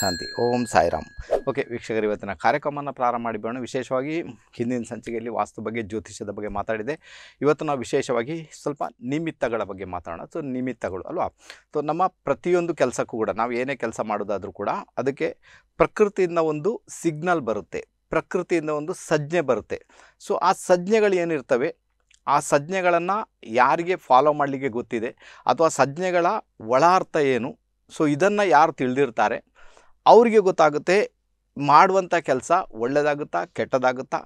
ಶಾಂತಿ ಓಂ Sairam okay ವೀಕ್ಷಕರು ಇವತ್ತಿನ ಕಾರ್ಯಕ್ರಮವನ್ನು ಪ್ರಾರಂಭ ಮಾಡಿಬಿಡೋಣ ವಿಶೇಷವಾಗಿ ಹಿಂದಿನ ಸಂಚಿಕೆಯಲ್ಲಿ ವಾಸ್ತು ಬಗ್ಗೆ ಜ್ಯೋತಿಷ್ಯದ ಬಗ್ಗೆ ಮಾತಾಡಿದೆ ಇವತ್ತು ನಾವು ವಿಶೇಷವಾಗಿ ಸ್ವಲ್ಪ ನಿಮಿತ್ತಗಳ ಬಗ್ಗೆ ಮಾತಾಡೋಣ ಸೊ ನಿಮಿತ್ತಗಳು ಅಲ್ವಾ ಸೊ ನಮ್ಮ ಪ್ರತಿಯೊಂದು ಕೆಲಸಕ್ಕೂ ಕೂಡ ನಾವು ಏನೇ ಕೆಲಸ ಮಾಡೋದಾದರೂ ಕೂಡ ಅದಕ್ಕೆ ಪ್ರಕೃತಿಯಿಂದ ಒಂದು ಸಿಗ್ನಲ್ ಬರುತ್ತೆ ಪ್ರಕೃತಿಯಿಂದ ಒಂದು ಸಜ್ಞೆ ಬರುತ್ತೆ ಸೊ ಆ ಸಜ್ಞೆಗಳು ಏನಿರ್ತವೆ ಆ ಸಜ್ಞೆಗಳನ್ನು ಯಾರಿಗೆ ಫಾಲೋ ಮಾಡಲಿಕ್ಕೆ ಗೊತ್ತಿದೆ ಅಥವಾ ಸಜ್ಞೆಗಳ ಒಳ ಅರ್ಥ ಏನು ಸೊ ಇದನ್ನು ಯಾರು ತಿಳಿದಿರ್ತಾರೆ ಅವರಿಗೆ ಗೊತ್ತಾಗುತ್ತೆ ಮಾಡುವಂಥ ಕೆಲಸ ಒಳ್ಳೆಯದಾಗುತ್ತಾ ಕೆಟ್ಟದಾಗುತ್ತಾ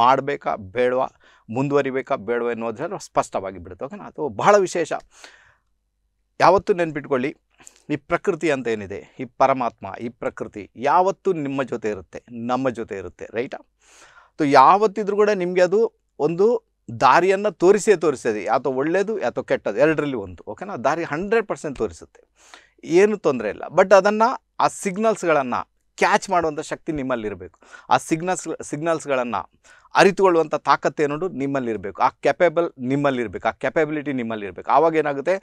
ಮಾಡಬೇಕಾ ಬೇಡವಾ ಮುಂದುವರಿಬೇಕಾ ಬೇಡವಾ ಅನ್ನೋದ್ರ ಸ್ಪಷ್ಟವಾಗಿ ಬಿಡುತ್ತೆ ಓಕೆನಾ ಅದು ಬಹಳ ವಿಶೇಷ ಯಾವತ್ತೂ ನೆನ್ಪಿಟ್ಕೊಳ್ಳಿ ಈ ಪ್ರಕೃತಿ ಅಂತ ಏನಿದೆ ಈ ಪರಮಾತ್ಮ ಈ ಪ್ರಕೃತಿ ಯಾವತ್ತೂ ನಿಮ್ಮ ಜೊತೆ ಇರುತ್ತೆ ನಮ್ಮ ಜೊತೆ ಇರುತ್ತೆ ರೈಟಾ ಸೊ ಯಾವತ್ತಿದ್ರೂ ಕೂಡ ನಿಮಗೆ ಅದು ಒಂದು ದಾರಿಯನ್ನು ತೋರಿಸೇ ತೋರಿಸ್ತದೆ ಯಾತೋ ಒಳ್ಳೆಯದು ಯಾತೋ ಕೆಟ್ಟದ್ದು ಎರಡರಲ್ಲಿ ಒಂದು ಓಕೆನಾ ದಾರಿ ಹಂಡ್ರೆಡ್ ಪರ್ಸೆಂಟ್ ತೋರಿಸುತ್ತೆ ಏನು ತೊಂದರೆ ಇಲ್ಲ ಬಟ್ ಅದನ್ನು ಆ ಸಿಗ್ನಲ್ಸ್ಗಳನ್ನು ಕ್ಯಾಚ್ ಮಾಡುವಂಥ ಶಕ್ತಿ ನಿಮ್ಮಲ್ಲಿರಬೇಕು ಆ ಸಿಗ್ನಲ್ಸ್ ಸಿಗ್ನಲ್ಸ್ಗಳನ್ನು ಅರಿತುಕೊಳ್ಳುವಂಥ ತಾಕತ್ತು ಅನ್ನೋದು ನಿಮ್ಮಲ್ಲಿರಬೇಕು ಆ ಕೆಪೇಬಲ್ ನಿಮ್ಮಲ್ಲಿರಬೇಕು ಆ ಕೆಪಬಿಲಿಟಿ ನಿಮ್ಮಲ್ಲಿರಬೇಕು ಆವಾಗ ಏನಾಗುತ್ತೆ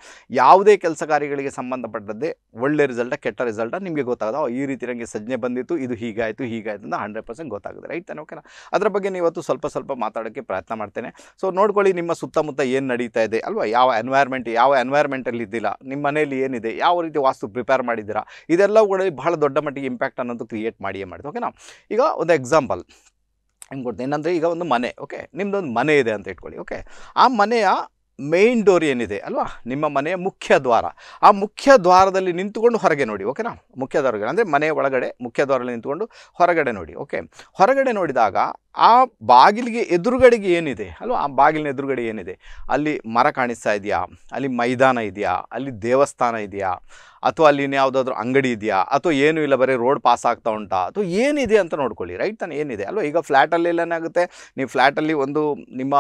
ಯಾವುದೇ ಕೆಲಸ ಕಾರ್ಯಗಳಿಗೆ ಸಂಬಂಧಪಟ್ಟದ್ದೇ ಒಳ್ಳೆ ರಿಸಲ್ಟ ಕೆಟ್ಟ ರಿಸಲ್ಟ ನಿಮಗೆ ಗೊತ್ತಾಗೋದು ಈ ರೀತಿ ನನಗೆ ಸಜ್ಞೆ ಬಂದಿತ್ತು ಇದು ಹೀಗಾಯಿತು ಹೀಗಾಯಿತು ಅಂತ ಹಂಡ್ರೆಡ್ ಪರ್ಸೆಂಟ್ ಗೊತ್ತಾಗುತ್ತೆ ರೈಟ್ ತಾನೆ ಓಕೆನಾ ಅದರ ಬಗ್ಗೆ ನೀವು ಇವತ್ತು ಸ್ವಲ್ಪ ಸ್ವಲ್ಪ ಮಾತಾಡೋಕ್ಕೆ ಪ್ರಯತ್ನ ಮಾಡ್ತೇನೆ ಸೊ ನೋಡ್ಕೊಳ್ಳಿ ನಿಮ್ಮ ಸುತ್ತಮುತ್ತ ಏನು ನಡೀತಾ ಇದೆ ಅಲ್ವಾ ಯಾವ ಎನ್ವೈರ್ಮೆಂಟ್ ಯಾವ ಎನ್ವೈರ್ಮೆಂಟಲ್ಲಿ ಇದ್ದಿಲ್ಲ ನಿಮ್ಮ ಮನೆಯಲ್ಲಿ ಏನಿದೆ ಯಾವ ರೀತಿ ವಾಸ್ತು ಪ್ರಿಪೇರ್ ಮಾಡಿದ್ದೀರಾ ಇದೆಲ್ಲವುಗಳಲ್ಲಿ ಬಹಳ ದೊಡ್ಡ ಮಟ್ಟಿಗೆ ಇಂಪ್ಯಾಕ್ಟ್ ಅನ್ನೋದು ಕ್ರಿಯೇಟ್ ಮಾಡಿಯೇ ಮಾಡಿದೆ ಓಕೆನಾ ಈಗ ಒಂದು ಎಕ್ಸಾಂಪಲ್ ಹೆಂಗೆ ಕೊಡ್ತೀನಿ ಏನಂದರೆ ಈಗ ಒಂದು ಮನೆ ಓಕೆ ನಿಮ್ಮದೊಂದು ಮನೆ ಇದೆ ಅಂತ ಇಟ್ಕೊಳ್ಳಿ ಓಕೆ ಆ ಮನೆಯ ಮೇಯ್ನ್ ಡೋರ್ ಏನಿದೆ ಅಲ್ವಾ ನಿಮ್ಮ ಮನೆಯ ಮುಖ್ಯ ದ್ವಾರ ಆ ಮುಖ್ಯ ದ್ವಾರದಲ್ಲಿ ನಿಂತುಕೊಂಡು ಹೊರಗೆ ನೋಡಿ ಓಕೆನಾ ಮುಖ್ಯ ದ್ವಾರಗಳು ಅಂದರೆ ಮನೆಯ ಒಳಗಡೆ ಮುಖ್ಯ ದ್ವಾರದಲ್ಲಿ ನಿಂತುಕೊಂಡು ಹೊರಗಡೆ ನೋಡಿ ಓಕೆ ಹೊರಗಡೆ ನೋಡಿದಾಗ ಆ ಬಾಗಿಲಿಗೆ ಎದುರುಗಡೆಗೆ ಏನಿದೆ ಅಲ್ವಾ ಆ ಬಾಗಿಲಿನ ಎದುರುಗಡೆ ಏನಿದೆ ಅಲ್ಲಿ ಮರ ಕಾಣಿಸ್ತಾ ಇದೆಯಾ ಅಲ್ಲಿ ಮೈದಾನ ಇದೆಯಾ ಅಲ್ಲಿ ದೇವಸ್ಥಾನ ಇದೆಯಾ ಅಥವಾ ಅಲ್ಲಿ ಯಾವುದಾದ್ರೂ ಅಂಗಡಿ ಇದೆಯಾ ಅಥವಾ ಏನೂ ಇಲ್ಲ ಬರೀ ರೋಡ್ ಪಾಸ್ ಆಗ್ತಾ ಉಂಟಾ ಅಥವಾ ಏನಿದೆ ಅಂತ ನೋಡ್ಕೊಳ್ಳಿ ರೈಟ್ ತಾನೇ ಏನಿದೆ ಅಲ್ವಾ ಈಗ ಫ್ಲ್ಯಾಟಲ್ಲಿ ಏನಾಗುತ್ತೆ ನೀವು ಫ್ಲ್ಯಾಟಲ್ಲಿ ಒಂದು ನಿಮ್ಮ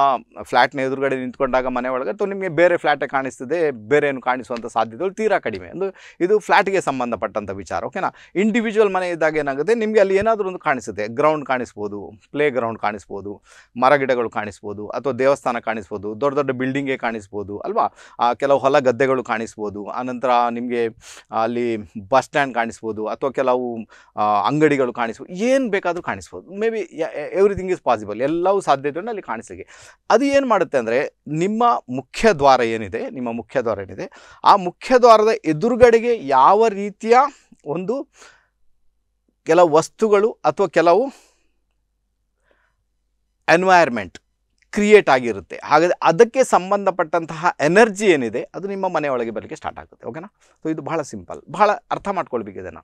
ಫ್ಲ್ಯಾಟ್ನ ಎದುರುಗಡೆ ನಿಂತ್ಕೊಂಡಾಗ ಮನೆ ಒಳಗೆ ಅಥವಾ ನಿಮಗೆ ಬೇರೆ ಫ್ಲ್ಯಾಟೇ ಕಾಣಿಸ್ತದೆ ಬೇರೆ ಏನು ಕಾಣಿಸುವಂಥ ಸಾಧ್ಯತೆಗಳು ತೀರಾ ಕಡಿಮೆ ಒಂದು ಇದು ಫ್ಲ್ಯಾಟ್ಗೆ ಸಂಬಂಧಪಟ್ಟಂಥ ವಿಚಾರ ಓಕೆನಾ ಇಂಡಿವಿಜುವಲ್ ಮನೆ ಇದ್ದಾಗ ಏನಾಗುತ್ತೆ ನಿಮಗೆ ಅಲ್ಲಿ ಏನಾದರೂ ಒಂದು ಕಾಣಿಸುತ್ತೆ ಗ್ರೌಂಡ್ ಕಾಣಿಸ್ಬೋದು ಪ್ಲೇ ಗ್ರೌಂಡ್ ಗ್ರೌಂಡ್ ಕಾಣಿಸ್ಬೋದು ಮರಗಿಡಗಳು ಕಾಣಿಸ್ಬೋದು ಅಥವಾ ದೇವಸ್ಥಾನ ಕಾಣಿಸ್ಬೋದು ದೊಡ್ಡ ದೊಡ್ಡ ಬಿಲ್ಡಿಂಗೇ ಕಾಣಿಸ್ಬೋದು ಅಲ್ವಾ ಕೆಲವು ಹೊಲ ಗದ್ದೆಗಳು ಕಾಣಿಸ್ಬೋದು ಆನಂತರ ನಿಮಗೆ ಅಲ್ಲಿ ಬಸ್ ಸ್ಟ್ಯಾಂಡ್ ಕಾಣಿಸ್ಬೋದು ಅಥವಾ ಕೆಲವು ಅಂಗಡಿಗಳು ಕಾಣಿಸ್ಬೋದು ಏನು ಬೇಕಾದರೂ ಕಾಣಿಸ್ಬೋದು maybe everything is possible ಎಲ್ಲವೂ ಸಾಧ್ಯತೆಯನ್ನು ಅಲ್ಲಿ ಕಾಣಿಸಲಿಕ್ಕೆ ಅದು ಏನು ಮಾಡುತ್ತೆ ಅಂದರೆ ನಿಮ್ಮ ಮುಖ್ಯ ದ್ವಾರ ಏನಿದೆ ನಿಮ್ಮ ಮುಖ್ಯ ದ್ವಾರ ಏನಿದೆ ಆ ಮುಖ್ಯ ದ್ವಾರದ ಎದುರುಗಡೆಗೆ ಯಾವ ರೀತಿಯ ಒಂದು ಕೆಲವು ವಸ್ತುಗಳು ಅಥವಾ ಕೆಲವು ಎನ್ವೈರ್ಮೆಂಟ್ ಕ್ರಿಯೇಟ್ ಆಗಿರುತ್ತೆ ಹಾಗಾದರೆ ಅದಕ್ಕೆ ಸಂಬಂಧಪಟ್ಟಂತಹ ಎನರ್ಜಿ ಏನಿದೆ ಅದು ನಿಮ್ಮ ಮನೆಯೊಳಗೆ ಬರಲಿಕ್ಕೆ ಸ್ಟಾರ್ಟ್ ಆಗುತ್ತೆ ಓಕೆನಾ ಸೊ ಇದು ಬಹಳ ಸಿಂಪಲ್ ಬಹಳ ಅರ್ಥ ಮಾಡ್ಕೊಳ್ಬೇಕು ಇದನ್ನು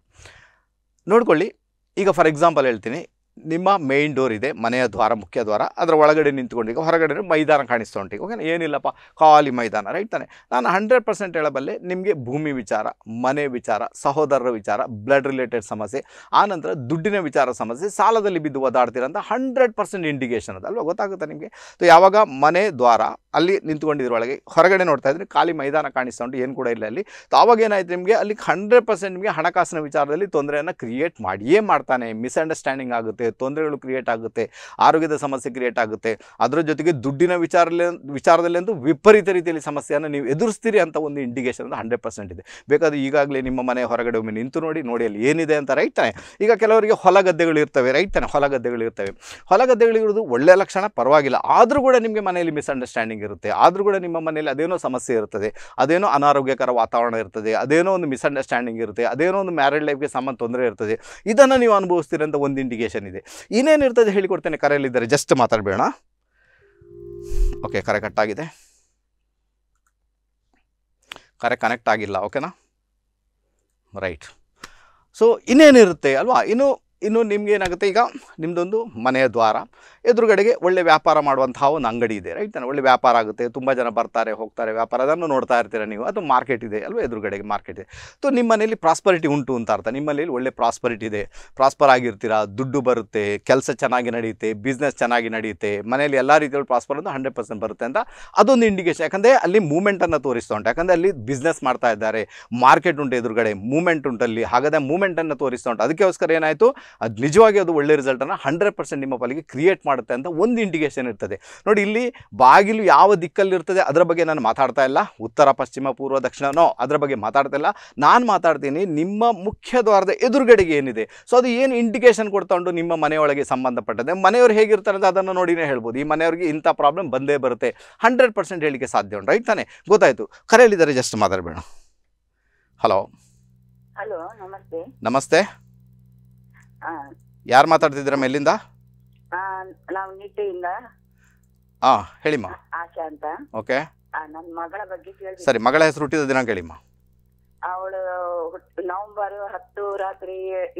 ನೋಡ್ಕೊಳ್ಳಿ ಈಗ ಫಾರ್ ಎಕ್ಸಾಂಪಲ್ ಹೇಳ್ತೀನಿ ನಿಮ್ಮ ಮೇಯ್ನ್ ಡೋರ್ ಇದೆ ಮನೆಯ ದ್ವಾರ ಮುಖ್ಯ ದ್ವಾರ ಅದರ ಒಳಗಡೆ ನಿಂತ್ಕೊಂಡೀಗ ಹೊರಗಡೆ ಮೈದಾನ ಕಾಣಿಸ್ತಾ ಉಂಟು ಓಕೆನಾ ಏನಿಲ್ಲಪ್ಪ ಖಾಲಿ ಮೈದಾನ ರೈಟ್ ತಾನೆ ನಾನು ಹಂಡ್ರೆಡ್ ಪರ್ಸೆಂಟ್ ಹೇಳಬಲ್ಲೆ ನಿಮಗೆ ಭೂಮಿ ವಿಚಾರ ಮನೆ ವಿಚಾರ ಸಹೋದರರ ವಿಚಾರ ಬ್ಲಡ್ ರಿಲೇಟೆಡ್ ಸಮಸ್ಯೆ ಆನಂತರ ದುಡ್ಡಿನ ವಿಚಾರ ಸಮಸ್ಯೆ ಸಾಲದಲ್ಲಿ ಬಿದ್ದು ಓದಾಡ್ತಿರೋಂಥ ಹಂಡ್ರೆಡ್ ಪರ್ಸೆಂಟ್ ಇಂಡಿಕೇಷನ್ ಅದು ಅಲ್ವಾ ಗೊತ್ತಾಗುತ್ತೆ ನಿಮಗೆ ಸೊ ಯಾವಾಗ ಮನೆ ದ್ವಾರ ಅಲ್ಲಿ ನಿಂತ್ಕೊಂಡಿದ್ರೊಳಗೆ ಹೊರಗಡೆ ನೋಡ್ತಾ ಇದ್ರೆ ಖಾಲಿ ಮೈದಾನ ಕಾಣಿಸ್ತಾ ಉಂಟು ಏನು ಕೂಡ ಇಲ್ಲ ಅಲ್ಲಿ ಅವಾಗ ಏನಾಯ್ತು ನಿಮಗೆ ಅಲ್ಲಿ ಹಂಡ್ರೆಡ್ ಪರ್ಸೆಂಟ್ ನಿಮಗೆ ಹಣಕಾಸಿನ ವಿಚಾರದಲ್ಲಿ ತೊಂದರೆಯನ್ನು ಕ್ರಿಯೇಟ್ ಮಾಡಿಯೇ ಮಾಡ್ತಾನೆ ಮಿಸ್ಅಂಡರ್ಸ್ಟ್ಯಾಂಡಿಂಗ್ ಆಗುತ್ತೆ ಆಗುತ್ತೆ ತೊಂದರೆಗಳು ಕ್ರಿಯೇಟ್ ಆಗುತ್ತೆ ಆರೋಗ್ಯದ ಸಮಸ್ಯೆ ಕ್ರಿಯೇಟ್ ಆಗುತ್ತೆ ಅದರ ಜೊತೆಗೆ ದುಡ್ಡಿನ ವಿಚಾರದಲ್ಲಿ ಅಂತೂ ವಿಪರೀತ ರೀತಿಯಲ್ಲಿ ಸಮಸ್ಯೆಯನ್ನು ನೀವು ಎದುರಿಸ್ತೀರಿ ಅಂತ ಒಂದು ಇಂಡಿಕೇಶನ್ ಹಂಡ್ರೆಡ್ ಪರ್ಸೆಂಟ್ ಇದೆ ಬೇಕಾದ್ರೆ ಈಗಾಗಲೇ ನಿಮ್ಮ ಮನೆ ಹೊರಗಡೆ ಒಮ್ಮೆ ನಿಂತು ನೋಡಿ ನೋಡಿ ಅಲ್ಲಿ ಏನಿದೆ ಅಂತ ರೈಟ್ ತಾನೆ ಈಗ ಕೆಲವರಿಗೆ ಹೊಲ ಗದ್ದೆಗಳು ಇರ್ತವೆ ರೈಟ್ ಹೊಲ ಗದ್ದೆಗಳು ಇರ್ತವೆ ಹೊಲ ಗದ್ದೆಗಳಿರೋದು ಒಳ್ಳೆಯ ಲಕ್ಷಣ ಪರವಾಗಿಲ್ಲ ಆದರೂ ಕೂಡ ನಿಮಗೆ ಮನೆಯಲ್ಲಿ ಮಿಸ್ಅಂಡರ್ಸ್ಟ್ಯಾಂಡಿಂಗ್ ಇರುತ್ತೆ ಆದರೂ ಕೂಡ ನಿಮ್ಮ ಮನೆಯಲ್ಲಿ ಅದೇನೋ ಸಮಸ್ಯೆ ಇರುತ್ತದೆ ಅದೇನೋ ಅನಾರೋಗ್ಯಕರ ವಾತಾವರಣ ಇರ್ತದೆ ಅದೇನೋ ಒಂದು ಮಿಸ್ಅಂಡರ್ಸ್ಟ್ಯಾಂಡಿಂಗ್ ಇರುತ್ತೆ ಅದೇನೋ ಒಂದು ಮ್ಯಾರಿಡ್ ಲೈಫ್ಗೆ ಸಮಾನ ತೊಂದರೆ ಇರ್ತದೆ ಇದನ್ನು ನೀವು ಅಂತ ಒಂದು ಇಂಡಿಕೇಶನ್ ಇದೆ ಇದೆ ಇರ್ತದೆ ಹೇಳಿಕೊಡ್ತೇನೆ ಕರೆಯಲ್ಲಿದ್ದಾರೆ ಜಸ್ಟ್ ಮಾತಾಡಬೇಡ ಓಕೆ ಕರೆ ಕಟ್ ಆಗಿದೆ ಕರೆ ಕನೆಕ್ಟ್ ಆಗಿಲ್ಲ ಓಕೆನಾ ರೈಟ್ ಸೊ ಇನ್ನೇನಿರುತ್ತೆ ಅಲ್ವಾ ಇನ್ನು ಇನ್ನು ನಿಮ್ಗೆ ಏನಾಗುತ್ತೆ ಈಗ ನಿಮ್ಮದೊಂದು ಮನೆಯ ದ್ವಾರ ಎದುರುಗಡೆಗೆ ಒಳ್ಳೆ ವ್ಯಾಪಾರ ಮಾಡುವಂತಹ ಒಂದು ಅಂಗಡಿ ಇದೆ ರೈಟ್ ನಾನು ಒಳ್ಳೆ ವ್ಯಾಪಾರ ಆಗುತ್ತೆ ತುಂಬ ಜನ ಬರ್ತಾರೆ ಹೋಗ್ತಾರೆ ವ್ಯಾಪಾರ ಅದನ್ನು ನೋಡ್ತಾ ಇರ್ತೀರ ನೀವು ಅದು ಮಾರ್ಕೆಟ್ ಇದೆ ಅಲ್ವಾ ಎದುರುಗಡೆಗೆ ಮಾರ್ಕೆಟ್ ಇದೆ ಸೊ ನಿಮ್ಮ ಮನೆಯಲ್ಲಿ ಪ್ರಾಸ್ಪರಿಟಿ ಉಂಟು ಅಂತ ಅರ್ಥ ನಿಮ್ಮಲ್ಲಿ ಒಳ್ಳೆ ಪ್ರಾಸ್ಪರಿಟಿ ಇದೆ ಪ್ರಾಸ್ಪರ್ ಆಗಿರ್ತೀರಾ ದುಡ್ಡು ಬರುತ್ತೆ ಕೆಲಸ ಚೆನ್ನಾಗಿ ನಡೆಯುತ್ತೆ ಬಿಸ್ನೆಸ್ ಚೆನ್ನಾಗಿ ನಡೆಯುತ್ತೆ ಮನೆಯಲ್ಲಿ ಎಲ್ಲ ರೀತಿಯಲ್ಲಿ ಪ್ರಾಸ್ಪರ್ ಅಂತ ಹಂಡ್ರೆಡ್ ಪರ್ಸೆಂಟ್ ಬರುತ್ತೆ ಅಂತ ಅದೊಂದು ಇಂಡಿಕೇಶನ್ ಯಾಕಂದರೆ ಅಲ್ಲಿ ಮೂಮೆಂಟನ್ನು ತೋರಿಸ್ತಾ ಉಂಟು ಯಾಕಂದರೆ ಅಲ್ಲಿ ಬಿಸ್ನೆಸ್ ಮಾಡ್ತಾ ಇದ್ದಾರೆ ಮಾರ್ಕೆಟ್ ಉಂಟು ಎದುರುಗಡೆ ಮೂಮೆಂಟ್ ಉಂಟಲ್ಲಿ ಹಾಗಾದರೆ ಮೂಮೆಂಟನ್ನು ತೋರಿಸ್ತಾ ಉಂಟು ಅದಕ್ಕೋಸ್ಕರ ಏನಾಯಿತು ಅದು ನಿಜವಾಗಿ ಅದು ಒಳ್ಳೆ ರಿಸಲ್ಟನ್ನು ಹಂಡ್ರೆಡ್ ಪರ್ಸೆಂಟ್ ನಿಮ್ಮ ಪಾಲಿಗೆ ಕ್ರಿಯೇಟ್ ಮಾಡುತ್ತೆ ಅಂತ ಒಂದು ಇಂಡಿಕೇಶನ್ ಇರ್ತದೆ ನೋಡಿ ಇಲ್ಲಿ ಬಾಗಿಲು ಯಾವ ದಿಕ್ಕಲ್ಲಿರ್ತದೆ ಅದರ ಬಗ್ಗೆ ನಾನು ಮಾತಾಡ್ತಾ ಇಲ್ಲ ಉತ್ತರ ಪಶ್ಚಿಮ ಪೂರ್ವ ದಕ್ಷಿಣನೋ ಅದರ ಬಗ್ಗೆ ಮಾತಾಡ್ತಾ ಇಲ್ಲ ನಾನು ಮಾತಾಡ್ತೀನಿ ನಿಮ್ಮ ಮುಖ್ಯ ದ್ವಾರದ ಎದುರುಗಡೆಗೆ ಏನಿದೆ ಸೊ ಅದು ಏನು ಇಂಡಿಕೇಶನ್ ಕೊಡ್ತಾ ನಿಮ್ಮ ಮನೆಯೊಳಗೆ ಸಂಬಂಧಪಟ್ಟದೆ ಮನೆಯವರು ಹೇಗಿರ್ತಾರೆ ಅಂತ ಅದನ್ನು ನೋಡಿನೇ ಹೇಳ್ಬೋದು ಈ ಮನೆಯವ್ರಿಗೆ ಇಂಥ ಪ್ರಾಬ್ಲಮ್ ಬಂದೇ ಬರುತ್ತೆ ಹಂಡ್ರೆಡ್ ಪರ್ಸೆಂಟ್ ಹೇಳಿಕೆ ಸಾಧ್ಯ ಉಂಟು ರೈಟ್ ತಾನೆ ಗೊತ್ತಾಯಿತು ಕರೆಯಲ್ಲಿದ್ದಾರೆ ಜಸ್ಟ್ ಮಾತಾಡಬೇಡ ಹಲೋ ಹಲೋ ನಮಸ್ತೆ ನಮಸ್ತೆ ಯಾರು ಮಾತಾಡ್ತಿದ್ದೀರಮ್ಮ ಎಲ್ಲಿಂದ ನಾವು ನಿಟ್ಟೆಯಿಂದ ಹಾಂ ಹೇಳಿಮ್ಮ ಆಶಾ ಅಂತ ಓಕೆ ನನ್ನ ಮಗಳ ಬಗ್ಗೆ ಕೇಳಿ ಸರಿ ಮಗಳ ಹೆಸರು ಹುಟ್ಟಿದ ದಿನಾಂಕ ಹೇಳಿಮ್ಮ ಅವಳು ನವೆಂಬರ್ ಹತ್ತು ರಾತ್ರಿ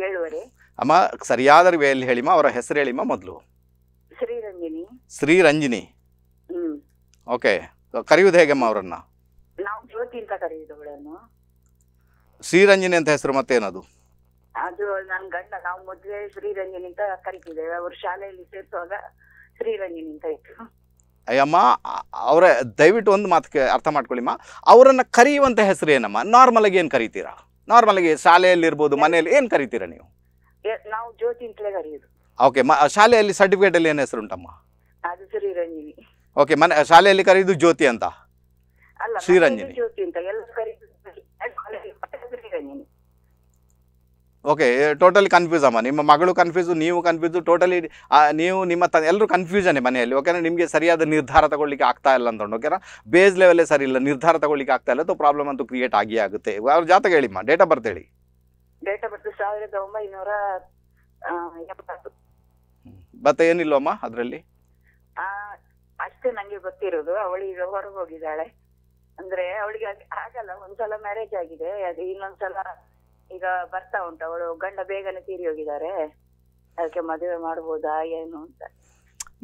ಏಳುವರೆ ಅಮ್ಮ ಸರಿಯಾದ ವೇಳೆಯಲ್ಲಿ ಹೇಳಿಮ್ಮ ಅವರ ಹೆಸರು ಹೇಳಿಮ್ಮ ಮೊದಲು ಶ್ರೀರಂಜಿನಿ ಶ್ರೀರಂಜಿನಿ ಓಕೆ ಕರೆಯುವುದು ಹೇಗಮ್ಮ ಅವರನ್ನ ನಾವು ಜ್ಯೋತಿ ಅಂತ ಕರೆಯುವುದು ಅವಳನ್ನು ಶ್ರೀರಂಜಿನಿ ಅಂತ ಹೆಸರು ಮತ್ತೇನದು ಅದು ನನ್ನ ಗಂಡ ನಾವು ಮದುವೆ ಶ್ರೀರಂಜನ್ ಅಂತ ಕರಿತಿದ್ದೇವೆ ಅವ್ರ ಶಾಲೆಯಲ್ಲಿ ಸೇರಿಸುವಾಗ ಶ್ರೀರಂಜನ್ ಅಂತ ಇತ್ತು ಅಯ್ಯಮ್ಮ ಅವರ ದಯವಿಟ್ಟು ಒಂದು ಮಾತು ಅರ್ಥ ಮಾಡ್ಕೊಳ್ಳಿಮ್ಮ ಅವರನ್ನ ಕರೆಯುವಂತ ಹೆಸರು ಏನಮ್ಮ ನಾರ್ಮಲ್ ಆಗಿ ಏನ್ ಕರಿತೀರಾ ನಾರ್ಮಲ್ ಆಗಿ ಶಾಲೆಯಲ್ಲಿ ಇರ್ಬೋದು ಮನೆಯಲ್ಲಿ ಏನ್ ಕರಿತೀರಾ ನೀವು ನಾವು ಜ್ಯೋತಿ ಅಂತಲೇ ಕರೆಯೋದು ಓಕೆ ಮ ಶಾಲೆಯಲ್ಲಿ ಸರ್ಟಿಫಿಕೇಟ್ ಅಲ್ಲಿ ಏನ್ ಹೆಸರು ಉಂಟಮ್ಮ ಅದು ಶ್ರೀರಂಜನಿ ಓಕೆ ಮನೆ ಶಾಲೆಯಲ್ಲಿ ಕರೆಯೋದು ಜ್ಯೋತಿ ಅಂತ ಅಲ್ಲ ಶ್ರೀರಂಜನಿ ಜ್ಯೋತಿ ಅಂತ ಎಲ್ಲ ಓಕೆ ಟೋಟಲಿ ಕನ್ಫ್ಯೂಸ್ ಅಮ್ಮ ನಿಮ್ಮ ಮಗಳು ಕನ್ಫ್ಯೂಸು ನೀವು ಕನ್ಫ್ಯೂಸು ಟೋಟಲಿ ನೀವು ನಿಮ್ಮ ತ ಎಲ್ಲರೂ ಕನ್ಫ್ಯೂಷನ್ ಮನೆಯಲ್ಲಿ ಓಕೆನಾ ನಿಮಗೆ ಸರಿಯಾದ ನಿರ್ಧಾರ ತಗೊಳ್ಳಿಕ್ಕೆ ಆಗ್ತಾ ಇಲ್ಲ ಅಂತಂದು ಓಕೆನಾ ಬೇಸ್ ಲೆವೆಲ್ಲೇ ಸರಿ ಇಲ್ಲ ನಿರ್ಧಾರ ತಗೊಳ್ಳಿಕ್ಕೆ ಆಗ್ತಾ ಇಲ್ಲ ಅಥವಾ ಪ್ರಾಬ್ಲಮ್ ಅಂತೂ ಕ್ರಿಯೇಟ್ ಆಗಿ ಆಗುತ್ತೆ ಅವ್ರ ಜಾತಕ ಹೇಳಿಮ್ಮ ಡೇಟ್ ಆಫ್ ಬರ್ತ್ ಹೇಳಿ ಮತ್ತೆ ಸಾವಿರದ ಒಂಬೈನೂರ ಏನಿಲ್ವಮ್ಮ ಅದರಲ್ಲಿ ಅಷ್ಟೇ ನಂಗೆ ಗೊತ್ತಿರೋದು ಅವಳು ಈಗ ಹೊರಗೆ ಹೋಗಿದ್ದಾಳೆ ಅಂದ್ರೆ ಅವಳಿಗೆ ಆಗಲ್ಲ ಒಂದ್ಸಲ ಮ್ಯಾರೇಜ್ ಆಗಿದೆ ಅದು ಇನ್ನೊಂದ್ಸಲ ಈಗ ಬರ್ತಾ ಉಂಟು ಅವಳು ಗಂಡ ಬೇಗನೆ ತೀರಿ ಹೋಗಿದ್ದಾರೆ ಅದಕ್ಕೆ ಮದುವೆ ಮಾಡಬಹುದಾ ಏನು ಅಂತ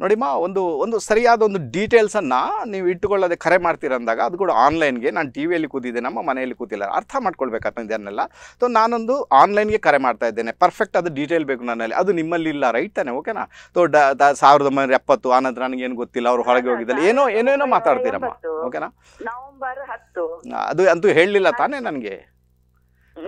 ನೋಡಿಮ್ಮ ಒಂದು ಒಂದು ಸರಿಯಾದ ಒಂದು ಡೀಟೇಲ್ಸ್ ಅನ್ನ ನೀವು ಇಟ್ಟುಕೊಳ್ಳೋದೆ ಕರೆ ಅಂದಾಗ ಅದು ಕೂಡ ಆನ್ಲೈನ್ಗೆ ನಾನು ಟಿ ವಿಯಲ್ಲಿ ಕೂತಿದ್ದೆ ನಮ್ಮ ಮನೆಯಲ್ಲಿ ಕೂತಿಲ್ಲ ಅರ್ಥ ಮಾಡ್ಕೊಳ್ಬೇಕಂತ ಇದನ್ನೆಲ್ಲ ಸೊ ನಾನೊಂದು ಆನ್ಲೈನ್ಗೆ ಕರೆ ಮಾಡ್ತಾ ಇದ್ದೇನೆ ಪರ್ಫೆಕ್ಟ್ ಅದು ಡೀಟೇಲ್ ಬೇಕು ನನ್ನಲ್ಲಿ ಅದು ನಿಮ್ಮಲ್ಲಿ ಇಲ್ಲ ರೈಟ್ ತಾನೆ ಓಕೆನಾ ಸೊ ಸಾವಿರದ ಒಂಬೈನೂರ ಎಪ್ಪತ್ತು ಆನಂತರ ನನಗೇನು ಗೊತ್ತಿಲ್ಲ ಅವ್ರು ಹೊರಗೆ ಹೋಗಿದ್ದಲ್ಲ ಏನೋ ಏನೇನೋ ಮಾತಾಡ್ತೀರಮ್ಮ ಓಕೆನಾ ಹತ್ತು ಅದು ಅಂತೂ ಹೇಳಲಿಲ್ಲ ತಾನೇ ನನಗೆ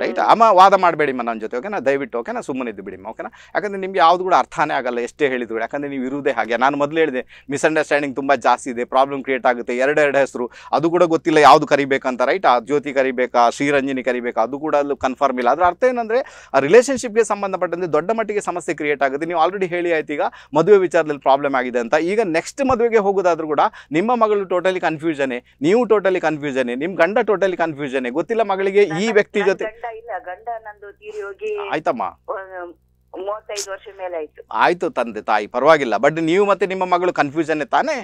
ರೈಟ್ ಅಮ್ಮ ವಾದ ಮಾಡಬೇಡಿಮ್ಮ ನನ್ನ ಜೊತೆ ಓಕೆನಾ ದಯವಿಟ್ಟು ಓಕೆನಾ ಸುಮ್ಮನಿದ್ದು ಬಿಡಿಮ್ಮ ಓಕೆನಾ ಯಾಕಂದರೆ ನಿಮಗೆ ಯಾವುದು ಕೂಡ ಅರ್ಥನೇ ಆಗಲ್ಲ ಎಷ್ಟೇ ಹೇಳಿದ್ರು ಯಾಕಂದರೆ ನೀವು ಇರುವುದೇ ಹಾಗೆ ನಾನು ಮೊದಲು ಹೇಳಿದೆ ಮಿಸ್ಅಂಡರ್ಸ್ಟ್ಯಾಂಡಿಂಗ್ ತುಂಬ ಜಾಸ್ತಿ ಇದೆ ಪ್ರಾಬ್ಲಮ್ ಕ್ರಿಯೇಟ್ ಆಗುತ್ತೆ ಎರಡೆರಡು ಹೆಸರು ಅದು ಕೂಡ ಗೊತ್ತಿಲ್ಲ ಯಾವುದು ಕರಿಬೇಕಂತ ರೈಟ್ ಆ ಜ್ಯೋತಿ ಕರಿಬೇಕಾ ಶ್ರೀರಂಜನಿ ಕರಿಬೇಕಾ ಅದು ಕೂಡ ಅಲ್ಲೂ ಕನ್ಫರ್ಮ್ ಇಲ್ಲ ಅದರ ಅರ್ಥ ಏನಂದರೆ ಆ ರಿಲೇಷನ್ಶಿಪ್ಗೆ ಸಂಬಂಧಪಟ್ಟಂತೆ ದೊಡ್ಡ ಮಟ್ಟಿಗೆ ಸಮಸ್ಯೆ ಕ್ರಿಯೇಟ್ ಆಗುತ್ತೆ ನೀವು ಆಲ್ರೆಡಿ ಹೇಳಿ ಆಯ್ತು ಈಗ ಮದುವೆ ವಿಚಾರದಲ್ಲಿ ಪ್ರಾಬ್ಲಮ್ ಆಗಿದೆ ಅಂತ ಈಗ ನೆಕ್ಸ್ಟ್ ಮದುವೆಗೆ ಹೋಗೋದಾದ್ರೂ ಕೂಡ ನಿಮ್ಮ ಮಗಳು ಟೋಟಲಿ ಕನ್ಫ್ಯೂಷನೇ ನೀವು ಟೋಟಲಿ ಕನ್ಫ್ಯೂಷನೇ ನಿಮ್ಮ ಗಂಡ ಟೋಟಲಿ ಕನ್ಫ್ಯೂಷನೇ ಗೊತ್ತಿಲ್ಲ ಮಗಳಿಗೆ ಈ ವ್ಯಕ್ತಿ ಜೊತೆ ಗಂಡ ಇಲ್ಲ ಗಂಡ ನಂದು ತೀರಿ ಹೋಗಿ ಆಯ್ತಮ್ಮ ಮೂವತ್ತೈದು ವರ್ಷ ಮೇಲೆ ಆಯ್ತು ಆಯ್ತು ತಂದೆ ತಾಯಿ ಪರವಾಗಿಲ್ಲ ಬಟ್ ನೀವು ಮತ್ತೆ ನಿಮ್ಮ ಮಗಳು ಕನ್ಫ್ಯೂಷನ್ ತಾನೇ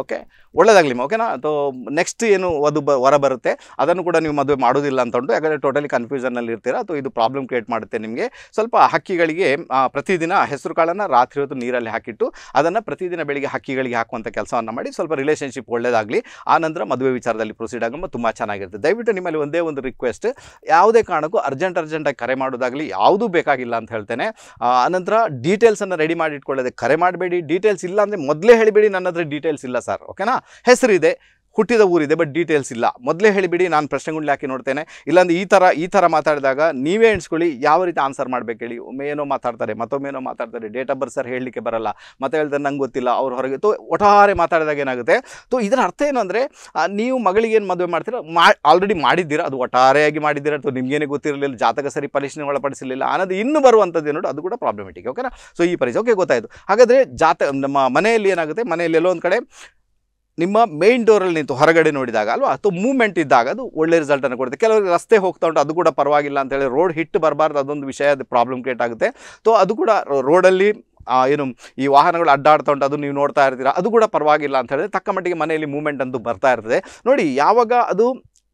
ಓಕೆ ಒಳ್ಳೇದಾಗಲಿ ಓಕೆನಾ ಅದು ನೆಕ್ಸ್ಟ್ ಏನು ಅದು ಬ ಹೊರ ಬರುತ್ತೆ ಅದನ್ನು ಕೂಡ ನೀವು ಮದುವೆ ಮಾಡೋದಿಲ್ಲ ಅಂತ ಯಾಕಂದರೆ ಟೋಟಲಿ ಕನ್ಫ್ಯೂಷನಲ್ಲಿ ಇರ್ತೀರ ಅಥವಾ ಇದು ಪ್ರಾಬ್ಲಮ್ ಕ್ರಿಯೇಟ್ ಮಾಡುತ್ತೆ ನಿಮಗೆ ಸ್ವಲ್ಪ ಹಕ್ಕಿಗಳಿಗೆ ಪ್ರತಿದಿನ ಹೆಸರು ಕಾಳನ್ನು ರಾತ್ರಿ ಹೊತ್ತು ನೀರಲ್ಲಿ ಹಾಕಿಟ್ಟು ಅದನ್ನು ಪ್ರತಿದಿನ ಬೆಳಿಗ್ಗೆ ಹಕ್ಕಿಗಳಿಗೆ ಹಾಕುವಂಥ ಕೆಲಸವನ್ನು ಮಾಡಿ ಸ್ವಲ್ಪ ರಿಲೇಷನ್ಶಿಪ್ ಒಳ್ಳೇದಾಗಲಿ ಆ ನಂತರ ಮದುವೆ ವಿಚಾರದಲ್ಲಿ ಪ್ರೊಸೀಡ್ ಆಗಮ್ಮ ತುಂಬ ಚೆನ್ನಾಗಿರುತ್ತೆ ದಯವಿಟ್ಟು ನಿಮ್ಮಲ್ಲಿ ಒಂದೇ ಒಂದು ರಿಕ್ವೆಸ್ಟ್ ಯಾವುದೇ ಕಾರಣಕ್ಕೂ ಅರ್ಜೆಂಟ್ ಅರ್ಜೆಂಟಾಗಿ ಕರೆ ಮಾಡೋದಾಗಲಿ ಯಾವುದೂ ಬೇಕಾಗಿಲ್ಲ ಅಂತ ಹೇಳ್ತೇನೆ ಆನಂತರ ಡೀಟೇಲ್ಸನ್ನು ರೆಡಿ ಮಾಡಿ ಇಟ್ಕೊಳ್ಳೋದೇ ಕರೆ ಮಾಡಬೇಡಿ ಡೀಟೇಲ್ಸ್ ಇಲ್ಲ ಅಂದರೆ ಮೊದಲೇ ಹೇಳಿಬೇಡಿ ನನ್ನ ಹತ್ರ ಡೀಟೇಲ್ಸ್ ಇಲ್ಲ ಸರ್ ಓಕೆನಾ ಹೆಸರಿದೆ ಹುಟ್ಟಿದ ಊರಿದೆ ಬಟ್ ಡೀಟೇಲ್ಸ್ ಇಲ್ಲ ಮೊದಲೇ ಹೇಳಿಬಿಡಿ ನಾನು ಪ್ರಶ್ನೆಗಳು ಹಾಕಿ ನೋಡ್ತೇನೆ ಇಲ್ಲಾಂದ್ರೆ ಈ ಥರ ಈ ಥರ ಮಾತಾಡಿದಾಗ ನೀವೇ ಎಣಿಸ್ಕೊಳ್ಳಿ ಯಾವ ರೀತಿ ಆನ್ಸರ್ ಮಾಡಬೇಕು ಹೇಳಿ ಒಮ್ಮೆ ಏನೋ ಮಾತಾಡ್ತಾರೆ ಮತ್ತೊಮ್ಮೆ ಏನೋ ಮಾತಾಡ್ತಾರೆ ಡೇಟ್ ಆಫ್ ಬರ್ತ್ ಸರ್ ಹೇಳಲಿಕ್ಕೆ ಬರಲ್ಲ ಮತ್ತೆ ಹೇಳ್ತಾರೆ ನಂಗೆ ಗೊತ್ತಿಲ್ಲ ಅವ್ರ ಹೊರಗೆ ತೊ ಒಟಾರೆ ಮಾತಾಡಿದಾಗ ಏನಾಗುತ್ತೆ ತೋ ಇದರ ಅರ್ಥ ಏನು ಅಂದರೆ ನೀವು ಮಗಳಿಗೆ ಏನು ಮದುವೆ ಮಾಡ್ತೀರ ಮಾ ಆಲ್ರೆಡಿ ಮಾಡಿದ್ದೀರಾ ಅದು ಒಟ್ಟಾರೆಯಾಗಿ ಮಾಡಿದ್ದೀರಾ ಅಥವಾ ನಿಮಗೇನೆ ಗೊತ್ತಿರಲಿಲ್ಲ ಜಾತಕ ಸರಿ ಪರಿಶೀಲನೆ ಒಳಪಡಿಸಲಿಲ್ಲ ಅನ್ನೋದು ಇನ್ನು ಬರುವಂಥದ್ದು ನೋಡಿ ಅದು ಕೂಡ ಪ್ರಾಬ್ಲಮೆಟಿಕ್ ಓಕೆನಾ ಸೊ ಈ ಪರಿಸ್ಥಿತಿ ಓಕೆ ಗೊತ್ತಾಯಿತು ಹಾಗಾದರೆ ಜಾತ ನಮ್ಮ ಮನೆಯಲ್ಲಿ ಏನಾಗುತ್ತೆ ಮನೆಯಲ್ಲಿ ಎಲ್ಲೋ ಒಂದು ಕಡೆ ನಿಮ್ಮ ಮೇನ್ ಡೋರಲ್ಲಿ ನಿಂತು ಹೊರಗಡೆ ನೋಡಿದಾಗ ಅಲ್ವಾ ಅಥವಾ ಮೂವ್ಮೆಂಟ್ ಇದ್ದಾಗ ಅದು ಒಳ್ಳೆ ರಿಸಲ್ಟನ್ನು ಕೊಡುತ್ತೆ ಕೆಲವರಿಗೆ ರಸ್ತೆ ಹೋಗ್ತಾ ಉಂಟು ಅದು ಕೂಡ ಪರವಾಗಿಲ್ಲ ಅಂತೇಳಿ ರೋಡ್ ಹಿಟ್ಟು ಬರಬಾರ್ದು ಅದೊಂದು ವಿಷಯ ಪ್ರಾಬ್ಲಮ್ ಕ್ರಿಯೇಟ್ ಆಗುತ್ತೆ ಸೊ ಅದು ಕೂಡ ರೋಡಲ್ಲಿ ಏನು ಈ ವಾಹನಗಳು ಅಡ್ಡಾಡ್ತಾ ಉಂಟು ಅದು ನೀವು ನೋಡ್ತಾ ಇರ್ತೀರಾ ಅದು ಕೂಡ ಪರವಾಗಿಲ್ಲ ಅಂತ ಹೇಳಿದ್ರೆ ತಕ್ಕ ಮಟ್ಟಿಗೆ ಮನೆಯಲ್ಲಿ ಮೂವ್ಮೆಂಟ್ ಅಂತೂ ಬರ್ತಾ ಇರ್ತದೆ ನೋಡಿ ಯಾವಾಗ ಅದು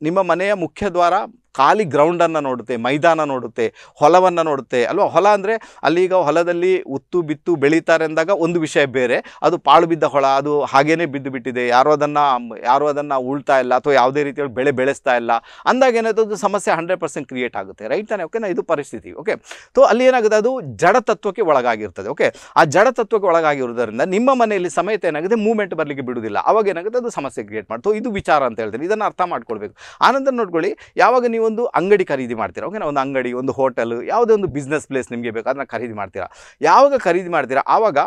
ನಿಮ್ಮ ಮನೆಯ ಮುಖ್ಯ ದ್ವಾರ ಖಾಲಿ ಗ್ರೌಂಡನ್ನು ನೋಡುತ್ತೆ ಮೈದಾನ ನೋಡುತ್ತೆ ಹೊಲವನ್ನು ನೋಡುತ್ತೆ ಅಲ್ವಾ ಹೊಲ ಅಂದರೆ ಅಲ್ಲಿಗ ಹೊಲದಲ್ಲಿ ಉತ್ತು ಬಿತ್ತು ಬೆಳೀತಾರೆ ಅಂದಾಗ ಒಂದು ವಿಷಯ ಬೇರೆ ಅದು ಪಾಳು ಬಿದ್ದ ಹೊಳ ಅದು ಹಾಗೇನೆ ಬಿದ್ದು ಬಿಟ್ಟಿದೆ ಯಾರೋ ಅದನ್ನು ಯಾರೋ ಅದನ್ನು ಉಳ್ತಾ ಇಲ್ಲ ಅಥವಾ ಯಾವುದೇ ರೀತಿಯಲ್ಲಿ ಬೆಳೆ ಬೆಳೆಸ್ತಾ ಇಲ್ಲ ಅಂದಾಗ ಏನಾಯ್ತು ಅದು ಸಮಸ್ಯೆ ಹಂಡ್ರೆಡ್ ಪರ್ಸೆಂಟ್ ಕ್ರಿಯೇಟ್ ಆಗುತ್ತೆ ರೈಟ್ ತಾನೆ ಓಕೆನಾ ಇದು ಪರಿಸ್ಥಿತಿ ಓಕೆ ಸೊ ಅಲ್ಲಿ ಏನಾಗುತ್ತೆ ಅದು ಜಡತತ್ವಕ್ಕೆ ಒಳಗಾಗಿರ್ತದೆ ಓಕೆ ಆ ಜಡತತ್ವಕ್ಕೆ ಒಳಗಾಗಿರುವುದರಿಂದ ನಿಮ್ಮ ಮನೆಯಲ್ಲಿ ಸಮೇತ ಏನಾಗುತ್ತೆ ಮೂವ್ಮೆಂಟ್ ಬರಲಿಕ್ಕೆ ಬಿಡುವುದಿಲ್ಲ ಅವಾಗ ಏನಾಗುತ್ತೆ ಅದು ಸಮಸ್ಯೆ ಕ್ರಿಯೇಟ್ ಮಾಡ್ತು ಇದು ವಿಚಾರ ಅಂತ ಹೇಳ್ತೀನಿ ಇದನ್ನು ಅರ್ಥ ಮಾಡ್ಕೊಳ್ಬೇಕು ಆನಂತರ ನೋಡ್ಕೊಳ್ಳಿ ಯಾವಾಗ ನೀವು ಒಂದು ಅಂಗಡಿ ಖರೀದಿ ಮಾಡ್ತೀರಾ ಓಕೆನಾ ಒಂದು ಅಂಗಡಿ ಒಂದು ಹೋಟೆಲ್ ಯಾವುದೇ ಒಂದು ಬಿಸ್ನೆಸ್ ಪ್ಲೇಸ್ ನಿಮಗೆ ಬೇಕಾದ್ರೆ ಖರೀದಿ ಮಾಡ್ತೀರಾ ಯಾವಾಗ ಖರೀದಿ ಮಾಡ್ತೀರಾ ಆವಾಗ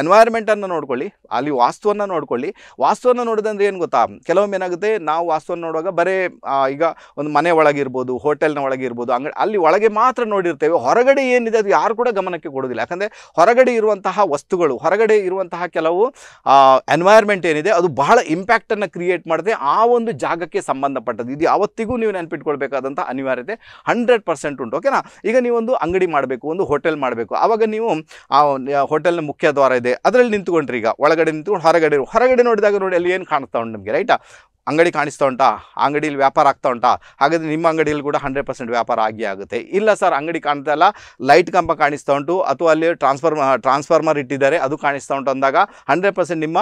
ಎನ್ವೈರ್ಮೆಂಟನ್ನು ನೋಡ್ಕೊಳ್ಳಿ ಅಲ್ಲಿ ವಾಸ್ತುವನ್ನು ನೋಡ್ಕೊಳ್ಳಿ ವಾಸ್ತುವನ್ನು ನೋಡಿದಂದ್ರೆ ಏನು ಗೊತ್ತಾ ಕೆಲವೊಮ್ಮೆ ಏನಾಗುತ್ತೆ ನಾವು ವಾಸ್ತುವನ್ನು ನೋಡುವಾಗ ಬರೇ ಈಗ ಒಂದು ಮನೆ ಒಳಗಿರ್ಬೋದು ಹೋಟೆಲ್ನ ಒಳಗಿರ್ಬೋದು ಅಂಗ ಅಲ್ಲಿ ಒಳಗೆ ಮಾತ್ರ ನೋಡಿರ್ತೇವೆ ಹೊರಗಡೆ ಏನಿದೆ ಅದು ಯಾರು ಕೂಡ ಗಮನಕ್ಕೆ ಕೊಡೋದಿಲ್ಲ ಯಾಕಂದರೆ ಹೊರಗಡೆ ಇರುವಂತಹ ವಸ್ತುಗಳು ಹೊರಗಡೆ ಇರುವಂತಹ ಕೆಲವು ಎನ್ವೈರ್ಮೆಂಟ್ ಏನಿದೆ ಅದು ಬಹಳ ಇಂಪ್ಯಾಕ್ಟನ್ನು ಕ್ರಿಯೇಟ್ ಮಾಡಿದೆ ಆ ಒಂದು ಜಾಗಕ್ಕೆ ಸಂಬಂಧಪಟ್ಟದ್ದು ಇದು ಯಾವತ್ತಿಗೂ ನೀವು ನೆನಪಿಟ್ಕೊಳ್ಬೇಕಾದಂಥ ಅನಿವಾರ್ಯತೆ ಹಂಡ್ರೆಡ್ ಪರ್ಸೆಂಟ್ ಉಂಟು ಓಕೆನಾ ಈಗ ನೀವೊಂದು ಅಂಗಡಿ ಮಾಡಬೇಕು ಒಂದು ಹೋಟೆಲ್ ಮಾಡಬೇಕು ಆವಾಗ ನೀವು ಆ ಹೋಟೆಲ್ನ ಮುಖ್ಯ ದ್ವಾರ ಇದೆ ಅದರಲ್ಲಿ ನಿಂತ್ಕೊಂಡ್ರಿ ಈಗ ಒಳಗಡೆ ನಿಂತ್ಕೊಂಡು ಹೊರಗಡೆ ಹೊರಗಡೆ ನೋಡಿದಾಗ ನೋಡಿ ಅಲ್ಲಿ ಏನು ಕಾಣಿಸ್ತಾ ಉಂಟು ನಮಗೆ ರೈಟಾ ಅಂಗಡಿ ಕಾಣಿಸ್ತಾ ಉಂಟಾ ಅಂಗಡಿಯಲ್ಲಿ ವ್ಯಾಪಾರ ಆಗ್ತಾ ಉಂಟಾ ಹಾಗಾದರೆ ನಿಮ್ಮ ಅಂಗಡಿಯಲ್ಲಿ ಕೂಡ ಹಂಡ್ರೆಡ್ ಪರ್ಸೆಂಟ್ ವ್ಯಾಪಾರ ಆಗಿ ಆಗುತ್ತೆ ಇಲ್ಲ ಸರ್ ಅಂಗಡಿ ಕಾಣ್ತಾ ಇಲ್ಲ ಲೈಟ್ ಕಂಬ ಕಾಣಿಸ್ತಾ ಉಂಟು ಅಥವಾ ಅಲ್ಲಿ ಟ್ರಾನ್ಸ್ಫಾರ್ಮ ಟ್ರಾನ್ಸ್ಫಾರ್ಮರ್ ಇಟ್ಟಿದ್ದಾರೆ ಅದು ಕಾಣಿಸ್ತಾ ಉಂಟು ಅಂದಾಗ ಹಂಡ್ರೆಡ್ ಪರ್ಸೆಂಟ್ ನಿಮ್ಮ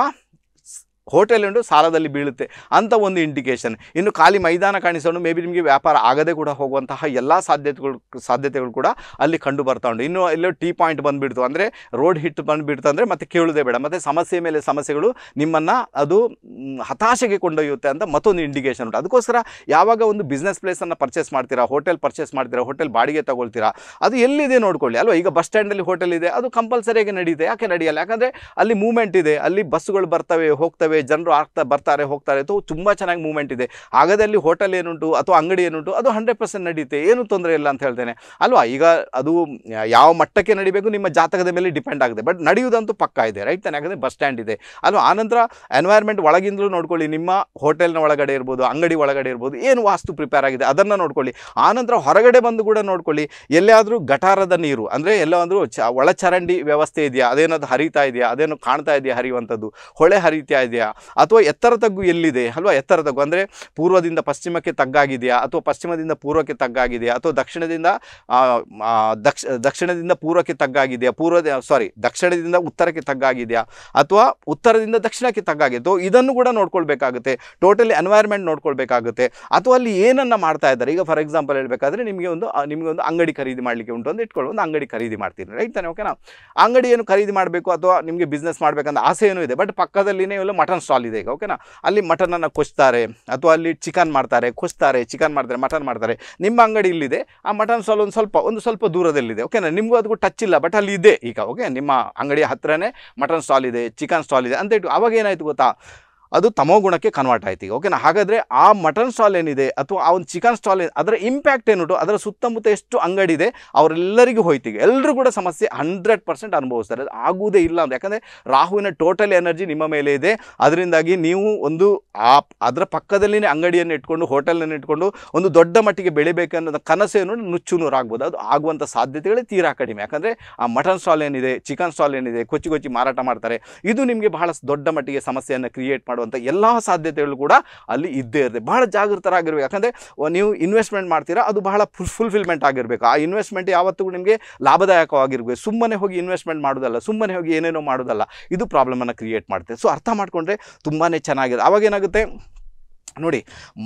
ಹೋಟೆಲ್ ಉಂಟು ಸಾಲದಲ್ಲಿ ಬೀಳುತ್ತೆ ಅಂತ ಒಂದು ಇಂಡಿಕೇಶನ್ ಇನ್ನು ಖಾಲಿ ಮೈದಾನ ಕಾಣಿಸೋಣ ಮೇ ಬಿ ನಿಮಗೆ ವ್ಯಾಪಾರ ಆಗದೆ ಕೂಡ ಹೋಗುವಂತಹ ಎಲ್ಲ ಸಾಧ್ಯತೆಗಳು ಸಾಧ್ಯತೆಗಳು ಕೂಡ ಅಲ್ಲಿ ಕಂಡು ಬರ್ತಾ ಉಂಟು ಇನ್ನು ಎಲ್ಲೋ ಟೀ ಪಾಯಿಂಟ್ ಬಂದುಬಿಡ್ತು ಅಂದರೆ ರೋಡ್ ಹಿಟ್ ಬಂದುಬಿಡ್ತು ಅಂದರೆ ಮತ್ತೆ ಕೇಳೋದೇ ಬೇಡ ಮತ್ತು ಸಮಸ್ಯೆ ಮೇಲೆ ಸಮಸ್ಯೆಗಳು ನಿಮ್ಮನ್ನು ಅದು ಹತಾಶೆಗೆ ಕೊಂಡೊಯ್ಯುತ್ತೆ ಅಂತ ಮತ್ತೊಂದು ಇಂಡಿಕೇಶನ್ ಉಂಟು ಅದಕ್ಕೋಸ್ಕರ ಯಾವಾಗ ಒಂದು ಬಿಸ್ನೆಸ್ ಪ್ಲೇಸನ್ನು ಪರ್ಚೇಸ್ ಮಾಡ್ತೀರಾ ಹೋಟೆಲ್ ಪರ್ಚೇಸ್ ಮಾಡ್ತೀರಾ ಹೋಟೆಲ್ ಬಾಡಿಗೆ ತಗೊಳ್ತೀರಾ ಅದು ಎಲ್ಲಿದೆ ನೋಡ್ಕೊಳ್ಳಿ ಅಲ್ವಾ ಈಗ ಬಸ್ ಸ್ಟ್ಯಾಂಡಲ್ಲಿ ಹೋಟೆಲ್ ಇದೆ ಅದು ಕಂಪಲ್ಸರಿಯಾಗಿ ನಡೆಯುತ್ತೆ ಯಾಕೆ ನಡೆಯಲ್ಲ ಯಾಕಂದರೆ ಅಲ್ಲಿ ಮೂವ್ಮೆಂಟ್ ಇದೆ ಅಲ್ಲಿ ಬಸ್ಸುಗಳು ಬರ್ತವೆ ಹೋಗ್ತವೆ ಜನರು ಆಗ್ತಾ ಬರ್ತಾರೆ ಹೋಗ್ತಾರೆ ಅಥವಾ ತುಂಬ ಚೆನ್ನಾಗಿ ಮೂವ್ಮೆಂಟ್ ಇದೆ ಆಗದಲ್ಲಿ ಹೋಟೆಲ್ ಏನುಂಟು ಅಥವಾ ಅಂಗಡಿ ಏನುಂಟು ಅದು ಹಂಡ್ರೆಡ್ ಪರ್ಸೆಂಟ್ ನಡೆಯುತ್ತೆ ಏನು ತೊಂದರೆ ಇಲ್ಲ ಅಂತ ಹೇಳ್ತೇನೆ ಅಲ್ವಾ ಈಗ ಅದು ಯಾವ ಮಟ್ಟಕ್ಕೆ ನಡಿಬೇಕು ನಿಮ್ಮ ಜಾತಕದ ಮೇಲೆ ಡಿಪೆಂಡ್ ಆಗಿದೆ ಬಟ್ ನಡೆಯುವುದಂತೂ ಪಕ್ಕ ಇದೆ ರೈಟ್ ತಾನೆ ಯಾಕಂದರೆ ಬಸ್ ಸ್ಟ್ಯಾಂಡ್ ಇದೆ ಅಲ್ವಾ ಆನಂತರ ಎನ್ವೈರ್ಮೆಂಟ್ ಒಳಗಿಂದಲೂ ನೋಡ್ಕೊಳ್ಳಿ ನಿಮ್ಮ ಹೋಟೆಲ್ನ ಒಳಗಡೆ ಇರ್ಬೋದು ಅಂಗಡಿ ಒಳಗಡೆ ಇರ್ಬೋದು ಏನು ವಾಸ್ತು ಪ್ರಿಪೇರ್ ಆಗಿದೆ ಅದನ್ನು ನೋಡ್ಕೊಳ್ಳಿ ಆನಂತರ ಹೊರಗಡೆ ಬಂದು ಕೂಡ ನೋಡ್ಕೊಳ್ಳಿ ಎಲ್ಲಾದರೂ ಗಟಾರದ ನೀರು ಅಂದರೆ ಎಲ್ಲ ಚ ಒಳಚರಂಡಿ ವ್ಯವಸ್ಥೆ ಇದೆಯಾ ಅದೇನದು ಹರಿತಾ ಇದೆಯಾ ಅದೇನು ಕಾಣ್ತಾ ಇದೆಯಾ ಹರಿಯುವಂಥದ್ದು ಹೊಳೆ ಹರಿತಾ ಇದೆಯಾ ಅಥವಾ ಎತ್ತರ ತಗ್ಗು ಎಲ್ಲಿದೆ ಅಲ್ವಾ ಎತ್ತರ ತಗ್ಗು ಅಂದರೆ ಪೂರ್ವದಿಂದ ಪಶ್ಚಿಮಕ್ಕೆ ತಗ್ಗಾಗಿದೆಯಾ ಅಥವಾ ಪಶ್ಚಿಮದಿಂದ ಪೂರ್ವಕ್ಕೆ ತಗ್ಗಾಗಿದೆಯಾ ಅಥವಾ ದಕ್ಷಿಣದಿಂದ ದಕ್ಷ ದಕ್ಷಿಣದಿಂದ ಪೂರ್ವಕ್ಕೆ ತಗ್ಗಾಗಿದೆಯಾ ಪೂರ್ವ ಸಾರಿ ದಕ್ಷಿಣದಿಂದ ಉತ್ತರಕ್ಕೆ ತಗ್ಗಾಗಿದೆಯಾ ಅಥವಾ ಉತ್ತರದಿಂದ ದಕ್ಷಿಣಕ್ಕೆ ತಗ್ಗಾಗಿತ್ತು ಇದನ್ನು ಕೂಡ ನೋಡ್ಕೊಳ್ಬೇಕಾಗುತ್ತೆ ಟೋಟಲಿ ಎನ್ವೈರ್ಮೆಂಟ್ ನೋಡ್ಕೊಳ್ಬೇಕಾಗುತ್ತೆ ಅಥವಾ ಅಲ್ಲಿ ಏನನ್ನ ಮಾಡ್ತಾ ಇದ್ದಾರೆ ಈಗ ಫಾರ್ ಎಕ್ಸಾಂಪಲ್ ಹೇಳಬೇಕಾದ್ರೆ ನಿಮಗೆ ಒಂದು ನಿಮಗೆ ಒಂದು ಅಂಗಡಿ ಖರೀದಿ ಮಾಡಲಿಕ್ಕೆ ಉಂಟು ಅಂತ ಇಟ್ಕೊಳ್ಳಿ ಒಂದು ಅಂಗಡಿ ಖರೀದಿ ಮಾಡ್ತೀನಿ ರೈಟ್ ಓಕೆನಾ ಅಂಗಡಿಯನ್ನು ಖರೀದಿ ಮಾಡಬೇಕು ಅಥವಾ ನಿಮಗೆ ಬಿಸ್ನೆಸ್ ಮಾಡಬೇಕಂತ ಆಸೆ ಏನೂ ಇದೆ ಬಟ್ ಪಕ್ಕದಲ್ಲಿನೇ ಇವೆಲ್ಲ ಮಟನ್ ಮಟನ್ ಸ್ಟಾಲ್ ಇದೆ ಈಗ ಓಕೆನಾ ಅಲ್ಲಿ ಮಟನನ್ನು ಕೊಚ್ತಾರೆ ಅಥವಾ ಅಲ್ಲಿ ಚಿಕನ್ ಮಾಡ್ತಾರೆ ಕೊಚ್ತಾರೆ ಚಿಕನ್ ಮಾಡ್ತಾರೆ ಮಟನ್ ಮಾಡ್ತಾರೆ ನಿಮ್ಮ ಅಂಗಡಿ ಇಲ್ಲಿದೆ ಆ ಮಟನ್ ಸ್ಟಾಲ್ ಒಂದು ಸ್ವಲ್ಪ ಒಂದು ಸ್ವಲ್ಪ ದೂರದಲ್ಲಿದೆ ಓಕೆನಾ ನಿಮಗೂ ಅದಕ್ಕೂ ಟಚ್ ಇಲ್ಲ ಬಟ್ ಅಲ್ಲಿ ಇದೆ ಈಗ ಓಕೆ ನಿಮ್ಮ ಅಂಗಡಿಯ ಹತ್ರನೇ ಮಟನ್ ಸ್ಟಾಲ್ ಇದೆ ಚಿಕನ್ ಸ್ಟಾಲ್ ಇದೆ ಅಂತ ಇಟ್ಟು ಅವಾಗ ಏನಾಯಿತು ಗೊತ್ತಾ ಅದು ತಮೋ ಗುಣಕ್ಕೆ ಕನ್ವರ್ಟ್ ಆಯ್ತು ಓಕೆನಾ ಹಾಗಾದರೆ ಆ ಮಟನ್ ಸ್ಟಾಲ್ ಏನಿದೆ ಅಥವಾ ಆ ಒಂದು ಚಿಕನ್ ಸ್ಟಾಲ್ ಏನು ಅದರ ಇಂಪ್ಯಾಕ್ಟ್ ಏನುಟು ಅದರ ಸುತ್ತಮುತ್ತ ಎಷ್ಟು ಅಂಗಡಿ ಇದೆ ಅವರೆಲ್ಲರಿಗೂ ಹೋಯ್ತೀವಿ ಎಲ್ಲರೂ ಕೂಡ ಸಮಸ್ಯೆ ಹಂಡ್ರೆಡ್ ಪರ್ಸೆಂಟ್ ಅನುಭವಿಸ್ತಾರೆ ಅದು ಆಗುವುದೇ ಇಲ್ಲ ಅಂತ ಯಾಕಂದರೆ ರಾಹುವಿನ ಟೋಟಲ್ ಎನರ್ಜಿ ನಿಮ್ಮ ಮೇಲೆ ಇದೆ ಅದರಿಂದಾಗಿ ನೀವು ಒಂದು ಆ ಅದರ ಪಕ್ಕದಲ್ಲಿನೇ ಅಂಗಡಿಯನ್ನು ಇಟ್ಕೊಂಡು ಹೋಟೆಲನ್ನು ಇಟ್ಕೊಂಡು ಒಂದು ದೊಡ್ಡ ಮಟ್ಟಿಗೆ ಕನಸು ಕನಸೇನು ನುಚ್ಚು ನೂರಾಗ್ಬೋದು ಅದು ಆಗುವಂಥ ಸಾಧ್ಯತೆಗಳೇ ತೀರಾ ಕಡಿಮೆ ಯಾಕಂದರೆ ಆ ಮಟನ್ ಸ್ಟಾಲ್ ಏನಿದೆ ಚಿಕನ್ ಸ್ಟಾಲ್ ಏನಿದೆ ಕೊಚ್ಚಿ ಕೊಚ್ಚಿ ಮಾರಾಟ ಮಾಡ್ತಾರೆ ಇದು ನಿಮಗೆ ಬಹಳ ದೊಡ್ಡ ಮಟ್ಟಿಗೆ ಸಮಸ್ಯೆಯನ್ನು ಕ್ರಿಯೇಟ್ ಮಾಡಿ ಮಾಡುವಂಥ ಎಲ್ಲ ಸಾಧ್ಯತೆಗಳು ಕೂಡ ಅಲ್ಲಿ ಇದ್ದೇ ಇರುತ್ತೆ ಬಹಳ ಜಾಗೃತರಾಗಿರ್ಬೇಕು ಯಾಕಂದರೆ ನೀವು ಇನ್ವೆಸ್ಟ್ಮೆಂಟ್ ಮಾಡ್ತೀರಾ ಅದು ಬಹಳ ಫುಲ್ ಫುಲ್ಫಿಲ್ಮೆಂಟ್ ಆಗಿರಬೇಕು ಆ ಇನ್ವೆಸ್ಟ್ಮೆಂಟ್ ಯಾವತ್ತಿಗೂ ನಿಮಗೆ ಲಾಭದಾಯಕವಾಗಿರ್ಬೇಕು ಸುಮ್ಮನೆ ಹೋಗಿ ಇನ್ವೆಸ್ಟ್ಮೆಂಟ್ ಮಾಡೋದಲ್ಲ ಸುಮ್ಮನೆ ಹೋಗಿ ಏನೇನೋ ಮಾಡೋದಲ್ಲ ಇದು ಪ್ರಾಬ್ಲಮನ್ನು ಕ್ರಿಯೇಟ್ ಮಾಡುತ್ತೆ ಸೊ ಅರ್ಥ ಮಾಡಿಕೊಂಡ್ರೆ ತುಂಬಾ ಚೆನ್ನಾಗಿದೆ ಅವಾಗೇನಾಗುತ್ತೆ ನೋಡಿ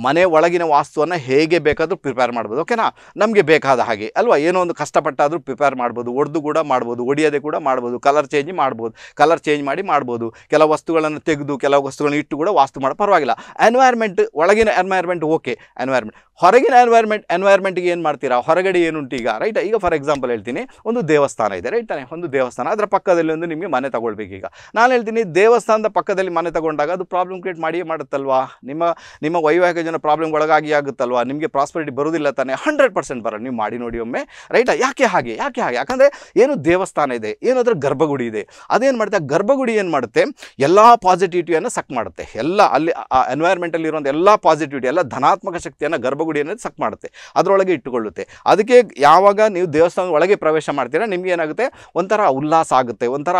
ಮನೆ ಒಳಗಿನ ವಾಸ್ತುವನ್ನು ಹೇಗೆ ಬೇಕಾದರೂ ಪ್ರಿಪೇರ್ ಮಾಡ್ಬೋದು ಓಕೆನಾ ನಮಗೆ ಬೇಕಾದ ಹಾಗೆ ಅಲ್ವಾ ಏನೋ ಒಂದು ಕಷ್ಟಪಟ್ಟಾದರೂ ಪ್ರಿಪೇರ್ ಮಾಡ್ಬೋದು ಒಡೆದು ಕೂಡ ಮಾಡ್ಬೋದು ಒಡೆಯೋದೆ ಕೂಡ ಮಾಡ್ಬೋದು ಕಲರ್ ಚೇಂಜ್ ಮಾಡ್ಬೋದು ಕಲರ್ ಚೇಂಜ್ ಮಾಡಿ ಮಾಡ್ಬೋದು ಕೆಲವು ವಸ್ತುಗಳನ್ನು ತೆಗೆದು ಕೆಲವು ವಸ್ತುಗಳನ್ನು ಇಟ್ಟು ಕೂಡ ವಾಸ್ತು ಮಾಡೋ ಪರವಾಗಿಲ್ಲ ಎನ್ವೈರ್ಮೆಂಟ್ ಒಳಗಿನ ಎನ್ವೈರ್ಮೆಂಟ್ ಓಕೆ ಎನ್ವೈರ್ಮೆಂಟ್ ಹೊರಗಿನ ಎನ್ವೈರ್ಮೆಂಟ್ ಎನ್ವೈರ್ಮೆಂಟ್ಗೆ ಏನು ಮಾಡ್ತೀರಾ ಹೊರಗಡೆ ಏನುಂಟು ಈಗ ರೈಟ್ ಈಗ ಫಾರ್ ಎಕ್ಸಾಂಪಲ್ ಹೇಳ್ತೀನಿ ಒಂದು ದೇವಸ್ಥಾನ ಇದೆ ರೈಟ್ ತಾನೇ ಒಂದು ದೇವಸ್ಥಾನ ಅದರ ಪಕ್ಕದಲ್ಲಿ ಒಂದು ನಿಮಗೆ ಮನೆ ತಗೊಳ್ಬೇಕೀಗ ನಾನು ಹೇಳ್ತೀನಿ ದೇವಸ್ಥಾನದ ಪಕ್ಕದಲ್ಲಿ ಮನೆ ತಗೊಂಡಾಗ ಅದು ಪ್ರಾಬ್ಲಮ್ ಕ್ರಿಯೇಟ್ ಮಾಡಿಯೇ ಮಾಡುತ್ತಲ್ವಾ ನಿಮ್ಮ ನಿಮ್ಮ ವೈವಾಹಿಕ ಜನ ಪ್ರಾಬ್ಲಮ್ ಒಳಗಾಗಿ ಆಗುತ್ತಲ್ವಾ ನಿಮಗೆ ಪ್ರಾಸ್ಪರಿಟಿ ಬರೋದಿಲ್ಲ ತಾನೆ ಹಂಡ್ರೆಡ್ ಪರ್ಸೆಂಟ್ ಬರೋಲ್ಲ ನೀವು ಮಾಡಿ ನೋಡಿ ಒಮ್ಮೆ ರೈಟಾ ಯಾಕೆ ಹಾಗೆ ಯಾಕೆ ಹಾಗೆ ಯಾಕಂದರೆ ಏನು ದೇವಸ್ಥಾನ ಇದೆ ಏನಾದರೂ ಗರ್ಭಗುಡಿ ಇದೆ ಅದೇನು ಮಾಡುತ್ತೆ ಆ ಗರ್ಭಗುಡಿ ಏನು ಮಾಡುತ್ತೆ ಎಲ್ಲ ಪಾಸಿಟಿವಿಟಿಯನ್ನು ಸಕ್ ಮಾಡುತ್ತೆ ಎಲ್ಲ ಅಲ್ಲಿ ಆ ಎನ್ವೈರ್ಮೆಂಟಲ್ಲಿರುವಂಥ ಎಲ್ಲ ಪಾಸಿಟಿವಿಟಿ ಎಲ್ಲ ಧನಾತ್ಮಕ ಶಕ್ತಿಯನ್ನು ಗರ್ಭಗುಡಿಯನ್ನು ಸಕ್ ಮಾಡುತ್ತೆ ಅದರೊಳಗೆ ಇಟ್ಟುಕೊಳ್ಳುತ್ತೆ ಅದಕ್ಕೆ ಯಾವಾಗ ನೀವು ದೇವಸ್ಥಾನದ ಒಳಗೆ ಪ್ರವೇಶ ಮಾಡ್ತೀರಾ ನಿಮಗೆ ಏನಾಗುತ್ತೆ ಒಂಥರ ಉಲ್ಲಾಸ ಆಗುತ್ತೆ ಒಂಥರ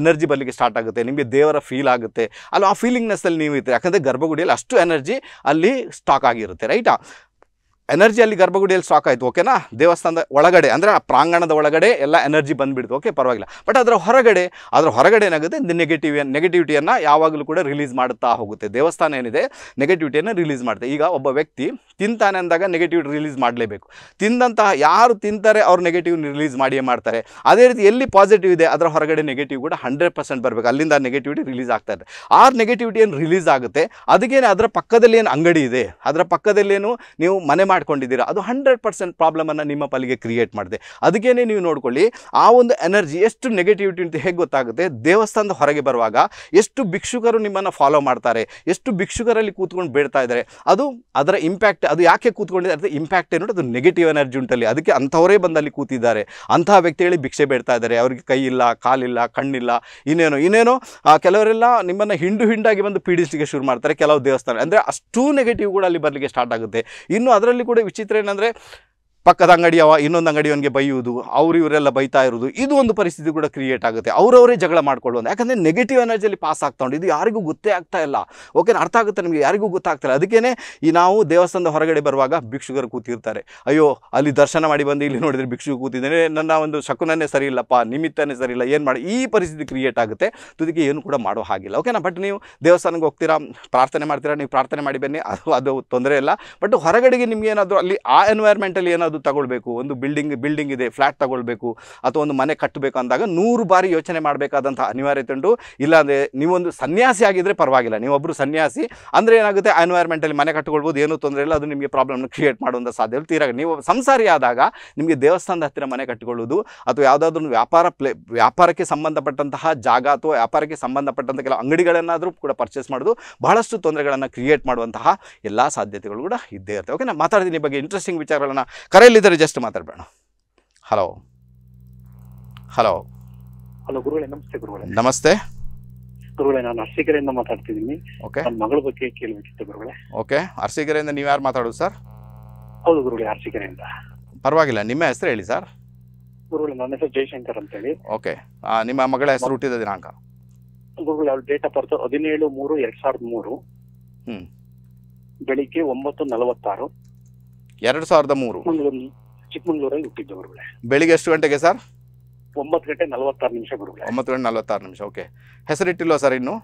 ಎನರ್ಜಿ ಬರಲಿಕ್ಕೆ ಸ್ಟಾರ್ಟ್ ಆಗುತ್ತೆ ನಿಮಗೆ ದೇವರ ಫೀಲ್ ಆಗುತ್ತೆ ಅಲ್ಲ ಆ ಫೀಲಿಂಗ್ನೆಸ್ಸಲ್ಲಿ ನೀವು ಇರ್ತೀರಿ ಯಾಕಂದರೆ ಗರ್ಭಗುಡಿಯಲ್ಲಿ ಅಷ್ಟು ಎನರ್ಜಿ ಎನರ್ಜಿ ಅಲ್ಲಿ ಸ್ಟಾಕ್ ಆಗಿರುತ್ತೆ ರೈಟಾ ಎನರ್ಜಿ ಅಲ್ಲಿ ಗರ್ಭಗುಡಿಯಲ್ಲಿ ಸ್ಟಾಕ್ ಆಯಿತು ಓಕೆನಾ ದೇವಸ್ಥಾನದ ಒಳಗಡೆ ಅಂದರೆ ಆ ಪ್ರಾಂಗಣದ ಒಳಗಡೆ ಎಲ್ಲ ಎನರ್ಜಿ ಬಂದುಬಿಡ್ತು ಓಕೆ ಪರವಾಗಿಲ್ಲ ಬಟ್ ಅದರ ಹೊರಗಡೆ ಅದರ ಹೊರಗಡೆ ಏನಾಗುತ್ತೆ ನೆಗೆಟಿವ್ ನೆಗೆಟಿವಿಟಿಯನ್ನು ಯಾವಾಗಲೂ ಕೂಡ ರಿಲೀಸ್ ಮಾಡುತ್ತಾ ಹೋಗುತ್ತೆ ದೇವಸ್ಥಾನ ಏನಿದೆ ನೆಗೆಟಿವಿಟಿಯನ್ನು ರಿಲೀಸ್ ಮಾಡುತ್ತೆ ಈಗ ಒಬ್ಬ ವ್ಯಕ್ತಿ ತಿಂತಾನೆ ಅಂದಾಗ ನೆಗೆಟಿವಿಟಿ ರಿಲೀಸ್ ಮಾಡಲೇಬೇಕು ತಿಂದಂತಹ ಯಾರು ತಿಂತಾರೆ ಅವ್ರು ನೆಗೆಟಿವ್ ರಿಲೀಸ್ ಮಾಡಿಯೇ ಮಾಡ್ತಾರೆ ಅದೇ ರೀತಿ ಎಲ್ಲಿ ಪಾಸಿಟಿವ್ ಇದೆ ಅದರ ಹೊರಗಡೆ ನೆಗೆಟಿವ್ ಕೂಡ ಹಂಡ್ರೆಡ್ ಪರ್ಸೆಂಟ್ ಬರಬೇಕು ಅಲ್ಲಿಂದ ನೆಗೆಟಿವಿಟಿ ರಿಲೀಸ್ ಆಗ್ತಾ ಇದೆ ಆ ನೆಗೆಟಿವಿಟಿ ಏನು ರಿಲೀಸ್ ಆಗುತ್ತೆ ಅದಕ್ಕೇನು ಅದರ ಪಕ್ಕದಲ್ಲಿ ಏನು ಅಂಗಡಿ ಇದೆ ಅದರ ಪಕ್ಕದಲ್ಲೇನು ನೀವು ಮನೆ ಮಾಡಿ ಮಾಡ್ಕೊಂಡಿದ್ದೀರಾ ಅದು ಹಂಡ್ರೆಡ್ ಪರ್ಸೆಂಟ್ ಪ್ರಾಬ್ಲಮನ್ನು ನಿಮ್ಮ ಪಾಲಿಗೆ ಕ್ರಿಯೇಟ್ ಮಾಡಿದೆ ಅದಕ್ಕೇನೆ ನೀವು ನೋಡ್ಕೊಳ್ಳಿ ಆ ಒಂದು ಎನರ್ಜಿ ಎಷ್ಟು ನೆಗೆಟಿವಿಟಿ ಅಂತ ಹೇಗೆ ಗೊತ್ತಾಗುತ್ತೆ ದೇವಸ್ಥಾನದ ಹೊರಗೆ ಬರುವಾಗ ಎಷ್ಟು ಭಿಕ್ಷುಕರು ನಿಮ್ಮನ್ನು ಫಾಲೋ ಮಾಡ್ತಾರೆ ಎಷ್ಟು ಭಿಕ್ಷುಕರಲ್ಲಿ ಕೂತ್ಕೊಂಡು ಬೇಡ್ತಾ ಇದ್ದಾರೆ ಅದು ಅದರ ಇಂಪ್ಯಾಕ್ಟ್ ಅದು ಯಾಕೆ ಕೂತ್ಕೊಂಡಿದ್ದಾರೆ ಅದರ ಇಂಪ್ಯಾಕ್ಟ್ ಏನು ಅದು ನೆಗೆಟಿವ್ ಎನರ್ಜಿ ಉಂಟಲ್ಲಿ ಅದಕ್ಕೆ ಅಂಥವರೇ ಬಂದಲ್ಲಿ ಕೂತಿದ್ದಾರೆ ಅಂತಹ ವ್ಯಕ್ತಿಗಳಿಗೆ ಭಿಕ್ಷೆ ಬೇಡ್ತಾ ಇದ್ದಾರೆ ಅವರಿಗೆ ಕೈ ಇಲ್ಲ ಕಾಲಿಲ್ಲ ಕಣ್ಣಿಲ್ಲ ಇನ್ನೇನು ಇನ್ನೇನೋ ಕೆಲವರೆಲ್ಲ ನಿಮ್ಮನ್ನು ಹಿಂಡು ಹಿಂಡಾಗಿ ಬಂದು ಪೀಡಿಸಲಿಕ್ಕೆ ಶುರು ಮಾಡ್ತಾರೆ ಕೆಲವು ದೇವಸ್ಥಾನ ಅಂದರೆ ಅಷ್ಟು ನೆಗೆಟಿವ್ ಕೂಡ ಅಲ್ಲಿ ಬರಲಿಕ್ಕೆ ಸ್ಟಾರ್ಟ್ ಆಗುತ್ತೆ ಇನ್ನು ಅದರಲ್ಲಿ ಕೂಡ ವಿಚಿತ್ರ ಏನಂದರೆ ಪಕ್ಕದ ಅಂಗಡಿಯವ ಇನ್ನೊಂದು ಅಂಗಡಿಯವನಿಗೆ ಬೈಯುವುದು ಅವ್ರು ಇವರೆಲ್ಲ ಬೈತಾ ಇರೋದು ಇದು ಒಂದು ಪರಿಸ್ಥಿತಿ ಕೂಡ ಕ್ರಿಯೇಟ್ ಆಗುತ್ತೆ ಅವರವರೇ ಜಗಳ ಮಾಡ್ಕೊಳ್ಳೋದು ಯಾಕಂದರೆ ನೆಗೆಟಿವ್ ಎನರ್ಜಿಯಲ್ಲಿ ಪಾಸ್ ಆಗ್ತಾ ಉಂಟು ಇದು ಯಾರಿಗೂ ಗೊತ್ತೇ ಆಗ್ತಾ ಇಲ್ಲ ಓಕೆ ಅರ್ಥ ಆಗುತ್ತೆ ನಿಮಗೆ ಯಾರಿಗೂ ಗೊತ್ತಾಗ್ತಿಲ್ಲ ಅದಕ್ಕೇ ಈ ನಾವು ದೇವಸ್ಥಾನದ ಹೊರಗಡೆ ಬರುವಾಗ ಭಿಕ್ಷುಗರು ಕೂತಿರ್ತಾರೆ ಅಯ್ಯೋ ಅಲ್ಲಿ ದರ್ಶನ ಮಾಡಿ ಬಂದು ಇಲ್ಲಿ ನೋಡಿದರೆ ಭಿಕ್ಷು ಕೂತಿದ್ದೇನೆ ನನ್ನ ಒಂದು ಶಕುನನ್ನೇ ಸರಿ ಇಲ್ಲಪ್ಪ ನಿಮಿತ್ತನೇ ಸರಿ ಇಲ್ಲ ಏನು ಮಾಡಿ ಈ ಪರಿಸ್ಥಿತಿ ಕ್ರಿಯೇಟ್ ಆಗುತ್ತೆ ತುದಿಗೆ ಏನು ಕೂಡ ಮಾಡೋ ಹಾಗಿಲ್ಲ ಓಕೆನಾ ಬಟ್ ನೀವು ದೇವಸ್ಥಾನಕ್ಕೆ ಹೋಗ್ತೀರಾ ಪ್ರಾರ್ಥನೆ ಮಾಡ್ತೀರಾ ನೀವು ಪ್ರಾರ್ಥನೆ ಮಾಡಿ ಬನ್ನಿ ಅದು ಅದು ತೊಂದರೆ ಇಲ್ಲ ಬಟ್ ಹೊರಗಡೆಗೆ ನಿಮಗೆ ಏನಾದರೂ ಅಲ್ಲಿ ಆ ಎನ್ವೈರ್ಮೆಂಟಲ್ಲಿ ಏನಾದರೂ ಯಾವುದು ತಗೊಳ್ಬೇಕು ಒಂದು ಬಿಲ್ಡಿಂಗ್ ಬಿಲ್ಡಿಂಗ್ ಇದೆ ಫ್ಲಾಟ್ ತಗೊಳ್ಬೇಕು ಅಥವಾ ಒಂದು ಮನೆ ಕಟ್ಟಬೇಕು ಅಂದಾಗ ನೂರು ಬಾರಿ ಯೋಚನೆ ಮಾಡಬೇಕಾದಂಥ ಅನಿವಾರ್ಯತೆ ಉಂಟು ಇಲ್ಲಾಂದರೆ ನೀವೊಂದು ಸನ್ಯಾಸಿ ಆಗಿದ್ದರೆ ಪರವಾಗಿಲ್ಲ ನೀವೊಬ್ಬರು ಸನ್ಯಾಸಿ ಅಂದರೆ ಏನಾಗುತ್ತೆ ಎನ್ವೈರ್ಮೆಂಟಲ್ಲಿ ಮನೆ ಕಟ್ಟಿಕೊಳ್ಬೋದು ಏನೂ ತೊಂದರೆ ಇಲ್ಲ ಅದು ನಿಮಗೆ ಪ್ರಾಬ್ಲಮ್ನ ಕ್ರಿಯೇಟ್ ಮಾಡುವಂಥ ಸಾಧ್ಯ ತೀರ ನೀವು ಸಂಸಾರಿ ಆದಾಗ ನಿಮಗೆ ದೇವಸ್ಥಾನದ ಹತ್ತಿರ ಮನೆ ಕಟ್ಟಿಕೊಳ್ಳೋದು ಅಥವಾ ಯಾವುದಾದ್ರೂ ವ್ಯಾಪಾರ ಪ್ಲೇ ವ್ಯಾಪಾರಕ್ಕೆ ಸಂಬಂಧಪಟ್ಟಂತಹ ಜಾಗ ಅಥವಾ ವ್ಯಾಪಾರಕ್ಕೆ ಸಂಬಂಧಪಟ್ಟಂಥ ಕೆಲವು ಅಂಗಡಿಗಳನ್ನಾದರೂ ಕೂಡ ಪರ್ಚೇಸ್ ಮಾಡೋದು ಬಹಳಷ್ಟು ತೊಂದರೆಗಳನ್ನು ಕ್ರಿಯೇಟ್ ಮಾಡುವಂತಹ ಎಲ್ಲ ಸಾಧ್ಯತೆಗಳು ಕೂಡ ಇದ್ದೇ ಇರ್ತವೆ ನಾನು ಮಾತಾಡ್ತೀನಿ ಬಗ್ಗೆ ಇಂಟ್ರೆಸ್ಟಿಂಗ್ ವಿಚಾರಗಳನ್ನು ಕರೆಯಲ್ಲಿದ್ದರೆ ಜಸ್ಟ್ ಮಾತಾಡಬೇಡ ಹಲೋ ಹಲೋ ಹಲೋ ಗುರುಗಳೇ ನಮಸ್ತೆ ಗುರುಗಳೇ ನಮಸ್ತೆ ಗುರುಗಳೇ ನಾನು ಅರ್ಸಿಗೆರೆಯಿಂದ ಮಾತಾಡ್ತಿದ್ದೀನಿ ಓಕೆ ನನ್ನ ಮಗಳ ಬಗ್ಗೆ ಕೇಳಬೇಕಿತ್ತು ಗುರುಗಳೇ ಓಕೆ ಅರ್ಸಿಗೆರೆಯಿಂದ ನೀವು ಯಾರು ಮಾತಾಡೋದು ಸರ್ ಹೌದು ಗುರುಗಳೇ ಅರ್ಸಿಗೆರೆಯಿಂದ ಪರವಾಗಿಲ್ಲ ನಿಮ್ಮ ಹೆಸರು ಹೇಳಿ ಸರ್ ಗುರುಗಳೇ ನನ್ನ ಹೆಸರು ಜಯಶಂಕರ್ ಅಂತ ಹೇಳಿ ಓಕೆ ನಿಮ್ಮ ಮಗಳ ಹೆಸರು ಹುಟ್ಟಿದ ದಿನಾಂಕ ಗುರುಗಳೇ ಅವ್ರ ಡೇಟ್ ಆಫ್ ಬರ್ತ್ ಹದಿನೇಳು ಮೂರು ಎರಡ್ ಸಾವಿರದ ಮೂರು ಬೆಳಿಗ್ಗೆ ಒಂಬತ್ತು ನಲವತ್ತಾರು ಎರಡು ಸಾವಿರದ ಮೂರು ಚಿಕ್ಕಮಂಗ್ಳೂರಲ್ಲಿ ಹುಟ್ಟಿದ್ದು ಗುರುಗಳೇ ಬೆಳಿಗ್ಗೆ ಎಷ್ಟು ಗಂಟೆಗೆ ಸರ್ ಒಂಬತ್ತು ಗಂಟೆ ನಲವತ್ತಾರು ನಿಮಿಷ ಗುರುಗಳೇ ಒಂಬತ್ತು ಗಂಟೆ ನಲವತ್ತಾರು ನಿಮಿಷ ಓಕೆ ಹೆಸರಿಟ್ಟಿಲ್ವಾ ಸರ್ ಇನ್ನು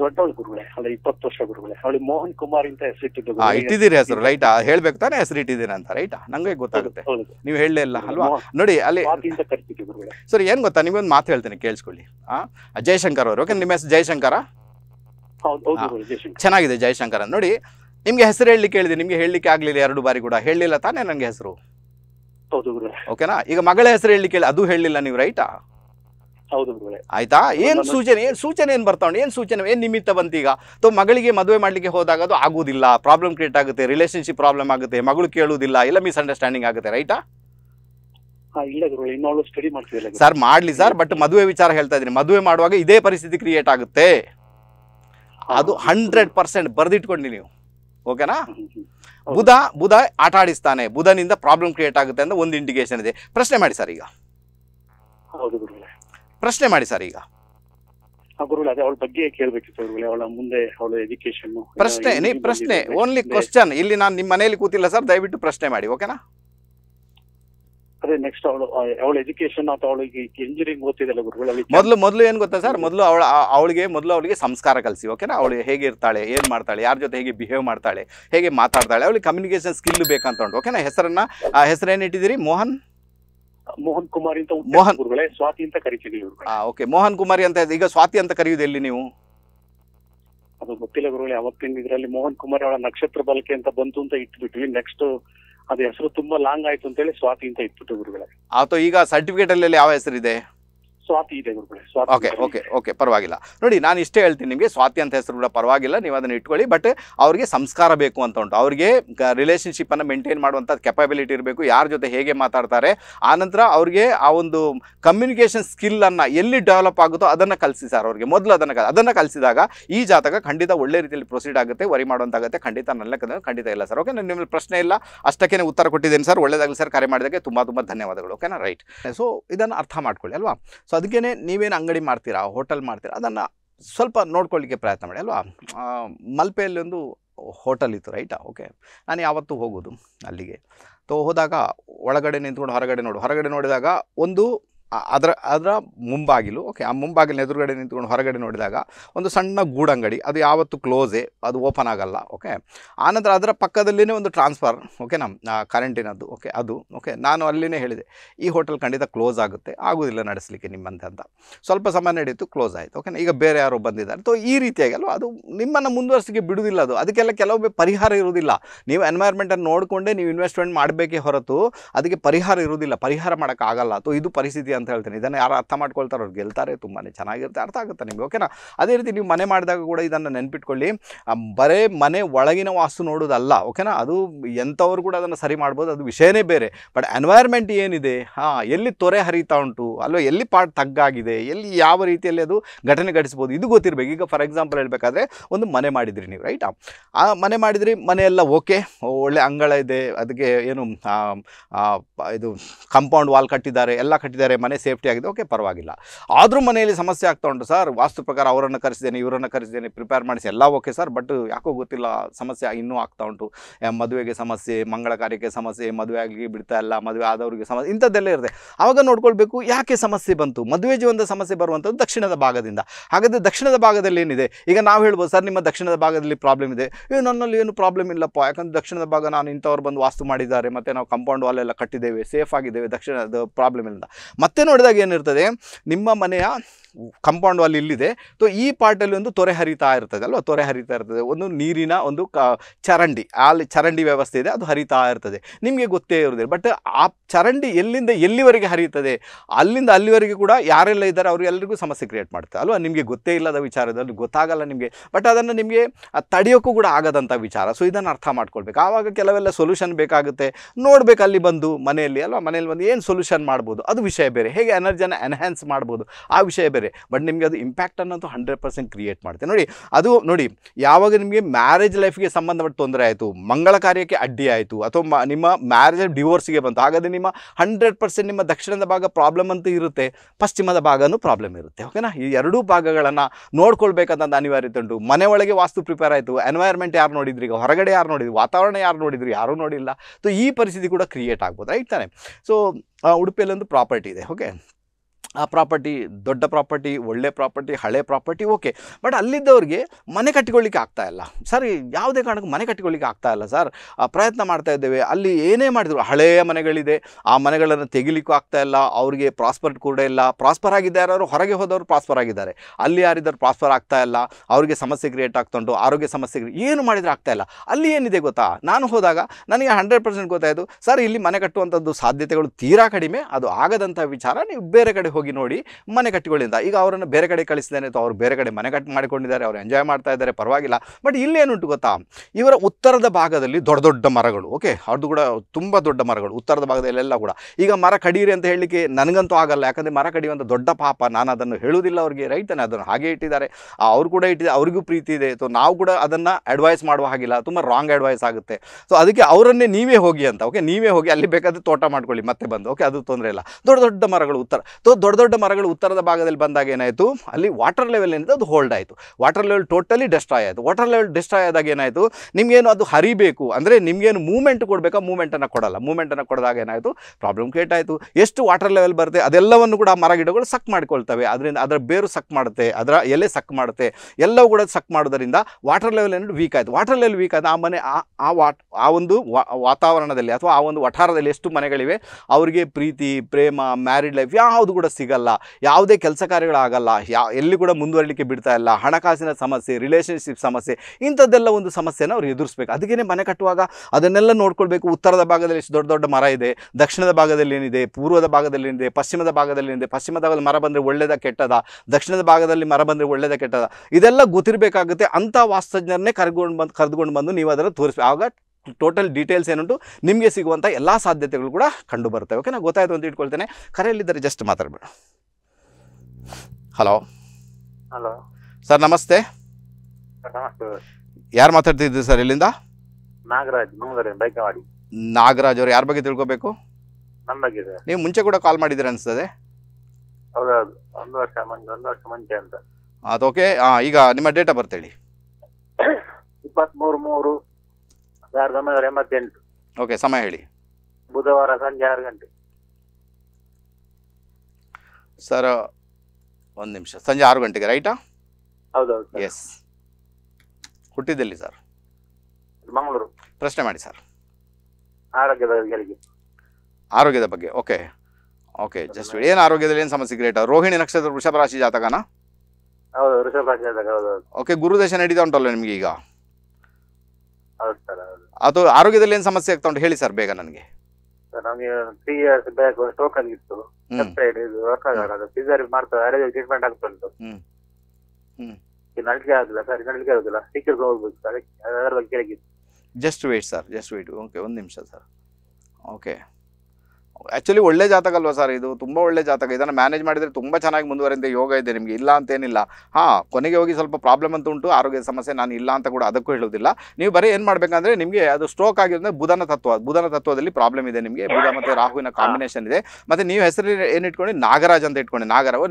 ದೊಡ್ಡವಳು ಗುರುಗಳೇ ಅಂದ್ರೆ ಇಪ್ಪತ್ತು ವರ್ಷ ಗುರುಗಳೇ ಅವಳು ಮೋಹನ್ ಕುಮಾರ್ ಅಂತ ಹೆಸರಿಟ್ಟಿದ್ದು ಇಟ್ಟಿದ್ದೀರಿ ಹೆಸರು ರೈಟ್ ಹೇಳ್ಬೇಕು ತಾನೇ ಹೆಸರಿಟ್ಟಿದ್ದೀರಾ ಅಂತ ರೈಟ್ ನಂಗೆ ಗೊತ್ತಾಗುತ್ತೆ ನೀವು ಹೇಳಲೇ ಇಲ್ಲ ಅಲ್ವಾ ನೋಡಿ ಅಲ್ಲಿ ಸರ್ ಏನ್ ಗೊತ್ತಾ ಒಂದು ಮಾತು ಹೇಳ್ತೀನಿ ಕೇಳಿಸ್ಕೊಳ್ಳಿ ಜಯಶಂಕರ್ ಅವರು ಓಕೆ ನಿಮ್ಮ ಹೆಸರು ಜಯಶಂಕರ ಚೆನ್ನಾಗಿದೆ ಜಯಶಂಕರ್ ನೋಡಿ ನಿಮ್ಗೆ ಹೆಸರು ಹೇಳಲಿಕ್ಕೆ ಹೇಳಿದೆ ನಿಮ್ಗೆ ಹೇಳಲಿಕ್ಕೆ ಆಗಲಿಲ್ಲ ಎರಡು ಬಾರಿ ಕೂಡ ಹೇಳಲಿಲ್ಲ ತಾನೇ ನಂಗೆ ಹೆಸರು ಓಕೆನಾ ಈಗ ಮಗಳ ಹೆಸರು ಹೇಳಲಿಕ್ಕೆ ಹೇಳಿ ಅದು ಹೇಳಲಿಲ್ಲ ನೀವು ರೈಟ್ ಆಯ್ತಾ ಏನ್ ಸೂಚನೆ ಏನ್ ಸೂಚನೆ ಏನ್ ಬರ್ತಾ ಏನ್ ಸೂಚನೆ ಏನ್ ನಿಮಿತ್ತ ಬಂತು ಈಗ ಮಗಳಿಗೆ ಮದುವೆ ಮಾಡ್ಲಿಕ್ಕೆ ಹೋದಾಗ ಅದು ಆಗುದಿಲ್ಲ ಪ್ರಾಬ್ಲಮ್ ಕ್ರಿಯೇಟ್ ಆಗುತ್ತೆ ರಿಲೇಶನ್ಶಿಪ್ ಪ್ರಾಬ್ಲಮ್ ಆಗುತ್ತೆ ಮಗಳು ಕೇಳುವುದಿಲ್ಲ ಇಲ್ಲ ಅಂಡರ್ಸ್ಟ್ಯಾಂಡಿಂಗ್ ಆಗುತ್ತೆ ರೈಟಾ ಸರ್ ಮಾಡ್ಲಿ ಸರ್ ಬಟ್ ಮದುವೆ ವಿಚಾರ ಹೇಳ್ತಾ ಇದ್ದೀನಿ ಮದುವೆ ಮಾಡುವಾಗ ಇದೇ ಪರಿಸ್ಥಿತಿ ಕ್ರಿಯೇಟ್ ಆಗುತ್ತೆ ಅದು ಹಂಡ್ರೆಡ್ ಪರ್ಸೆಂಟ್ ಬರ್ದಿಟ್ಕೊಂಡಿ ನೀವು ಓಕೆನಾ ಬುಧ ಬುಧ ಆಟ ಆಡಿಸ್ತಾನೆ ಬುಧನಿಂದ ಪ್ರಾಬ್ಲಮ್ ಕ್ರಿಯೇಟ್ ಆಗುತ್ತೆ ಅಂತ ಒಂದು ಇಂಡಿಕೇಶನ್ ಇದೆ ಪ್ರಶ್ನೆ ಮಾಡಿ ಸರ್ ಈಗ ಪ್ರಶ್ನೆ ಮಾಡಿ ಸರ್ ಈಗ ಬಗ್ಗೆ ಕೇಳ್ಬೇಕು ಎಜುಕೇಶನ್ ಪ್ರಶ್ನೆ ಪ್ರಶ್ನೆ ಓನ್ಲಿ ಕ್ವಶನ್ ಇಲ್ಲಿ ನಾನು ನಿಮ್ಮ ಮನೆಯಲ್ಲಿ ಕೂತಿಲ್ಲ ಸರ್ ದಯವಿಟ್ಟು ಪ್ರಶ್ನೆ ಮಾಡಿ ಓಕೆನಾ ಅದೇ ನೆಕ್ಸ್ಟ್ ಅವಳು ಅವಳ ಎಜುಕೇಶನ್ ಅಥವಾ ಅವಳಿಗೆ ಇಂಜಿನಿಯರಿಂಗ್ ಓದ್ತಿದ್ದಲ್ಲ ಗುರುಗಳಲ್ಲಿ ಮೊದಲು ಮೊದಲು ಏನು ಗೊತ್ತಾ ಸರ್ ಮೊದಲು ಅವಳ ಅವಳಿಗೆ ಮೊದಲು ಅವಳಿಗೆ ಸಂಸ್ಕಾರ ಕಲಿಸಿ ಓಕೆನಾ ಅವಳು ಹೇಗೆ ಇರ್ತಾಳೆ ಏನು ಮಾಡ್ತಾಳೆ ಯಾರ ಜೊತೆ ಹೇಗೆ ಬಿಹೇವ್ ಮಾಡ್ತಾಳೆ ಹೇಗೆ ಮಾತಾಡ್ತಾಳೆ ಅವಳಿಗೆ ಕಮ್ಯುನಿಕೇಶನ್ ಸ್ಕಿಲ್ ಬೇಕಂತ ಉಂಟು ಓಕೆನಾ ಹೆಸರನ್ನ ಆ ಹೆಸರೇನು ಇಟ್ಟಿದ್ದೀರಿ ಮೋಹನ್ ಮೋಹನ್ ಕುಮಾರಿ ಅಂತ ಮೋಹನ್ ಗುರುಗಳೇ ಸ್ವಾತಿ ಅಂತ ಕರಿತೀವಿ ಓಕೆ ಮೋಹನ್ ಕುಮಾರಿ ಅಂತ ಈಗ ಸ್ವಾತಿ ಅಂತ ಕರೆಯುವುದು ಎಲ್ಲಿ ನೀವು ಅದು ಗೊತ್ತಿಲ್ಲ ಗುರುಗಳೇ ಅವತ್ತಿನ ಇದರಲ್ಲಿ ಮೋಹನ್ ಕುಮಾರ್ ಅವಳ ನಕ್ಷತ್ರ ಬಲಕೆ ಅಂತ ಬಂತು ಅಂತ ಇಟ್ಬಿಟ್ವಿ ನೆಕ್ಸ್ಟ್ ಅದ್ ಹೆಸರು ತುಂಬಾ ಲಾಂಗ್ ಆಯ್ತು ಹೇಳಿ ಸ್ವಾತಿ ಅಂತ ಇಟ್ಬಿಟ್ಟು ಗುರುಗಳೇ ಆತ ಈಗ ಸರ್ಟಿಫಿಕೇಟ್ ಅಲ್ಲಿ ಯಾವ ಹೆಸರಿದೆ ಸ್ವಾತಿ ಇದೆ ಗುರುಗಳೇ ಓಕೆ ಓಕೆ ಓಕೆ ಪರವಾಗಿಲ್ಲ ನೋಡಿ ನಾನು ಇಷ್ಟೇ ಹೇಳ್ತೀನಿ ನಿಮಗೆ ಸ್ವಾತಿ ಅಂತ ಹೆಸರು ಕೂಡ ಪರವಾಗಿಲ್ಲ ನೀವು ಅದನ್ನು ಇಟ್ಕೊಳ್ಳಿ ಬಟ್ ಅವರಿಗೆ ಸಂಸ್ಕಾರ ಬೇಕು ಅಂತ ಉಂಟು ಅವರಿಗೆ ರಿಲೇಷನ್ಶಿಪ್ಪನ್ನು ಮೇಂಟೈನ್ ಮಾಡುವಂಥ ಕೆಪಬಿಲಿಟಿ ಇರಬೇಕು ಯಾರ ಜೊತೆ ಹೇಗೆ ಮಾತಾಡ್ತಾರೆ ಆನಂತರ ಅವ್ರಿಗೆ ಆ ಒಂದು ಕಮ್ಯುನಿಕೇಷನ್ ಸ್ಕಿಲ್ಲನ್ನು ಎಲ್ಲಿ ಡೆವಲಪ್ ಆಗುತ್ತೋ ಅದನ್ನು ಕಲಿಸಿ ಸರ್ ಅವ್ರಿಗೆ ಮೊದಲು ಅದನ್ನು ಅದನ್ನು ಕಲಿಸಿದಾಗ ಈ ಜಾತಕ ಖಂಡಿತ ಒಳ್ಳೆ ರೀತಿಯಲ್ಲಿ ಪ್ರೊಸೀಡ್ ಆಗುತ್ತೆ ವರಿ ಮಾಡುವಂತಾಗುತ್ತೆ ಖಂಡಿತ ನನ್ನ ಖಂಡಿತ ಇಲ್ಲ ಸರ್ ಓಕೆ ನಾನು ನಿಮ್ಮಲ್ಲಿ ಪ್ರಶ್ನೆ ಇಲ್ಲ ಅಷ್ಟಕ್ಕೇ ಉತ್ತರ ಕೊಟ್ಟಿದ್ದೀನಿ ಸರ್ ಒಳ್ಳೆಯದಾಗಲಿ ಸರ್ ಕರೆ ಮಾಡಿದಾಗೆ ತುಂಬ ತುಂಬ ಧನ್ಯವಾದಗಳು ಓಕೆನಾ ರೈಟ್ ಸೊ ಇದನ್ನು ಅರ್ಥ ಮಾಡ್ಕೊಳ್ಳಿ ಅಲ್ವಾ ಸೊ ಅದಕ್ಕೇ ನೀವೇನು ಅಂಗಡಿ ಮಾಡ್ತೀರಾ ಹೋಟೆಲ್ ಮಾಡ್ತೀರಾ ಅದನ್ನು ಸ್ವಲ್ಪ ನೋಡ್ಕೊಳ್ಳಿಕ್ಕೆ ಪ್ರಯತ್ನ ಮಾಡಿ ಅಲ್ವಾ ಮಲ್ಪೆಯಲ್ಲಿ ಒಂದು ಹೋಟೆಲ್ ಇತ್ತು ರೈಟಾ ಓಕೆ ನಾನು ಯಾವತ್ತೂ ಹೋಗೋದು ಅಲ್ಲಿಗೆ ತೋ ಹೋದಾಗ ಒಳಗಡೆ ನಿಂತ್ಕೊಂಡು ಹೊರಗಡೆ ನೋಡು ಹೊರಗಡೆ ನೋಡಿದಾಗ ಒಂದು ಅದರ ಅದರ ಮುಂಬಾಗಿಲು ಓಕೆ ಆ ಮುಂಬಾಗಿಲು ಎದುರುಗಡೆ ನಿಂತ್ಕೊಂಡು ಹೊರಗಡೆ ನೋಡಿದಾಗ ಒಂದು ಸಣ್ಣ ಗೂಡಂಗಡಿ ಅದು ಯಾವತ್ತು ಕ್ಲೋಸೇ ಅದು ಓಪನ್ ಆಗಲ್ಲ ಓಕೆ ಆನಂತರ ಅದರ ಪಕ್ಕದಲ್ಲೇ ಒಂದು ಟ್ರಾನ್ಸ್ಫರ್ ಓಕೆ ನಮ್ಮ ಕರೆಂಟಿನದ್ದು ಓಕೆ ಅದು ಓಕೆ ನಾನು ಅಲ್ಲಿನೇ ಹೇಳಿದೆ ಈ ಹೋಟೆಲ್ ಖಂಡಿತ ಕ್ಲೋಸ್ ಆಗುತ್ತೆ ಆಗೋದಿಲ್ಲ ನಡೆಸಲಿಕ್ಕೆ ನಿಮ್ಮಂತೆ ಅಂತ ಸ್ವಲ್ಪ ಸಮಯ ನಡೆಯಿತು ಕ್ಲೋಸ್ ಆಯಿತು ಓಕೆ ಈಗ ಬೇರೆ ಯಾರು ಬಂದಿದ್ದಾರೆ ಸೊ ಈ ರೀತಿಯಾಗಿ ಅಲ್ವಾ ಅದು ನಿಮ್ಮನ್ನು ಮುಂದುವರ್ಸಿಗೆ ಬಿಡುವುದಿಲ್ಲ ಅದು ಅದಕ್ಕೆಲ್ಲ ಕೆಲವೊಮ್ಮೆ ಪರಿಹಾರ ಇರುವುದಿಲ್ಲ ನೀವು ಎನ್ವೈರ್ಮೆಂಟನ್ನು ನೋಡಿಕೊಂಡೇ ನೀವು ಇನ್ವೆಸ್ಟ್ಮೆಂಟ್ ಮಾಡಬೇಕೇ ಹೊರತು ಅದಕ್ಕೆ ಪರಿಹಾರ ಇರುವುದಿಲ್ಲ ಪರಿಹಾರ ಮಾಡೋಕ್ಕಾಗಲ್ಲ ಅಥವಾ ಇದು ಪರಿಸ್ಥಿತಿ ಅಂತ ಹೇಳ್ತೇನೆ ಇದನ್ನು ಯಾರು ಅರ್ಥ ಮಾಡ್ಕೊಳ್ತಾರೋ ಅವ್ರು ಗೆಲ್ತಾರೆ ತುಂಬಾ ಚೆನ್ನಾಗಿರುತ್ತೆ ಅರ್ಥ ಆಗುತ್ತೆ ನಿಮಗೆ ಓಕೆನಾ ಅದೇ ರೀತಿ ನೀವು ಮನೆ ಮಾಡಿದಾಗ ಕೂಡ ಇದನ್ನು ನೆನ್ಪಿಟ್ಕೊಳ್ಳಿ ಬರೇ ಮನೆ ಒಳಗಿನ ವಾಸ್ತು ನೋಡೋದಲ್ಲ ಓಕೆನಾ ಅದು ಎಂಥವ್ರು ಕೂಡ ಅದನ್ನು ಸರಿ ಮಾಡ್ಬೋದು ಅದು ವಿಷಯನೇ ಬೇರೆ ಬಟ್ ಎನ್ವೈರ್ಮೆಂಟ್ ಏನಿದೆ ಹಾಂ ಎಲ್ಲಿ ತೊರೆ ಹರಿತಾ ಉಂಟು ಅಲ್ವಾ ಎಲ್ಲಿ ಪಾಟ್ ತಗ್ಗಾಗಿದೆ ಎಲ್ಲಿ ಯಾವ ರೀತಿಯಲ್ಲಿ ಅದು ಘಟನೆ ಘಟಿಸ್ಬೋದು ಇದು ಗೊತ್ತಿರಬೇಕು ಈಗ ಫಾರ್ ಎಕ್ಸಾಂಪಲ್ ಹೇಳಬೇಕಾದ್ರೆ ಒಂದು ಮನೆ ಮಾಡಿದ್ರಿ ನೀವು ರೈಟಾ ಆ ಮನೆ ಮಾಡಿದ್ರಿ ಮನೆಯೆಲ್ಲ ಓಕೆ ಒಳ್ಳೆ ಅಂಗಳ ಇದೆ ಅದಕ್ಕೆ ಏನು ಇದು ಕಾಂಪೌಂಡ್ ವಾಲ್ ಕಟ್ಟಿದ್ದಾರೆ ಎಲ್ಲ ಕಟ್ಟಿದ್ದಾರೆ ಮನೆ ಮನೆ ಸೇಫ್ಟಿ ಆಗಿದೆ ಓಕೆ ಪರವಾಗಿಲ್ಲ ಆದರೂ ಮನೆಯಲ್ಲಿ ಸಮಸ್ಯೆ ಆಗ್ತಾ ಉಂಟು ಸರ್ ವಾಸ್ತು ಪ್ರಕಾರ ಅವರನ್ನು ಕರೆಸಿದ್ದೇನೆ ಇವರನ್ನು ಕರೆಸಿದ್ದೇನೆ ಪ್ರಿಪೇರ್ ಮಾಡಿಸಿ ಎಲ್ಲ ಓಕೆ ಸರ್ ಬಟ್ ಯಾಕೋ ಗೊತ್ತಿಲ್ಲ ಸಮಸ್ಯೆ ಇನ್ನೂ ಆಗ್ತಾ ಉಂಟು ಮದುವೆಗೆ ಸಮಸ್ಯೆ ಮಂಗಳ ಕಾರ್ಯಕ್ಕೆ ಸಮಸ್ಯೆ ಮದುವೆ ಆಗಲಿ ಬಿಡ್ತಾ ಇಲ್ಲ ಮದುವೆ ಆದವರಿಗೆ ಸಮಸ್ಯೆ ಇಂಥದ್ದೆಲ್ಲ ಇರುತ್ತೆ ಆವಾಗ ನೋಡ್ಕೊಳ್ಬೇಕು ಯಾಕೆ ಸಮಸ್ಯೆ ಬಂತು ಮದುವೆ ಜೀವನದ ಸಮಸ್ಯೆ ಬರುವಂಥದ್ದು ದಕ್ಷಿಣದ ಭಾಗದಿಂದ ಹಾಗಾದರೆ ದಕ್ಷಿಣದ ಭಾಗದಲ್ಲಿ ಏನಿದೆ ಈಗ ನಾವು ಹೇಳ್ಬೋದು ಸರ್ ನಿಮ್ಮ ದಕ್ಷಿಣದ ಭಾಗದಲ್ಲಿ ಪ್ರಾಬ್ಲಮ್ ಇದೆ ಇವು ನನ್ನಲ್ಲಿ ಏನು ಪ್ರಾಬ್ಲಮ್ ಇಲ್ಲಪ್ಪ ಯಾಕಂದ್ರೆ ದಕ್ಷಿಣದ ಭಾಗ ನಾನು ಇಂಥವ್ರು ಬಂದು ವಾಸ್ತು ಮಾಡಿದ್ದಾರೆ ಮತ್ತು ನಾವು ಕಂಪೌಂಡ್ ವಾಲ್ ಎಲ್ಲ ಕಟ್ಟಿದ್ದೇವೆ ಸೇಫ್ ಆಗಿದ್ದೇವೆ ದಕ್ಷಿಣದ ಪ್ರಾಬ್ಲಮ್ ಇಲ್ಲ ಮತ್ತೆ ಮತ್ತೆ ನೋಡಿದಾಗ ಏನಿರ್ತದೆ ನಿಮ್ಮ ಮನೆಯ ಕಂಪೌಂಡ್ ವಾಲ್ ಇಲ್ಲಿದೆ ಸೊ ಈ ಪಾರ್ಟಲ್ಲಿ ಒಂದು ತೊರೆ ಹರಿತಾ ಇರ್ತದೆ ಅಲ್ವಾ ತೊರೆ ಹರಿತಾ ಇರ್ತದೆ ಒಂದು ನೀರಿನ ಒಂದು ಕ ಚರಂಡಿ ಅಲ್ಲಿ ಚರಂಡಿ ವ್ಯವಸ್ಥೆ ಇದೆ ಅದು ಹರಿತಾ ಇರ್ತದೆ ನಿಮಗೆ ಗೊತ್ತೇ ಇರೋದಿಲ್ಲ ಬಟ್ ಆ ಚರಂಡಿ ಎಲ್ಲಿಂದ ಎಲ್ಲಿವರೆಗೆ ಹರಿಯುತ್ತದೆ ಅಲ್ಲಿಂದ ಅಲ್ಲಿವರೆಗೆ ಕೂಡ ಯಾರೆಲ್ಲ ಇದ್ದಾರೆ ಅವರೆಲ್ಲರಿಗೂ ಸಮಸ್ಯೆ ಕ್ರಿಯೇಟ್ ಮಾಡ್ತಾರೆ ಅಲ್ವಾ ನಿಮಗೆ ಗೊತ್ತೇ ಇಲ್ಲದ ವಿಚಾರದಲ್ಲಿ ಗೊತ್ತಾಗಲ್ಲ ನಿಮಗೆ ಬಟ್ ಅದನ್ನು ನಿಮಗೆ ತಡೆಯೋಕ್ಕೂ ಕೂಡ ಆಗದಂಥ ವಿಚಾರ ಸೊ ಇದನ್ನು ಅರ್ಥ ಮಾಡ್ಕೊಳ್ಬೇಕು ಆವಾಗ ಕೆಲವೆಲ್ಲ ಸೊಲ್ಯೂಷನ್ ಬೇಕಾಗುತ್ತೆ ನೋಡ್ಬೇಕು ಅಲ್ಲಿ ಬಂದು ಮನೆಯಲ್ಲಿ ಅಲ್ವಾ ಮನೆಯಲ್ಲಿ ಬಂದು ಏನು ಸೊಲ್ಯೂಷನ್ ಮಾಡ್ಬೋದು ಅದು ವಿಷಯ ಬೇರೆ ಹೇಗೆ ಎನರ್ಜಿಯನ್ನು ಎನ್ಹ್ಯಾನ್ಸ್ ಮಾಡ್ಬೋದು ಆ ವಿಷಯ ಬೇರೆ ಬೇರೆ ಬಟ್ ನಿಮಗೆ ಅದು ಇಂಪ್ಯಾಕ್ಟ್ ಅನ್ನೋದು ಹಂಡ್ರೆಡ್ ಪರ್ಸೆಂಟ್ ಕ್ರಿಯೇಟ್ ಮಾಡುತ್ತೆ ನೋಡಿ ಅದು ನೋಡಿ ಯಾವಾಗ ನಿಮಗೆ ಮ್ಯಾರೇಜ್ ಲೈಫ್ಗೆ ಸಂಬಂಧಪಟ್ಟ ತೊಂದರೆ ಆಯಿತು ಮಂಗಳ ಕಾರ್ಯಕ್ಕೆ ಅಡ್ಡಿ ಆಯಿತು ಅಥವಾ ನಿಮ್ಮ ಮ್ಯಾರೇಜ್ ಡಿವೋರ್ಸ್ಗೆ ಬಂತು ಹಾಗಾದರೆ ನಿಮ್ಮ ಹಂಡ್ರೆಡ್ ಪರ್ಸೆಂಟ್ ನಿಮ್ಮ ದಕ್ಷಿಣದ ಭಾಗ ಪ್ರಾಬ್ಲಮ್ ಅಂತೂ ಇರುತ್ತೆ ಪಶ್ಚಿಮದ ಭಾಗನೂ ಪ್ರಾಬ್ಲಮ್ ಇರುತ್ತೆ ಓಕೆನಾ ಈ ಎರಡೂ ಭಾಗಗಳನ್ನು ನೋಡ್ಕೊಳ್ಬೇಕಂತ ಅನಿವಾರ್ಯತೆ ಉಂಟು ಮನೆ ಒಳಗೆ ವಾಸ್ತು ಪ್ರಿಪೇರ್ ಆಯಿತು ಎನ್ವೈರ್ಮೆಂಟ್ ಯಾರು ನೋಡಿದ್ರಿ ಈಗ ಹೊರಗಡೆ ಯಾರು ನೋಡಿದ್ರು ವಾತಾವರಣ ಯಾರು ನೋಡಿದ್ರು ಯಾರೂ ನೋಡಿಲ್ಲ ಸೊ ಈ ಪರಿಸ್ಥಿತಿ ಕೂಡ ಕ್ರಿಯೇಟ್ ಆಗ್ಬೋದು ರೈಟ್ ತಾನೆ ಸೊ ಉಡುಪಿಯಲ್ಲೊಂದು ಪ್ರಾಪರ್ಟಿ ಇದೆ ಓಕೆ ಆ ಪ್ರಾಪರ್ಟಿ ದೊಡ್ಡ ಪ್ರಾಪರ್ಟಿ ಒಳ್ಳೆ ಪ್ರಾಪರ್ಟಿ ಹಳೆ ಪ್ರಾಪರ್ಟಿ ಓಕೆ ಬಟ್ ಅಲ್ಲಿದ್ದವ್ರಿಗೆ ಮನೆ ಕಟ್ಟಿಕೊಳ್ಳಿಕ್ಕೆ ಆಗ್ತಾ ಇಲ್ಲ ಸರ್ ಯಾವುದೇ ಕಾರಣಕ್ಕೂ ಮನೆ ಕಟ್ಟಿಕೊಳ್ಳಿಕ್ಕೆ ಆಗ್ತಾ ಇಲ್ಲ ಸರ್ ಪ್ರಯತ್ನ ಮಾಡ್ತಾ ಇದ್ದೇವೆ ಅಲ್ಲಿ ಏನೇ ಮಾಡಿದ್ರು ಹಳೆಯ ಮನೆಗಳಿದೆ ಆ ಮನೆಗಳನ್ನು ತೆಗಿಲಿಕ್ಕೂ ಆಗ್ತಾ ಇಲ್ಲ ಅವರಿಗೆ ಪ್ರಾಸ್ಪರ್ ಕೂಡ ಇಲ್ಲ ಪ್ರಾಸ್ಪರ್ ಆಗಿದ್ದಾರೆ ಹೊರಗೆ ಹೋದವರು ಪ್ರಾಸ್ಪರ್ ಆಗಿದ್ದಾರೆ ಅಲ್ಲಿ ಯಾರಿದ್ದರು ಪ್ರಾಸ್ಪರ್ ಆಗ್ತಾ ಇಲ್ಲ ಅವರಿಗೆ ಸಮಸ್ಯೆ ಕ್ರಿಯೇಟ್ ಆಗ್ತೊಂಡು ಆರೋಗ್ಯ ಸಮಸ್ಯೆ ಏನು ಮಾಡಿದರೆ ಆಗ್ತಾ ಇಲ್ಲ ಅಲ್ಲಿ ಏನಿದೆ ಗೊತ್ತಾ ನಾನು ಹೋದಾಗ ನನಗೆ ಹಂಡ್ರೆಡ್ ಪರ್ಸೆಂಟ್ ಗೊತ್ತಾಯಿತು ಸರ್ ಇಲ್ಲಿ ಮನೆ ಕಟ್ಟುವಂಥದ್ದು ಸಾಧ್ಯತೆಗಳು ತೀರಾ ಕಡಿಮೆ ಅದು ಆಗದಂಥ ವಿಚಾರ ನೀವು ಬೇರೆ ಕಡೆ ಹೋಗಿ ಹೋಗಿ ನೋಡಿ ಮನೆ ಕಟ್ಟಿಕೊಳ್ಳಿಂದ ಈಗ ಅವರನ್ನು ಬೇರೆ ಕಡೆ ಕಳಿಸಿದ್ದಾನೆ ಅಥವಾ ಅವರು ಬೇರೆ ಕಡೆ ಮನೆ ಕಟ್ಟಿ ಮಾಡಿಕೊಂಡಿದ್ದಾರೆ ಅವರು ಎಂಜಾಯ್ ಮಾಡ್ತಾ ಇದ್ದಾರೆ ಪರವಾಗಿಲ್ಲ ಬಟ್ ಇಲ್ಲಿ ಉಂಟು ಗೊತ್ತಾ ಇವರ ಉತ್ತರದ ಭಾಗದಲ್ಲಿ ದೊಡ್ಡ ದೊಡ್ಡ ಮರಗಳು ಓಕೆ ಅವ್ರದ್ದು ಕೂಡ ತುಂಬ ದೊಡ್ಡ ಮರಗಳು ಉತ್ತರದ ಭಾಗದಲ್ಲೆಲ್ಲ ಕೂಡ ಈಗ ಮರ ಕಡಿಯಿರಿ ಅಂತ ಹೇಳಲಿಕ್ಕೆ ನನಗಂತೂ ಆಗಲ್ಲ ಯಾಕಂದರೆ ಮರ ಕಡಿಯುವಂಥ ದೊಡ್ಡ ಪಾಪ ನಾನು ಅದನ್ನು ಹೇಳುವುದಿಲ್ಲ ಅವರಿಗೆ ರೈತನೇ ಅದನ್ನು ಹಾಗೆ ಇಟ್ಟಿದ್ದಾರೆ ಅವ್ರು ಕೂಡ ಇಟ್ಟಿದೆ ಅವ್ರಿಗೂ ಪ್ರೀತಿ ಇದೆ ಸೊ ನಾವು ಕೂಡ ಅದನ್ನು ಅಡ್ವೈಸ್ ಮಾಡುವ ಹಾಗಿಲ್ಲ ತುಂಬ ರಾಂಗ್ ಅಡ್ವೈಸ್ ಆಗುತ್ತೆ ಸೊ ಅದಕ್ಕೆ ಅವರನ್ನೇ ನೀವೇ ಹೋಗಿ ಅಂತ ಓಕೆ ನೀವೇ ಹೋಗಿ ಅಲ್ಲಿ ಬೇಕಾದ್ರೆ ತೋಟ ಮಾಡ್ಕೊಳ್ಳಿ ಮತ್ತೆ ಬಂದು ಓಕೆ ಅದು ತೊಂದರೆ ಇಲ್ಲ ದೊಡ್ಡ ದೊಡ್ಡ ಮರಗಳು ಉತ್ತರ ಸೊ ದೊಡ್ಡ ದೊಡ್ಡ ದೊಡ್ಡ ಮರಗಳು ಉತ್ತರದ ಭಾಗದಲ್ಲಿ ಬಂದಾಗ ಏನಾಯಿತು ಅಲ್ಲಿ ವಾಟರ್ ಲೆವೆಲ್ ಏನಿದೆ ಅದು ಹೋಲ್ಡ್ ಆಯಿತು ವಾಟರ್ ಲೆವೆಲ್ ಟೋಟಲಿ ಡೆಸ್ಟ್ರಾಯ್ ಆಯಿತು ವಾಟರ್ ಲೆವೆಲ್ ಡೆಸ್ಟ್ರಾಯ್ ಆದಾಗ ಏನಾಯಿತು ನಿಮಗೇನು ಅದು ಹರಿಬೇಕು ಅಂದರೆ ನಿಮಗೇನು ಮೂವ್ಮೆಂಟ್ ಕೊಡಬೇಕಾ ಮೂವ್ಮೆಂಟನ್ನು ಕೊಡಲ್ಲ ಮೂವ್ಮೆಂಟನ್ನು ಕೊಡದಾಗ ಏನಾಯಿತು ಪ್ರಾಬ್ಲಮ್ ಕ್ರಿಯೇಟ್ ಆಯಿತು ಎಷ್ಟು ವಾಟರ್ ಲೆವೆಲ್ ಬರುತ್ತೆ ಅದೆಲ್ಲವನ್ನು ಕೂಡ ಮರ ಗಿಡಗಳು ಸಕ್ ಮಾಡಿಕೊಳ್ತವೆ ಅದರಿಂದ ಅದರ ಬೇರು ಸಕ್ ಮಾಡುತ್ತೆ ಅದರ ಎಲೆ ಸಕ್ ಮಾಡುತ್ತೆ ಎಲ್ಲವೂ ಕೂಡ ಸಕ್ ಮಾಡೋದರಿಂದ ವಾಟರ್ ಲೆವೆಲ್ ಏನು ವೀಕ್ ಆಯಿತು ವಾಟರ್ ಲೆವೆಲ್ ವೀಕ್ ಆಯಿತು ಆ ಮನೆ ಆ ವಾಟ್ ಆ ಒಂದು ವಾತಾವರಣದಲ್ಲಿ ಅಥವಾ ಆ ಒಂದು ವಠಾರದಲ್ಲಿ ಎಷ್ಟು ಮನೆಗಳಿವೆ ಅವರಿಗೆ ಪ್ರೀತಿ ಪ್ರೇಮ ಮ್ಯಾರಿಡ್ ಲೈಫ್ ಯಾವುದು ಕೂಡ ಸಿಗಲ್ಲ ಯಾವುದೇ ಕೆಲಸ ಕಾರ್ಯಗಳಾಗಲ್ಲ ಯಾ ಎಲ್ಲಿ ಕೂಡ ಮುಂದುವರಲಿಕ್ಕೆ ಬಿಡ್ತಾ ಇಲ್ಲ ಹಣಕಾಸಿನ ಸಮಸ್ಯೆ ರಿಲೇಷನ್ಶಿಪ್ ಸಮಸ್ಯೆ ಇಂಥದ್ದೆಲ್ಲ ಒಂದು ಸಮಸ್ಯೆನ ಅವ್ರು ಎದುರಿಸ್ಬೇಕು ಅದಕ್ಕೇ ಮನೆ ಕಟ್ಟುವಾಗ ಅದನ್ನೆಲ್ಲ ನೋಡ್ಕೊಳ್ಬೇಕು ಉತ್ತರದ ಭಾಗದಲ್ಲಿ ಎಷ್ಟು ದೊಡ್ಡ ದೊಡ್ಡ ಮರ ಇದೆ ದಕ್ಷಿಣದ ಭಾಗದಲ್ಲಿ ಏನಿದೆ ಪೂರ್ವದ ಭಾಗದಲ್ಲಿ ಏನಿದೆ ಪಶ್ಚಿಮದ ಭಾಗದಲ್ಲಿ ಏನಿದೆ ಪಶ್ಚಿಮದ ಭಾಗದಲ್ಲಿ ಮರ ಬಂದರೆ ಒಳ್ಳೆಯದ ಕೆಟ್ಟದ ದಕ್ಷಿಣದ ಭಾಗದಲ್ಲಿ ಮರ ಬಂದರೆ ಒಳ್ಳೆಯದ ಕೆಟ್ಟದ ಇದೆಲ್ಲ ಗೊತ್ತಿರಬೇಕಾಗುತ್ತೆ ಅಂಥ ವಾಸ್ತಜ್ಞರನ್ನೇ ಕರ್ಕೊಂಡು ಬಂದು ಕರೆದುಕೊಂಡು ಬಂದು ನೀವು ಅದನ್ನು ತೋರಿಸ್ಬೇಕು ಆವಾಗ ಟೋಟಲ್ ಡೀಟೇಲ್ಸ್ ಏನುಂಟು ನಿಮಗೆ ಸಿಗುವಂಥ ಎಲ್ಲ ಸಾಧ್ಯತೆಗಳು ಕೂಡ ಕಂಡು ಬರುತ್ತೆ ಓಕೆ ನಾನು ಗೊತ್ತಾಯಿತು ಅಂತ ಇಟ್ಕೊಳ್ತೇನೆ ಕರೆಯಲ್ಲಿದ್ದರೆ ಜಸ್ಟ್ ಮಾತಾಡ್ಬೇಡ ಹಲೋ ಹಲೋ ಸರ್ ನಮಸ್ತೆ ನಮಸ್ತೆ ಯಾರು ಮಾತಾಡ್ತಿದ್ದೀರಿ ಸರ್ ಇಲ್ಲಿಂದ ನಾಗರಾಜ್ ಬೈಕವಾಡಿ ನಾಗರಾಜ್ ಅವರು ಯಾರ ಬಗ್ಗೆ ತಿಳ್ಕೊಬೇಕು ನೀವು ಮುಂಚೆ ಕೂಡ ಕಾಲ್ ಮಾಡಿದ್ರೆ ಅನಿಸ್ತದೆ ಒಂದು ಒಂದು ಅಂತ ಅದು ಓಕೆ ಈಗ ನಿಮ್ಮ ಡೇಟ್ ಆಫ್ ಬರ್ತ್ ಹೇಳಿ ಮೂರು ಸಾವಿರದ ಒಂಬೈನೂರ ಎಂಬತ್ತೆಂಟು ಓಕೆ ಸಮಯ ಹೇಳಿ ಬುಧವಾರ ಸಂಜೆ ಆರು ಗಂಟೆ ಸರ್ ಒಂದು ನಿಮಿಷ ಸಂಜೆ ಆರು ಗಂಟೆಗೆ ರೈಟಾ ಹೌದೌದು ಎಸ್ ಹುಟ್ಟಿದ್ದಲ್ಲಿ ಸರ್ ಮಂಗಳೂರು ಪ್ರಶ್ನೆ ಮಾಡಿ ಸರ್ ಆರೋಗ್ಯದ ಬಗ್ಗೆ ಆರೋಗ್ಯದ ಬಗ್ಗೆ ಓಕೆ ಓಕೆ ಜಸ್ಟ್ ಏನು ಆರೋಗ್ಯದಲ್ಲಿ ಏನು ಸಮಸ್ಯೆ ಗ್ರೇಟ್ ರೋಹಿಣಿ ನಕ್ಷತ್ರ ವೃಷಭ ರಾಶಿ ಜಾತಕನಾ ಹೌದು ವೃಷಭ ರಾಶಿ ಜಾತಕ ಹೌದು ಓಕೆ ಗುರುದೇಶ ನಡೀತಾ ಉಂಟಲ್ಲ ನಿಮಗೆ ಈಗ ಅದು ಆರೋಗ್ಯದಲ್ಲಿ ಏನ್ ಸಮಸ್ಯೆ ಆಗ್ತಾ ಉಂಟು ಹೇಳಿ ಸರ್ ಬೇಗ ನನಗೆ ನಮಗೆ ತ್ರೀ ಇಯರ್ಸ್ ಬ್ಯಾಕ್ ಸ್ಟೋಕ್ ಆಗಿತ್ತು ಸೆಪ್ಟೈಡ್ ಇದು ವರ್ಕ್ ಆಗಲ್ಲ ಅದು ಸಿಸರಿ ಮಾಡ್ತಾರೆ ಅರೆ ಟ್ರೀಟ್ಮೆಂಟ್ ಆಗ್ತಾ ಉಂಟು ನಳಿಕೆ ಆಗುದಿಲ್ಲ ಸರ್ ನಳಿಕೆ ಆಗುದಿಲ್ಲ ಸಿಕ್ಕಿರ್ಗೆ ಹೋಗ್ಬೇಕು ಸರ್ ಅದರ ಬಗ್ಗೆ ಕೇಳಿದ್ದು just wait sir just wait okay ಒಂದು ನಿಮಿಷ ಸರ್ ಓಕೆ ಆ್ಯಕ್ಚುಲಿ ಒಳ್ಳೆ ಜಾತಕ ಅಲ್ವಾ ಸರ್ ಇದು ತುಂಬ ಒಳ್ಳೆ ಜಾತಕ ಇದನ್ನು ಮ್ಯಾನೇಜ್ ಮಾಡಿದರೆ ತುಂಬ ಚೆನ್ನಾಗಿ ಮುಂದುವರೆದ ಯೋಗ ಇದೆ ನಿಮಗೆ ಇಲ್ಲ ಅಂತೇನಿಲ್ಲ ಹಾಂ ಕೊನೆಗೆ ಹೋಗಿ ಸ್ವಲ್ಪ ಪ್ರಾಬ್ಲಮ್ ಅಂತ ಉಂಟು ಆರೋಗ್ಯ ಸಮಸ್ಯೆ ನಾನು ಇಲ್ಲ ಅಂತ ಕೂಡ ಅದಕ್ಕೂ ಹೇಳೋದಿಲ್ಲ ನೀವು ಬರೀ ಏನು ಮಾಡಬೇಕಂದ್ರೆ ನಿಮಗೆ ಅದು ಸ್ಟ್ರೋಕ್ ಆಗಿರೋದ್ರೆ ಬುಧನ ತತ್ವ ಬುಧನ ತತ್ವದಲ್ಲಿ ಪ್ರಾಬ್ಲಮ್ ಇದೆ ನಿಮಗೆ ಬುಧ ಮತ್ತು ರಾಹುವಿನ ಕಾಂಬಿನೇಷನ್ ಇದೆ ಮತ್ತು ನೀವು ಹೆಸರು ಏನು ಇಟ್ಕೊಂಡು ನಾಗರಾಜ್ ಅಂತ ಇಟ್ಕೊಂಡು ನಾಗರ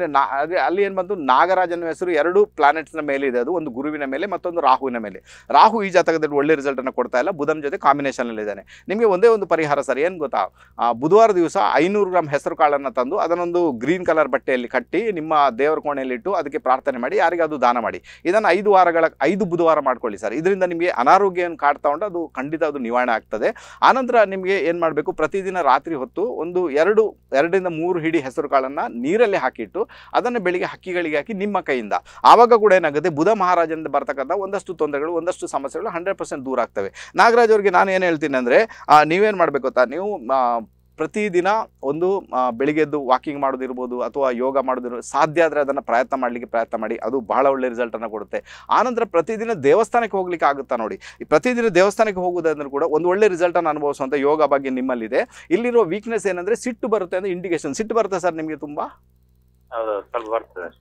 ಅಲ್ಲಿ ಏನು ಬಂತು ನಾಗರಾಜನ ಹೆಸರು ಎರಡು ಪ್ಲಾನೆಟ್ಸ್ನ ಮೇಲೆ ಇದೆ ಅದು ಒಂದು ಗುರುವಿನ ಮೇಲೆ ಮತ್ತೊಂದು ರಾಹುವಿನ ಮೇಲೆ ರಾಹು ಈ ಜಾತಕದಲ್ಲಿ ಒಳ್ಳೆ ರಿಸಲ್ಟನ್ನು ಕೊಡ್ತಾ ಇಲ್ಲ ಬುಧನ ಜೊತೆ ಕಾಂಬಿನೇಷನಲ್ಲಿದ್ದಾನೆ ನಿಮಗೆ ಒಂದೇ ಒಂದು ಪರಿಹಾರ ಸರ್ ಏನು ಗೊತ್ತಾ ಬುಧವಾರದ ದಿವಸ ಐನೂರು ಗ್ರಾಮ್ ಹೆಸರು ಕಾಳನ್ನು ತಂದು ಅದನ್ನೊಂದು ಗ್ರೀನ್ ಕಲರ್ ಬಟ್ಟೆಯಲ್ಲಿ ಕಟ್ಟಿ ನಿಮ್ಮ ದೇವರ ಕೋಣೆಯಲ್ಲಿಟ್ಟು ಅದಕ್ಕೆ ಪ್ರಾರ್ಥನೆ ಮಾಡಿ ಯಾರಿಗೆ ಅದು ದಾನ ಮಾಡಿ ಇದನ್ನು ಐದು ವಾರಗಳ ಐದು ಬುಧವಾರ ಮಾಡ್ಕೊಳ್ಳಿ ಸರ್ ಇದರಿಂದ ನಿಮಗೆ ಅನಾರೋಗ್ಯವನ್ನು ಏನು ಕಾಡ್ತಾ ಉಂಟು ಅದು ಖಂಡಿತ ಅದು ನಿವಾರಣೆ ಆಗ್ತದೆ ಆನಂತರ ನಿಮಗೆ ಏನು ಮಾಡಬೇಕು ಪ್ರತಿದಿನ ರಾತ್ರಿ ಹೊತ್ತು ಒಂದು ಎರಡು ಎರಡರಿಂದ ಮೂರು ಹಿಡಿ ಹೆಸರು ಕಾಳನ್ನು ನೀರಲ್ಲಿ ಹಾಕಿಟ್ಟು ಅದನ್ನು ಬೆಳಿಗ್ಗೆ ಹಕ್ಕಿಗಳಿಗೆ ಹಾಕಿ ನಿಮ್ಮ ಕೈಯಿಂದ ಆವಾಗ ಕೂಡ ಏನಾಗುತ್ತೆ ಬುಧ ಮಹಾರಾಜನಿಂದ ಬರ್ತಕ್ಕಂಥ ಒಂದಷ್ಟು ತೊಂದರೆಗಳು ಒಂದಷ್ಟು ಸಮಸ್ಯೆಗಳು ಹಂಡ್ರೆಡ್ ಪರ್ಸೆಂಟ್ ದೂರ ಆಗ್ತವೆ ನಾಗರಾಜ್ ಅವರಿಗೆ ನಾನು ಏನು ಹೇಳ್ತೀನಿ ಅಂದರೆ ನೀವೇನು ಮಾಡಬೇಕು ಗೊತ್ತಾ ನೀವು ಪ್ರತಿದಿನ ಒಂದು ಎದ್ದು ವಾಕಿಂಗ್ ಮಾಡೋದಿರ್ಬೋದು ಅಥವಾ ಯೋಗ ಮಾಡೋದಿರ್ಬೋದು ಸಾಧ್ಯ ಆದರೆ ಅದನ್ನು ಪ್ರಯತ್ನ ಮಾಡಲಿಕ್ಕೆ ಪ್ರಯತ್ನ ಮಾಡಿ ಅದು ಬಹಳ ಒಳ್ಳೆ ರಿಸಲ್ಟನ್ನು ಕೊಡುತ್ತೆ ಆನಂತರ ಪ್ರತಿದಿನ ದೇವಸ್ಥಾನಕ್ಕೆ ಹೋಗ್ಲಿಕ್ಕೆ ಆಗುತ್ತಾ ನೋಡಿ ಈ ಪ್ರತಿದಿನ ದೇವಸ್ಥಾನಕ್ಕೆ ಹೋಗುವುದಂದ್ರೂ ಕೂಡ ಒಂದು ಒಳ್ಳೆ ರಿಸಲ್ಟನ್ನು ಅನುಭವಿಸುವಂಥ ಯೋಗ ಬಗ್ಗೆ ನಿಮ್ಮಲ್ಲಿದೆ ಇಲ್ಲಿರುವ ವೀಕ್ನೆಸ್ ಏನಂದರೆ ಸಿಟ್ಟು ಬರುತ್ತೆ ಅಂದರೆ ಇಂಡಿಕೇಶನ್ ಸಿಟ್ಟು ಬರುತ್ತೆ ಸರ್ ನಿಮಗೆ ತುಂಬ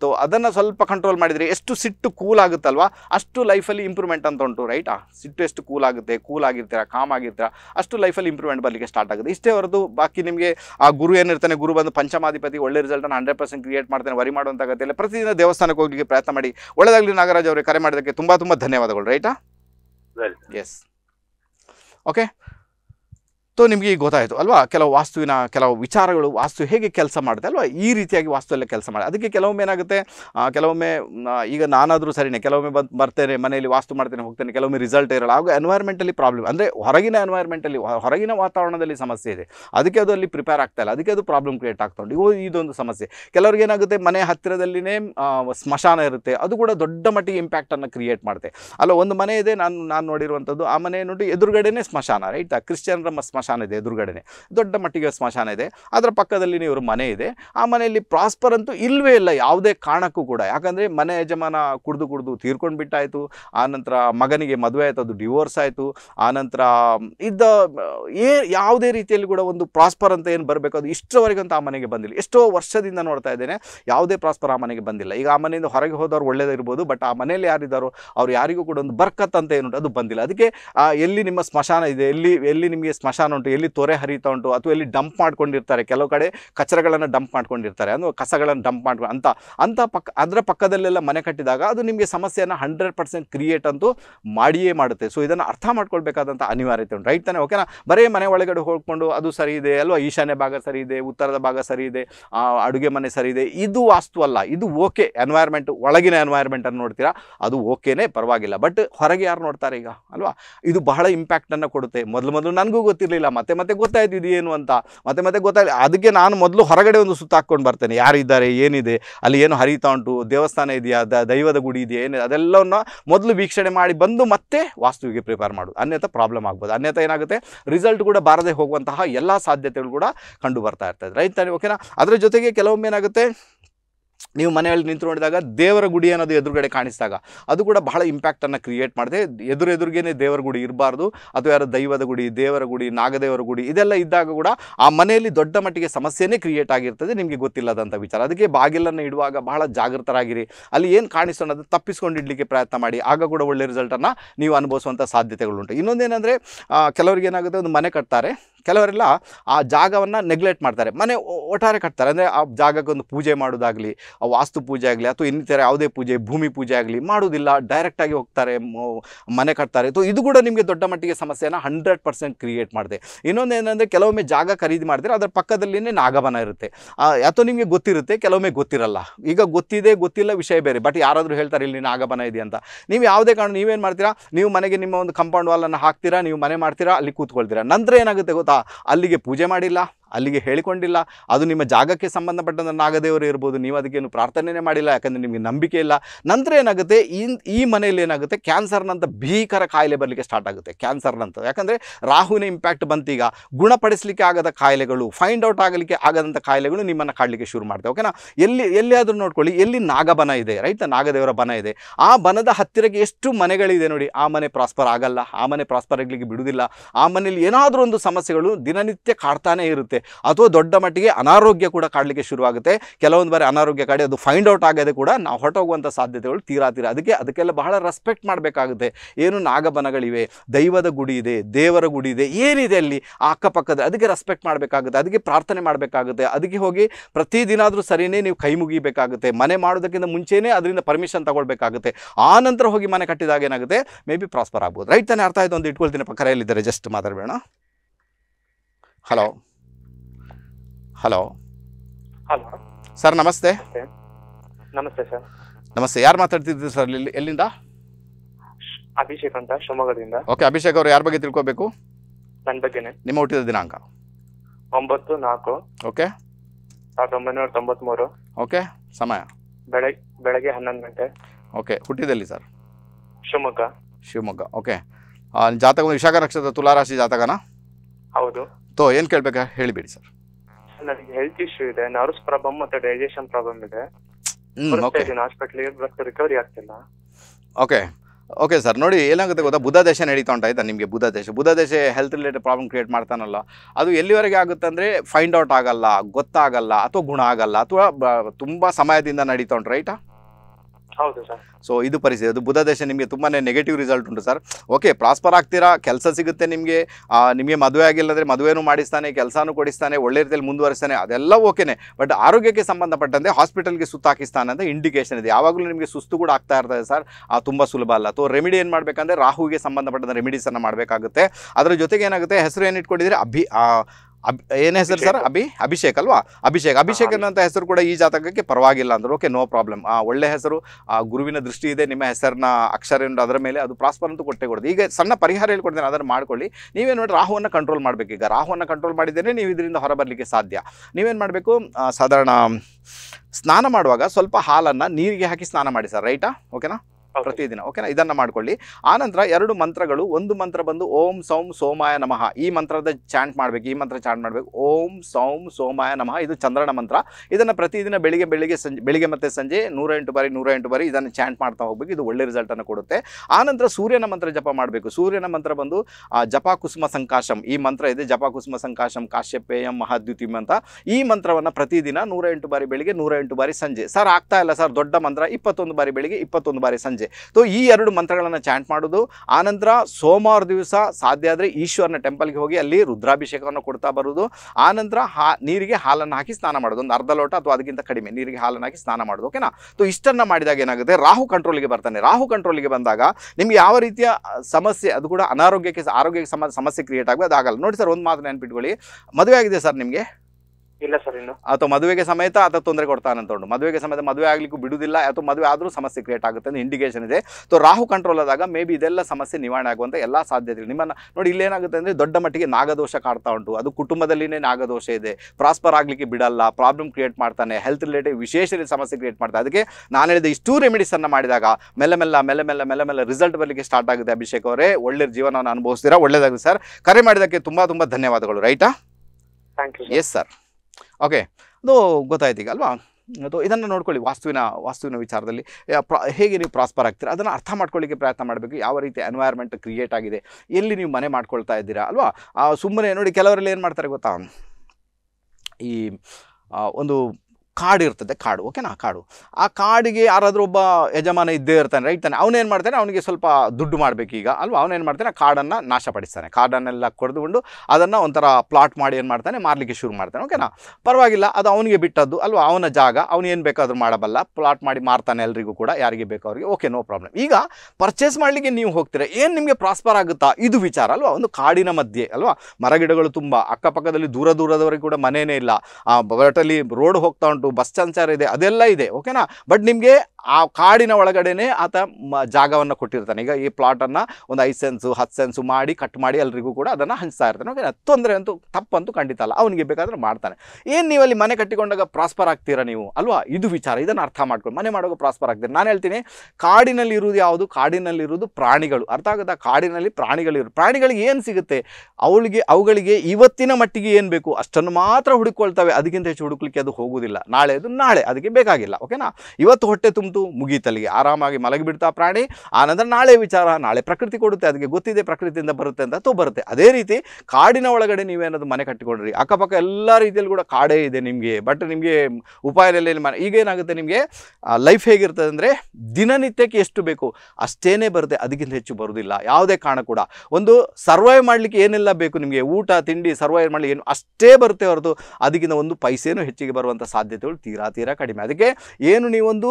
ಸೊ ಅದನ್ನ ಸ್ವಲ್ಪ ಕಂಟ್ರೋಲ್ ಮಾಡಿದ್ರೆ ಎಷ್ಟು ಸಿಟ್ಟು ಕೂಲ್ ಆಗುತ್ತಲ್ವಾ ಅಷ್ಟು ಲೈಫಲ್ಲಿ ಇಂಪ್ರೂವ್ಮೆಂಟ್ ಅಂತ ಉಂಟು ರೈಟಾ ಸಿಟ್ಟು ಎಷ್ಟು ಕೂಲ್ ಆಗುತ್ತೆ ಕೂಲ್ ಆಗಿರ್ತೀರಾ ಕಾಮ್ ಆಗಿರ್ತೀರಾ ಅಷ್ಟು ಲೈಫಲ್ಲಿ ಇಂಪ್ರೂವ್ಮೆಂಟ್ ಬರಲಿಕ್ಕೆ ಸ್ಟಾರ್ಟ್ ಆಗುತ್ತೆ ಇಷ್ಟೇ ಹೊರತು ಬಾಕಿ ನಿಮಗೆ ಆ ಗುರು ಏನಿರ್ತಾನೆ ಗುರು ಬಂದು ಪಂಚಮಾಧಿಪತಿ ಒಳ್ಳೆ ಅನ್ನು ಹಂಡ್ರೆಡ್ ಪರ್ಸೆಂಟ್ ಕ್ರಿಯೇಟ್ ಮಾಡ್ತಾನೆ ವರಿ ಮಾಡುವಂತ ಅಗತ್ಯ ಪ್ರತಿದಿನ ದೇವಸ್ಥಾನಕ್ಕೆ ಹೋಗಲಿಕ್ಕೆ ಪ್ರಯತ್ನ ಮಾಡಿ ಒಳ್ಳೆದಾಗಲಿ ನಾಗರಾಜ್ ಅವರೇ ಕರೆ ಮಾಡಿದಕ್ಕೆ ತುಂಬ ತುಂಬ ಧನ್ಯವಾದಗಳು ರೈಟಾ ಎಸ್ ಓಕೆ ಸೊ ನಿಮಗೆ ಈಗ ಗೊತ್ತಾಯಿತು ಅಲ್ವಾ ಕೆಲವು ವಾಸ್ತುವಿನ ಕೆಲವು ವಿಚಾರಗಳು ವಾಸ್ತು ಹೇಗೆ ಕೆಲಸ ಮಾಡುತ್ತೆ ಅಲ್ವಾ ಈ ರೀತಿಯಾಗಿ ವಾಸ್ತುವಲ್ಲೇ ಕೆಲಸ ಮಾಡಿ ಅದಕ್ಕೆ ಕೆಲವೊಮ್ಮೆ ಏನಾಗುತ್ತೆ ಕೆಲವೊಮ್ಮೆ ಈಗ ನಾನಾದರೂ ಸರಿನೇ ಕೆಲವೊಮ್ಮೆ ಬಂದು ಬರ್ತೇನೆ ಮನೆಯಲ್ಲಿ ವಾಸ್ತು ಮಾಡ್ತೇನೆ ಹೋಗ್ತೇನೆ ಕೆಲವೊಮ್ಮೆ ರಿಸಲ್ಟ್ ಇರಲ್ಲ ಆಗ ಎನ್ವೈರ್ಮೆಂಟಲ್ಲಿ ಪ್ರಾಬ್ಲಮ್ ಅಂದರೆ ಹೊರಗಿನ ಎನ್ವೈರ್ಮೆಂಟಲ್ಲಿ ಹೊರಗಿನ ವಾತಾವರಣದಲ್ಲಿ ಸಮಸ್ಯೆ ಇದೆ ಅದಕ್ಕೆ ಅದು ಅಲ್ಲಿ ಪ್ರಿಪೇರ್ ಆಗ್ತಾ ಇಲ್ಲ ಅದಕ್ಕೆ ಅದು ಪ್ರಾಬ್ಲಮ್ ಕ್ರಿಯೇಟ್ ಆಗ್ತಾ ಉಂಟು ಇದೊಂದು ಸಮಸ್ಯೆ ಕೆಲವ್ರಿಗೆ ಏನಾಗುತ್ತೆ ಮನೆ ಹತ್ತಿರದಲ್ಲಿನೇ ಸ್ಮಶಾನ ಇರುತ್ತೆ ಅದು ಕೂಡ ದೊಡ್ಡ ಮಟ್ಟಿಗೆ ಇಂಪ್ಯಾಕ್ಟನ್ನು ಕ್ರಿಯೇಟ್ ಮಾಡುತ್ತೆ ಅಲ್ಲ ಒಂದು ಮನೆ ಇದೆ ನಾನು ನಾನು ನೋಡಿರುವಂಥದ್ದು ಆ ಮನೆ ನೋಡಿ ಎದುರುಗಡೆನೇ ಸ್ಮಶಾನ ರೈಟ್ ಕ್ರಿಶ್ಚಿಯನ್ರ ಸ್ಮಶಾನ ಸ್ಮಶಾನ ಇದೆ ಎದುರುಗಡೆನೆ ದೊಡ್ಡ ಮಟ್ಟಿಗೆ ಸ್ಮಶಾನ ಇದೆ ಅದರ ಪಕ್ಕದಲ್ಲಿ ಇವರು ಮನೆ ಇದೆ ಆ ಮನೆಯಲ್ಲಿ ಪ್ರಾಸ್ಪರ್ ಅಂತೂ ಇಲ್ಲವೇ ಇಲ್ಲ ಯಾವುದೇ ಕಾರಣಕ್ಕೂ ಕೂಡ ಯಾಕಂದರೆ ಮನೆ ಯಜಮಾನ ಕುಡಿದು ಕುಡಿದು ತೀರ್ಕೊಂಡು ಬಿಟ್ಟಾಯಿತು ಆನಂತರ ಮಗನಿಗೆ ಮದುವೆ ಆಯಿತು ಅದು ಡಿವೋರ್ಸ್ ಆಯಿತು ಆನಂತರ ಇದ್ದ ಏ ಯಾವುದೇ ರೀತಿಯಲ್ಲಿ ಕೂಡ ಒಂದು ಪ್ರಾಸ್ಪರ್ ಅಂತ ಏನು ಬರಬೇಕು ಅದು ಅಂತ ಆ ಮನೆಗೆ ಬಂದಿಲ್ಲ ಎಷ್ಟೋ ವರ್ಷದಿಂದ ನೋಡ್ತಾ ಇದ್ದೇನೆ ಯಾವುದೇ ಪ್ರಾಸ್ಪರ್ ಆ ಮನೆಗೆ ಬಂದಿಲ್ಲ ಈಗ ಆ ಮನೆಯಿಂದ ಹೊರಗೆ ಹೋದವರು ಒಳ್ಳೆಯದಿರ್ಬೋದು ಬಟ್ ಆ ಮನೆಯಲ್ಲಿ ಯಾರಿದ್ದಾರೆ ಅವ್ರು ಯಾರಿಗೂ ಕೂಡ ಒಂದು ಬರ್ಕತ್ ಅಂತ ಏನುಂಟು ಅದು ಬಂದಿಲ್ಲ ಅದಕ್ಕೆ ಎಲ್ಲಿ ನಿಮ್ಮ ಸ್ಮಶಾನ ಇದೆ ಎಲ್ಲಿ ಎಲ್ಲಿ ನಿಮಗೆ ಸ್ಮಶಾನ ಉಂಟು ಎಲ್ಲಿ ತೊರೆ ಹರಿತಾ ಉಂಟು ಅಥವಾ ಎಲ್ಲಿ ಡಂಪ್ ಮಾಡ್ಕೊಂಡಿರ್ತಾರೆ ಕೆಲವು ಕಡೆ ಕಚರಗಳನ್ನು ಡಂಪ್ ಮಾಡ್ಕೊಂಡಿರ್ತಾರೆ ಅಂದರೆ ಕಸಗಳನ್ನು ಡಂಪ್ ಮಾಡ್ಕೊ ಅಂತ ಅಂತ ಪಕ್ಕ ಅದರ ಪಕ್ಕದಲ್ಲೆಲ್ಲ ಮನೆ ಕಟ್ಟಿದಾಗ ಅದು ನಿಮಗೆ ಸಮಸ್ಯೆಯನ್ನು ಹಂಡ್ರೆಡ್ ಪರ್ಸೆಂಟ್ ಕ್ರಿಯೇಟ್ ಅಂತೂ ಮಾಡಿಯೇ ಮಾಡುತ್ತೆ ಸೊ ಇದನ್ನು ಅರ್ಥ ಮಾಡ್ಕೊಳ್ಬೇಕಾದಂಥ ಅನಿವಾರ್ಯತೆ ಉಂಟು ರೈಟ್ ತಾನೆ ಓಕೆನಾ ಬರೀ ಮನೆ ಒಳಗಡೆ ಹೋಗ್ಕೊಂಡು ಅದು ಸರಿ ಇದೆ ಅಲ್ವಾ ಈಶಾನ್ಯ ಭಾಗ ಸರಿ ಇದೆ ಉತ್ತರದ ಭಾಗ ಸರಿ ಇದೆ ಅಡುಗೆ ಮನೆ ಸರಿ ಇದೆ ಇದು ವಾಸ್ತು ಅಲ್ಲ ಇದು ಓಕೆ ಎನ್ವೈರ್ಮೆಂಟ್ ಒಳಗಿನ ಎನ್ವೈರ್ಮೆಂಟನ್ನು ನೋಡ್ತೀರಾ ಅದು ಓಕೆನೇ ಪರವಾಗಿಲ್ಲ ಬಟ್ ಹೊರಗೆ ಯಾರು ನೋಡ್ತಾರೆ ಈಗ ಅಲ್ವಾ ಇದು ಬಹಳ ಇಂಪ್ಯಾಕ್ಟನ್ನು ಕೊಡುತ್ತೆ ಮೊದಲು ಮೊದಲು ನನಗೂ ಗೊತ್ತಿರಲಿಲ್ಲ ಗೊತ್ತಾಗಲಿಲ್ಲ ಮತ್ತೆ ಮತ್ತೆ ಗೊತ್ತಾಯ್ತು ಇದು ಏನು ಅಂತ ಮತ್ತೆ ಮತ್ತೆ ಗೊತ್ತಾಯ್ತು ಅದಕ್ಕೆ ನಾನು ಮೊದಲು ಹೊರಗಡೆ ಒಂದು ಸುತ್ತ ಹಾಕ್ಕೊಂಡು ಬರ್ತೇನೆ ಯಾರಿದ್ದಾರೆ ಏನಿದೆ ಅಲ್ಲಿ ಏನು ಹರಿತಾ ಉಂಟು ದೇವಸ್ಥಾನ ಇದೆಯಾ ದ ದೈವದ ಗುಡಿ ಇದೆಯಾ ಏನಿದೆ ಅದೆಲ್ಲವನ್ನು ಮೊದಲು ವೀಕ್ಷಣೆ ಮಾಡಿ ಬಂದು ಮತ್ತೆ ವಾಸ್ತುವಿಗೆ ಪ್ರಿಪೇರ್ ಮಾಡೋದು ಅನ್ಯಥ ಪ್ರಾಬ್ಲಮ್ ಆಗ್ಬೋದು ಅನ್ಯಥ ಏನಾಗುತ್ತೆ ರಿಸಲ್ಟ್ ಕೂಡ ಬಾರದೆ ಹೋಗುವಂತಹ ಎಲ್ಲ ಸಾಧ್ಯತೆಗಳು ಕೂಡ ಕಂಡು ಬರ್ತಾ ಇರ್ತದೆ ರೈಟ್ ಓಕೆನಾ ಅದರ ಜೊತೆಗೆ ಕೆಲವೊಮ್ಮೆ ಏನಾಗುತ್ತೆ ನೀವು ಮನೆಯಲ್ಲಿ ನಿಂತು ನೋಡಿದಾಗ ದೇವರ ಗುಡಿ ಅನ್ನೋದು ಎದುರುಗಡೆ ಕಾಣಿಸಿದಾಗ ಅದು ಕೂಡ ಬಹಳ ಇಂಪ್ಯಾಕ್ಟನ್ನು ಕ್ರಿಯೇಟ್ ಮಾಡಿದೆ ಎದುರೆದುರುಗೇನೆ ದೇವರ ಗುಡಿ ಇರಬಾರ್ದು ಅಥವಾ ಯಾರು ದೈವದ ಗುಡಿ ದೇವರ ಗುಡಿ ನಾಗದೇವರ ಗುಡಿ ಇದೆಲ್ಲ ಇದ್ದಾಗ ಕೂಡ ಆ ಮನೆಯಲ್ಲಿ ದೊಡ್ಡ ಮಟ್ಟಿಗೆ ಸಮಸ್ಯೆನೇ ಕ್ರಿಯೇಟ್ ಆಗಿರ್ತದೆ ನಿಮಗೆ ಗೊತ್ತಿಲ್ಲದಂಥ ವಿಚಾರ ಅದಕ್ಕೆ ಬಾಗಿಲನ್ನು ಇಡುವಾಗ ಬಹಳ ಜಾಗೃತರಾಗಿರಿ ಅಲ್ಲಿ ಏನು ಕಾಣಿಸೋ ಅನ್ನೋದು ತಪ್ಪಿಸ್ಕೊಂಡಿಡ್ಲಿಕ್ಕೆ ಪ್ರಯತ್ನ ಮಾಡಿ ಆಗ ಕೂಡ ಒಳ್ಳೆ ರಿಸಲ್ಟನ್ನು ನೀವು ಅನುಭವಿಸುವಂಥ ಸಾಧ್ಯತೆಗಳುಂಟು ಇನ್ನೊಂದೇನೆಂದರೆ ಕೆಲವರಿಗೆ ಏನಾಗುತ್ತೆ ಒಂದು ಮನೆ ಕಟ್ತಾರೆ ಕೆಲವರೆಲ್ಲ ಆ ಜಾಗವನ್ನು ನೆಗ್ಲೆಕ್ಟ್ ಮಾಡ್ತಾರೆ ಮನೆ ಒಟ್ಟಾರೆ ಕಟ್ತಾರೆ ಅಂದರೆ ಆ ಜಾಗಕ್ಕೊಂದು ಪೂಜೆ ಮಾಡೋದಾಗಲಿ ಆ ವಾಸ್ತು ಪೂಜೆ ಆಗಲಿ ಅಥವಾ ಇನ್ನಿತರ ಯಾವುದೇ ಪೂಜೆ ಭೂಮಿ ಪೂಜೆ ಆಗಲಿ ಮಾಡೋದಿಲ್ಲ ಡೈರೆಕ್ಟಾಗಿ ಹೋಗ್ತಾರೆ ಮನೆ ಕಟ್ತಾರೆ ಅಥವಾ ಇದು ಕೂಡ ನಿಮಗೆ ದೊಡ್ಡ ಮಟ್ಟಿಗೆ ಸಮಸ್ಯೆಯನ್ನು ಹಂಡ್ರೆಡ್ ಪರ್ಸೆಂಟ್ ಕ್ರಿಯೇಟ್ ಮಾಡಿದೆ ಇನ್ನೊಂದು ಏನಂದರೆ ಕೆಲವೊಮ್ಮೆ ಜಾಗ ಖರೀದಿ ಮಾಡಿದ್ರೆ ಅದರ ಪಕ್ಕದಲ್ಲಿನೇ ನಾಗವನ ಇರುತ್ತೆ ಅಥವಾ ನಿಮಗೆ ಗೊತ್ತಿರುತ್ತೆ ಕೆಲವೊಮ್ಮೆ ಗೊತ್ತಿರಲ್ಲ ಈಗ ಗೊತ್ತಿದೆ ಗೊತ್ತಿಲ್ಲ ವಿಷಯ ಬೇರೆ ಬಟ್ ಯಾರಾದರೂ ಹೇಳ್ತಾರೆ ಇಲ್ಲಿ ನಾಗಬನ ಇದೆ ಅಂತ ನೀವು ಯಾವುದೇ ಕಾರಣ ನೀವೇನು ಮಾಡ್ತೀರಾ ನೀವು ಮನೆಗೆ ನಿಮ್ಮ ಒಂದು ಕಂಪೌಂಡ್ ವಾಲನ್ನು ಹಾಕ್ತೀರಾ ನೀವು ಮನೆ ಮಾಡ್ತೀರಾ ಅಲ್ಲಿ ಕೂತ್ಕೊಳ್ತೀರಾ ನಂತರ ಏನಾಗುತ್ತೆ ಗೊತ್ತಾ ಅಲ್ಲಿಗೆ ಪೂಜೆ ಮಾಡಿಲ್ಲ ಅಲ್ಲಿಗೆ ಹೇಳಿಕೊಂಡಿಲ್ಲ ಅದು ನಿಮ್ಮ ಜಾಗಕ್ಕೆ ಸಂಬಂಧಪಟ್ಟಂಥ ನಾಗದೇವರು ಇರ್ಬೋದು ನೀವು ಅದಕ್ಕೇನು ಪ್ರಾರ್ಥನೆಯೇ ಮಾಡಿಲ್ಲ ಯಾಕಂದರೆ ನಿಮಗೆ ನಂಬಿಕೆ ಇಲ್ಲ ನಂತರ ಏನಾಗುತ್ತೆ ಈ ಈ ಮನೆಯಲ್ಲಿ ಏನಾಗುತ್ತೆ ಕ್ಯಾನ್ಸರ್ನಂಥ ಭೀಕರ ಕಾಯಿಲೆ ಬರಲಿಕ್ಕೆ ಸ್ಟಾರ್ಟ್ ಆಗುತ್ತೆ ಕ್ಯಾನ್ಸರ್ನಂತ ಯಾಕಂದರೆ ರಾಹುನ ಇಂಪ್ಯಾಕ್ಟ್ ಬಂತೀಗ ಗುಣಪಡಿಸಲಿಕ್ಕೆ ಆಗದ ಕಾಯಿಲೆಗಳು ಫೈಂಡ್ ಔಟ್ ಆಗಲಿಕ್ಕೆ ಆಗದಂಥ ಕಾಯಿಲೆಗಳು ನಿಮ್ಮನ್ನು ಕಾಡಲಿಕ್ಕೆ ಶುರು ಮಾಡ್ತವೆ ಓಕೆನಾ ಎಲ್ಲಿ ಎಲ್ಲಿಯಾದರೂ ನೋಡ್ಕೊಳ್ಳಿ ಎಲ್ಲಿ ನಾಗಬನ ಇದೆ ರೈತ ನಾಗದೇವರ ಬನ ಇದೆ ಆ ಬನದ ಹತ್ತಿರಕ್ಕೆ ಎಷ್ಟು ಮನೆಗಳಿದೆ ನೋಡಿ ಆ ಮನೆ ಪ್ರಾಸ್ಪರ್ ಆಗಲ್ಲ ಆ ಮನೆ ಪ್ರಾಸ್ಪರ್ ಆಗಲಿಕ್ಕೆ ಬಿಡುವುದಿಲ್ಲ ಆ ಮನೆಯಲ್ಲಿ ಏನಾದರೂ ಒಂದು ಸಮಸ್ಯೆಗಳು ದಿನನಿತ್ಯ ಕಾಡ್ತಾನೇ ಇರುತ್ತೆ ಅಥವಾ ದೊಡ್ಡ ಮಟ್ಟಿಗೆ ಅನಾರೋಗ್ಯ ಕೂಡ ಕಾಡಲಿಕ್ಕೆ ಶುರುವಾಗುತ್ತೆ ಕೆಲವೊಂದು ಬಾರಿ ಅನಾರೋಗ್ಯ ಕಾಡಿ ಅದು ಫೈಂಡ್ ಔಟ್ ಆಗೋದೇ ಕೂಡ ನಾವು ಹೊರಟೋಗುವಂಥ ಸಾಧ್ಯತೆಗಳು ತೀರಾ ತೀರಾ ಅದಕ್ಕೆ ಅದಕ್ಕೆಲ್ಲ ಬಹಳ ರೆಸ್ಪೆಕ್ಟ್ ಮಾಡಬೇಕಾಗುತ್ತೆ ಏನು ನಾಗಬನಗಳಿವೆ ದೈವದ ಗುಡಿ ಇದೆ ದೇವರ ಗುಡಿ ಇದೆ ಏನಿದೆ ಅಲ್ಲಿ ಆ ಅಕ್ಕಪಕ್ಕದ ಅದಕ್ಕೆ ರೆಸ್ಪೆಕ್ಟ್ ಮಾಡಬೇಕಾಗುತ್ತೆ ಅದಕ್ಕೆ ಪ್ರಾರ್ಥನೆ ಮಾಡಬೇಕಾಗುತ್ತೆ ಅದಕ್ಕೆ ಹೋಗಿ ಪ್ರತಿದಿನಾದರೂ ಸರಿಯೇ ನೀವು ಕೈ ಮುಗಿಬೇಕಾಗುತ್ತೆ ಮನೆ ಮಾಡೋದಕ್ಕಿಂತ ಮುಂಚೆಯೇ ಅದರಿಂದ ಪರ್ಮಿಷನ್ ತಗೊಳ್ಬೇಕಾಗುತ್ತೆ ಆ ನಂತರ ಹೋಗಿ ಮನೆ ಕಟ್ಟಿದಾಗ ಏನಾಗುತ್ತೆ ಮೇ ಬಿ ಪ್ರಾಸ್ಪರ್ ಆಗ್ಬೋದು ರೈಟ್ ತಾನೇ ಅರ್ಥ ಆಯಿತು ಒಂದು ಇಟ್ಕೊಳ್ತೀನಿ ಪಕ್ಕರೆಯಲ್ಲಿದ್ದಾರೆ ಜಸ್ಟ್ ಮಾತಾಡಬೇಡ ಹಲೋ ಹಲೋ ಹಲೋ ಸರ್ ನಮಸ್ತೆ ನಮಸ್ತೆ ಸರ್ ನಮಸ್ತೆ ಯಾರು ಮಾತಾಡ್ತಿದ್ದೀರಿ ಸರ್ ಎಲ್ಲಿಂದ ಅಭಿಷೇಕ್ ಅಂತ ಶಿವಮೊಗ್ಗದಿಂದ ಓಕೆ ಅಭಿಷೇಕ್ ಅವರು ಯಾರ ಬಗ್ಗೆ ತಿಳ್ಕೋಬೇಕು ನನ್ನ ಬಗ್ಗೆನೇ ನಿಮ್ಮ ಹುಟ್ಟಿದ ದಿನಾಂಕ ಒಂಬತ್ತು ನಾಲ್ಕು ಓಕೆ ಸಾವಿರದ ಒಂಬೈನೂರ ತೊಂಬತ್ಮೂರು ಓಕೆ ಸಮಯ ಬೆಳಗ್ಗೆ ಬೆಳಗ್ಗೆ ಹನ್ನೊಂದು ಗಂಟೆ ಓಕೆ ಹುಟ್ಟಿದಲ್ಲಿ ಸರ್ ಶಿವಮೊಗ್ಗ ಶಿವಮೊಗ್ಗ ಓಕೆ ಜಾತಕ ವಿಶಾಖ ನಕ್ಷತ್ರ ತುಲಾರಾಶಿ ಜಾತಕನ ಹೌದು ತೋ ಏನು ಕೇಳಬೇಕಾ ಹೇಳಿಬಿಡಿ ಸರ್ ನನಗೆ ಹೆಲ್ತ್ ಇಶ್ಯೂ ಇದೆ ನರ್ವ್ಸ್ ಪ್ರಾಬ್ಲಮ್ ಮತ್ತೆ ಡೈಜೆಷನ್ ಪ್ರಾಬ್ಲಮ್ ಇದೆ ಹಾಸ್ಪಿಟಲ್ ರಿಕವರಿ ಆಗ್ತಿಲ್ಲ ಓಕೆ ಓಕೆ ಸರ್ ನೋಡಿ ಏನಾಗುತ್ತೆ ಗೊತ್ತಾ ಬುಧ ದೇಶ ನಡೀತಾ ಉಂಟು ಆಯಿತಾ ನಿಮಗೆ ಬುಧ ದೇಶ ಬುಧ ದೇಶ ಹೆಲ್ತ್ ರಿಲೇಟೆಡ್ ಪ್ರಾಬ್ಲಮ್ ಕ್ರಿಯೇಟ್ ಮಾಡ್ತಾನಲ್ಲ ಅದು ಎಲ್ಲಿವರೆಗೆ ಆಗುತ್ತೆ ಅಂದರೆ ಫೈಂಡ್ ಔಟ್ ಆಗಲ್ಲ ಗೊತ್ತಾಗಲ್ಲ ಅಥವಾ ಗುಣ ಆಗಲ್ಲ ಅಥವಾ ತುಂಬ ಸಮಯದಿಂದ ನಡೀತಾ ಉಂಟು ರೈಟಾ ಹೌದು ಸರ್ ಸೊ ಇದು ಪರಿಸ್ಥಿತಿ ಅದು ಬುಧ ದೇಶ ನಿಮಗೆ ತುಂಬಾ ನೆಗೆಟಿವ್ ರಿಸಲ್ಟ್ ಉಂಟು ಸರ್ ಓಕೆ ಪ್ರಾಸ್ಪರ್ ಆಗ್ತೀರಾ ಕೆಲಸ ಸಿಗುತ್ತೆ ನಿಮಗೆ ನಿಮಗೆ ಮದುವೆ ಆಗಿಲ್ಲ ಅಂದರೆ ಮದುವೆನೂ ಮಾಡಿಸ್ತಾನೆ ಕೆಲಸನೂ ಕೊಡಿಸ್ತಾನೆ ಒಳ್ಳೆ ರೀತಿಯಲ್ಲಿ ಮುಂದುವರಿಸ್ತಾನೆ ಅದೆಲ್ಲ ಓಕೆನೇ ಬಟ್ ಆರೋಗ್ಯಕ್ಕೆ ಸಂಬಂಧಪಟ್ಟಂತೆ ಹಾಸ್ಪಿಟಲ್ಗೆ ಸುತ್ತಾಕಿಸ್ತಾನೆ ಅಂತ ಇಂಡಿಕೇಶನ್ ಇದೆ ಯಾವಾಗಲೂ ನಿಮಗೆ ಸುಸ್ತು ಕೂಡ ಆಗ್ತಾ ಇರ್ತದೆ ಸರ್ ತುಂಬ ಸುಲಭ ಅಲ್ಲ ಸೊ ರೆಮಿಡಿ ಏನು ಮಾಡಬೇಕಂದ್ರೆ ರಾಹುಗೆ ಸಂಬಂಧಪಟ್ಟಂಥ ರೆಮಿಡೀಸನ್ನು ಮಾಡಬೇಕಾಗುತ್ತೆ ಅದರ ಜೊತೆಗೆ ಏನಾಗುತ್ತೆ ಹೆಸರು ಏನು ಇಟ್ಕೊಂಡಿದ್ರೆ ಅಭಿ ಅಬ್ ಏನು ಹೆಸರು ಸರ್ ಅಭಿ ಅಭಿಷೇಕ್ ಅಲ್ವಾ ಅಭಿಷೇಕ್ ಅಭಿಷೇಕ್ ಅನ್ನೋಂಥ ಹೆಸರು ಕೂಡ ಈ ಜಾತಕಕ್ಕೆ ಪರವಾಗಿಲ್ಲ ಅಂದ್ರೆ ಓಕೆ ನೋ ಪ್ರಾಬ್ಲಮ್ ಆ ಒಳ್ಳೆ ಹೆಸರು ಆ ಗುರುವಿನ ದೃಷ್ಟಿ ಇದೆ ನಿಮ್ಮ ಹೆಸರನ್ನ ಅಕ್ಷರ ಅದರ ಮೇಲೆ ಅದು ಪ್ರಾಸ್ಪರ್ ಅಂತೂ ಕೊಟ್ಟೆ ಕೊಡೋದು ಈಗ ಸಣ್ಣ ಪರಿಹಾರ ಹೇಳ್ಕೊಡ್ತೇನೆ ಅದನ್ನು ಮಾಡ್ಕೊಳ್ಳಿ ನೀವೇನು ನೋಡಿ ರಾಹುವನ್ನು ಕಂಟ್ರೋಲ್ ಮಾಡಬೇಕು ಈಗ ರಾಹುವನ್ನು ಕಂಟ್ರೋಲ್ ಮಾಡಿದ್ದೇನೆ ನೀವು ಇದರಿಂದ ಬರಲಿಕ್ಕೆ ಸಾಧ್ಯ ನೀವೇನು ಮಾಡಬೇಕು ಸಾಧಾರಣ ಸ್ನಾನ ಮಾಡುವಾಗ ಸ್ವಲ್ಪ ಹಾಲನ್ನು ನೀರಿಗೆ ಹಾಕಿ ಸ್ನಾನ ಮಾಡಿ ಸರ್ ರೈಟಾ ಓಕೆನಾ ಪ್ರತಿದಿನ ಓಕೆನಾ ಇದನ್ನು ಮಾಡ್ಕೊಳ್ಳಿ ಆನಂತರ ಎರಡು ಮಂತ್ರಗಳು ಒಂದು ಮಂತ್ರ ಬಂದು ಓಂ ಸೌಂ ಸೋಮಾಯ ನಮಃ ಈ ಮಂತ್ರದ ಚಾಂಟ್ ಮಾಡಬೇಕು ಈ ಮಂತ್ರ ಚಾಂಟ್ ಮಾಡಬೇಕು ಓಂ ಸೌಂ ಸೋಮಾಯ ನಮಃ ಇದು ಚಂದ್ರನ ಮಂತ್ರ ಇದನ್ನು ಪ್ರತಿದಿನ ಬೆಳಿಗ್ಗೆ ಬೆಳಿಗ್ಗೆ ಸಂಜೆ ಬೆಳಿಗ್ಗೆ ಮತ್ತು ಸಂಜೆ ನೂರ ಎಂಟು ಬಾರಿ ನೂರ ಎಂಟು ಬಾರಿ ಇದನ್ನು ಚಾಂಟ್ ಮಾಡ್ತಾ ಹೋಗಬೇಕು ಇದು ಒಳ್ಳೆ ರಿಸಲ್ಟನ್ನು ಕೊಡುತ್ತೆ ಆನಂತರ ಸೂರ್ಯನ ಮಂತ್ರ ಜಪ ಮಾಡಬೇಕು ಸೂರ್ಯನ ಮಂತ್ರ ಬಂದು ಜಪ ಕುಸುಮ ಸಂಕಾಶಂ ಈ ಮಂತ್ರ ಇದೆ ಜಪ ಕುಸುಮ ಸಂಕಾಶಂ ಕಾಶ್ಯಪೇಯಂ ಮಹಾದ್ಯುತಿ ಅಂತ ಈ ಮಂತ್ರವನ್ನು ಪ್ರತಿದಿನ ನೂರ ಎಂಟು ಬಾರಿ ಬೆಳಿಗ್ಗೆ ನೂರ ಬಾರಿ ಸಂಜೆ ಸರ್ ಆಗ್ತಾ ಇಲ್ಲ ಸರ್ ದೊಡ್ಡ ಮಂತ್ರ ಇಪ್ಪತ್ತೊಂದು ಬಾರಿ ಬೆಳಿಗ್ಗೆ ಇಪ್ಪತ್ತೊಂದು ಬಾರಿ ಸಂಜೆ ಸಂಜೆ ಈ ಎರಡು ಮಂತ್ರಗಳನ್ನು ಚಾಂಟ್ ಮಾಡೋದು ಆನಂತರ ಸೋಮವಾರ ದಿವಸ ಸಾಧ್ಯ ಆದರೆ ಈಶ್ವರನ ಟೆಂಪಲ್ಗೆ ಹೋಗಿ ಅಲ್ಲಿ ರುದ್ರಾಭಿಷೇಕವನ್ನು ಕೊಡ್ತಾ ಬರೋದು ಆನಂತರ ನೀರಿಗೆ ಹಾಲನ್ನು ಹಾಕಿ ಸ್ನಾನ ಮಾಡೋದು ಒಂದು ಅರ್ಧ ಲೋಟ ಅಥವಾ ಅದಕ್ಕಿಂತ ಕಡಿಮೆ ನೀರಿಗೆ ಹಾಲನ್ನು ಹಾಕಿ ಸ್ನಾನ ಮಾಡೋದು ಓಕೆನಾ ಸೊ ಇಷ್ಟನ್ನು ಮಾಡಿದಾಗ ಏನಾಗುತ್ತೆ ರಾಹು ಕಂಟ್ರೋಲ್ಗೆ ಬರ್ತಾನೆ ರಾಹು ಕಂಟ್ರೋಲ್ಗೆ ಬಂದಾಗ ನಿಮ್ಗೆ ಯಾವ ರೀತಿಯ ಸಮಸ್ಯೆ ಅದು ಕೂಡ ಅನಾರೋಗ್ಯಕ್ಕೆ ಆರೋಗ್ಯಕ್ಕೆ ಸಮಸ್ಯೆ ಕ್ರಿಯೇಟ್ ಆಗೋದು ಅದಾಗಲ್ಲ ನೋಡಿ ಸರ್ ಒಂದು ಮಾತು ನೆನ್ಪಿಟ್ಕೊಳ್ಳಿ ಮದುವೆ ಆಗಿದೆ ಸರ್ ನಿಮಗೆ ಇಲ್ಲ ಸರ್ ಇನ್ನು ಆತ ಮದುವೆಗೆ ಸಮೇತ ಆತ ತೊಂದರೆ ಕೊಡ್ತಾನೆ ಅಂತ ಮದುವೆಗೆ ಸಮೇತ ಮದುವೆ ಆಗ್ಲಿಕ್ಕೂ ಬಿಡುದಿಲ್ಲ ಅಥವಾ ಮದುವೆ ಆದರೂ ಸಮಸ್ಯೆ ಕ್ರಿಯೇಟ್ ಆಗುತ್ತೆ ಅಂತ ಇಂಡಿಕೇಶನ್ ಇದೆ ಸೊ ರಾಹು ಕಂಟ್ರೋಲ್ ಆದಾಗ ಮೇ ಬಿ ಇದೆಲ್ಲ ಸಮಸ್ಯೆ ನಿವಾರಣೆ ಆಗುವಂತ ಎಲ್ಲ ಸಾಧ್ಯತೆಗಳು ನಿಮ್ಮನ್ನ ನೋಡಿ ಇಲ್ಲಿ ಏನಾಗುತ್ತೆ ಅಂದ್ರೆ ದೊಡ್ಡ ಮಟ್ಟಿಗೆ ನಾಗದೋಷ ಕಾಡ್ತಾ ಉಂಟು ಅದು ಕುಟುಂಬದಲ್ಲಿನೇ ನಾಗದೋಷ ಇದೆ ಪ್ರಾಸ್ಪರ್ ಆಗಲಿಕ್ಕೆ ಬಿಡಲ್ಲ ಪ್ರಾಬ್ಲಮ್ ಕ್ರಿಯೇಟ್ ಮಾಡ್ತಾನೆ ಹೆಲ್ತ್ ರಿಲೇಟೆಡ್ ವಿಶೇಷ ಸಮಸ್ಯೆ ಕ್ರಿಯೇಟ್ ಮಾಡ್ತಾರೆ ಅದಕ್ಕೆ ನಾನು ಹೇಳಿದ ಇಷ್ಟು ರೆಮಿಡೀಸನ್ನು ಮಾಡಿದಾಗ ಮೆಲ್ಲ ಮೆಲ್ಲ ಮೆಲ್ಲ ಮೆಲ್ಲ ಮೆಲ್ಲ ಮೆಲ್ಲ ರಿಸಲ್ಟ್ ಬರಲಿಕ್ಕೆ ಸ್ಟಾರ್ಟ್ ಆಗುತ್ತೆ ಅಭಿಷೇಕ್ ಅವರೇ ಒಳ್ಳೆ ಜೀವನವನ್ನು ಅನುಭವಿಸ್ತೀರಾ ಒಳ್ಳೆಯದಾಗುತ್ತೆ ಸರ್ ಕರೆ ಮಾಡಿದಕ್ಕೆ ತುಂಬಾ ತುಂಬಾ ಧನ್ಯವಾದಗಳು ರೈಟಾ thank you yes sir okay ಅದು ಗೊತ್ತಾಯ್ತೀಗ ಅಲ್ವಾ ಅದು ಇದನ್ನು ನೋಡ್ಕೊಳ್ಳಿ ವಾಸ್ತುವಿನ ವಾಸ್ತುವಿನ ವಿಚಾರದಲ್ಲಿ ಪ್ರಾ ಹೇಗೆ ನೀವು ಪ್ರಾಸ್ಪರ್ ಆಗ್ತೀರಾ ಅದನ್ನು ಅರ್ಥ ಮಾಡ್ಕೊಳ್ಳಿಕ್ಕೆ ಪ್ರಯತ್ನ ಮಾಡಬೇಕು ಯಾವ ರೀತಿ ಎನ್ವೈರ್ಮೆಂಟ್ ಕ್ರಿಯೇಟ್ ಆಗಿದೆ ಎಲ್ಲಿ ನೀವು ಮನೆ ಮಾಡ್ಕೊಳ್ತಾ ಇದ್ದೀರಾ ಅಲ್ವಾ ಸುಮ್ಮನೆ ನೋಡಿ ಕೆಲವರಲ್ಲಿ ಏನು ಮಾಡ್ತಾರೆ ಗೊತ್ತಾ ಈ ಒಂದು ಕಾಡು ಇರ್ತದೆ ಕಾಡು ಓಕೆನಾ ಕಾಡು ಆ ಕಾಡಿಗೆ ಯಾರಾದರೂ ಒಬ್ಬ ಯಜಮಾನ ಇದ್ದೇ ಇರ್ತಾನೆ ರೈಟ್ ತಾನೆ ಅವನೇನು ಮಾಡ್ತಾನೆ ಅವನಿಗೆ ಸ್ವಲ್ಪ ದುಡ್ಡು ಮಾಡಬೇಕು ಈಗ ಅಲ್ವಾ ಅವನೇನು ಮಾಡ್ತಾನೆ ಆ ಕಾಡನ್ನು ನಾಶಪಡಿಸ್ತಾನೆ ಕಾಡನ್ನೆಲ್ಲ ಕೊಡ್ದುಕೊಂಡು ಅದನ್ನು ಒಂಥರ ಪ್ಲಾಟ್ ಮಾಡಿ ಏನು ಮಾಡ್ತಾನೆ ಮಾರಲಿಕ್ಕೆ ಶುರು ಮಾಡ್ತಾನೆ ಓಕೆನಾ ಪರವಾಗಿಲ್ಲ ಅದು ಅವನಿಗೆ ಬಿಟ್ಟದ್ದು ಅಲ್ವಾ ಅವನ ಜಾಗ ಅವನೇನು ಏನು ಬೇಕಾದರೂ ಮಾಡಬಲ್ಲ ಪ್ಲಾಟ್ ಮಾಡಿ ಮಾರ್ತಾನೆ ಎಲ್ರಿಗೂ ಕೂಡ ಯಾರಿಗೆ ಬೇಕೋ ಅವರಿಗೆ ಓಕೆ ನೋ ಪ್ರಾಬ್ಲಮ್ ಈಗ ಪರ್ಚೇಸ್ ಮಾಡಲಿಕ್ಕೆ ನೀವು ಹೋಗ್ತೀರ ಏನು ನಿಮಗೆ ಪ್ರಾಸ್ಪರ್ ಆಗುತ್ತಾ ಇದು ವಿಚಾರ ಅಲ್ವಾ ಒಂದು ಕಾಡಿನ ಮಧ್ಯೆ ಅಲ್ವಾ ಮರಗಿಡಗಳು ತುಂಬ ಅಕ್ಕಪಕ್ಕದಲ್ಲಿ ದೂರ ದೂರದವರೆಗೆ ಕೂಡ ಮನೆಯೇ ಇಲ್ಲ ಆ ಬರಟಲ್ಲಿ ರೋಡ್ ಹೋಗ್ತಾ ಉಂಟು ಬಸ್ ಸಂಚಾರ ಇದೆ ಅದೆಲ್ಲ ಇದೆ ಓಕೆನಾ ಬಟ್ ನಿಮಗೆ ಆ ಕಾಡಿನ ಒಳಗಡೆನೆ ಆತ ಜಾಗವನ್ನು ಕೊಟ್ಟಿರ್ತಾನೆ ಈಗ ಈ ಪ್ಲಾಟನ್ನು ಒಂದು ಐದು ಸೆನ್ಸು ಹತ್ತು ಸೆನ್ಸು ಮಾಡಿ ಕಟ್ ಮಾಡಿ ಎಲ್ರಿಗೂ ಕೂಡ ಅದನ್ನು ಹಂಚ್ತಾ ಇರ್ತಾನೆ ಓಕೆನಾ ತೊಂದರೆ ಅಂತೂ ತಪ್ಪಂತೂ ಖಂಡಿತ ಅಲ್ಲ ಅವನಿಗೆ ಬೇಕಾದ್ರೆ ಮಾಡ್ತಾನೆ ಏನು ನೀವು ಅಲ್ಲಿ ಮನೆ ಕಟ್ಟಿಕೊಂಡಾಗ ಪ್ರಾಸ್ಪರ್ ಆಗ್ತೀರಾ ನೀವು ಅಲ್ವಾ ಇದು ವಿಚಾರ ಇದನ್ನು ಅರ್ಥ ಮಾಡ್ಕೊಂಡು ಮನೆ ಮಾಡೋಕೆ ಪ್ರಾಸ್ಪರ್ ಆಗ್ತೀರಿ ನಾನು ಹೇಳ್ತೀನಿ ಕಾಡಿನಲ್ಲಿ ಇರುವುದು ಯಾವುದು ಕಾಡಿನಲ್ಲಿರುವುದು ಪ್ರಾಣಿಗಳು ಅರ್ಥ ಆಗುತ್ತಾ ಕಾಡಿನಲ್ಲಿ ಪ್ರಾಣಿಗಳಿರು ಪ್ರಾಣಿಗಳಿಗೆ ಏನು ಸಿಗುತ್ತೆ ಅವಳಿಗೆ ಅವುಗಳಿಗೆ ಇವತ್ತಿನ ಮಟ್ಟಿಗೆ ಏನು ಬೇಕು ಅಷ್ಟನ್ನು ಮಾತ್ರ ಹುಡುಕೊಳ್ತವೆ ಅದಕ್ಕಿಂತ ಹೆಚ್ಚು ಹುಡುಕ್ಲಿಕ್ಕೆ ಅದು ಹೋಗುವುದಿಲ್ಲ ಅದು ನಾಳೆ ಅದಕ್ಕೆ ಬೇಕಾಗಿಲ್ಲ ಓಕೆನಾ ಇವತ್ತು ಹೊಟ್ಟೆ ತುಂಬಿತು ಮುಗೀತಲ್ಲಿಗೆ ಆರಾಮಾಗಿ ಮಲಗಿಬಿಡ್ತಾ ಪ್ರಾಣಿ ಆನಂತರ ನಾಳೆ ವಿಚಾರ ನಾಳೆ ಪ್ರಕೃತಿ ಕೊಡುತ್ತೆ ಅದಕ್ಕೆ ಗೊತ್ತಿದೆ ಪ್ರಕೃತಿಯಿಂದ ಬರುತ್ತೆ ಅಂತ ತೋ ಬರುತ್ತೆ ಅದೇ ರೀತಿ ಕಾಡಿನ ಒಳಗಡೆ ನೀವೇನಾದ್ರು ಮನೆ ಕಟ್ಟಿಕೊಂಡ್ರಿ ಅಕ್ಕಪಕ್ಕ ಎಲ್ಲ ರೀತಿಯಲ್ಲಿ ಕೂಡ ಕಾಡೇ ಇದೆ ನಿಮಗೆ ಬಟ್ ನಿಮಗೆ ಉಪಾಯದಲ್ಲಿ ಮನೆ ಈಗೇನಾಗುತ್ತೆ ನಿಮಗೆ ಲೈಫ್ ಹೇಗಿರ್ತದೆ ಅಂದರೆ ದಿನನಿತ್ಯಕ್ಕೆ ಎಷ್ಟು ಬೇಕು ಅಷ್ಟೇನೇ ಬರುತ್ತೆ ಅದಕ್ಕಿಂತ ಹೆಚ್ಚು ಬರುವುದಿಲ್ಲ ಯಾವುದೇ ಕಾರಣ ಕೂಡ ಒಂದು ಸರ್ವೈವ್ ಮಾಡಲಿಕ್ಕೆ ಏನೆಲ್ಲ ಬೇಕು ನಿಮಗೆ ಊಟ ತಿಂಡಿ ಸರ್ವೈವ್ ಮಾಡಲಿಕ್ಕೆ ಏನು ಅಷ್ಟೇ ಬರುತ್ತೆ ಹೊರತು ಅದಕ್ಕಿಂತ ಒಂದು ಪೈಸೆಯೂ ಹೆಚ್ಚಿಗೆ ಬರುವಂಥ ಸಾಧ್ಯತೆ ಸಾಧ್ಯತೆಗಳು ತೀರಾ ತೀರಾ ಕಡಿಮೆ ಅದಕ್ಕೆ ಏನು ನೀವೊಂದು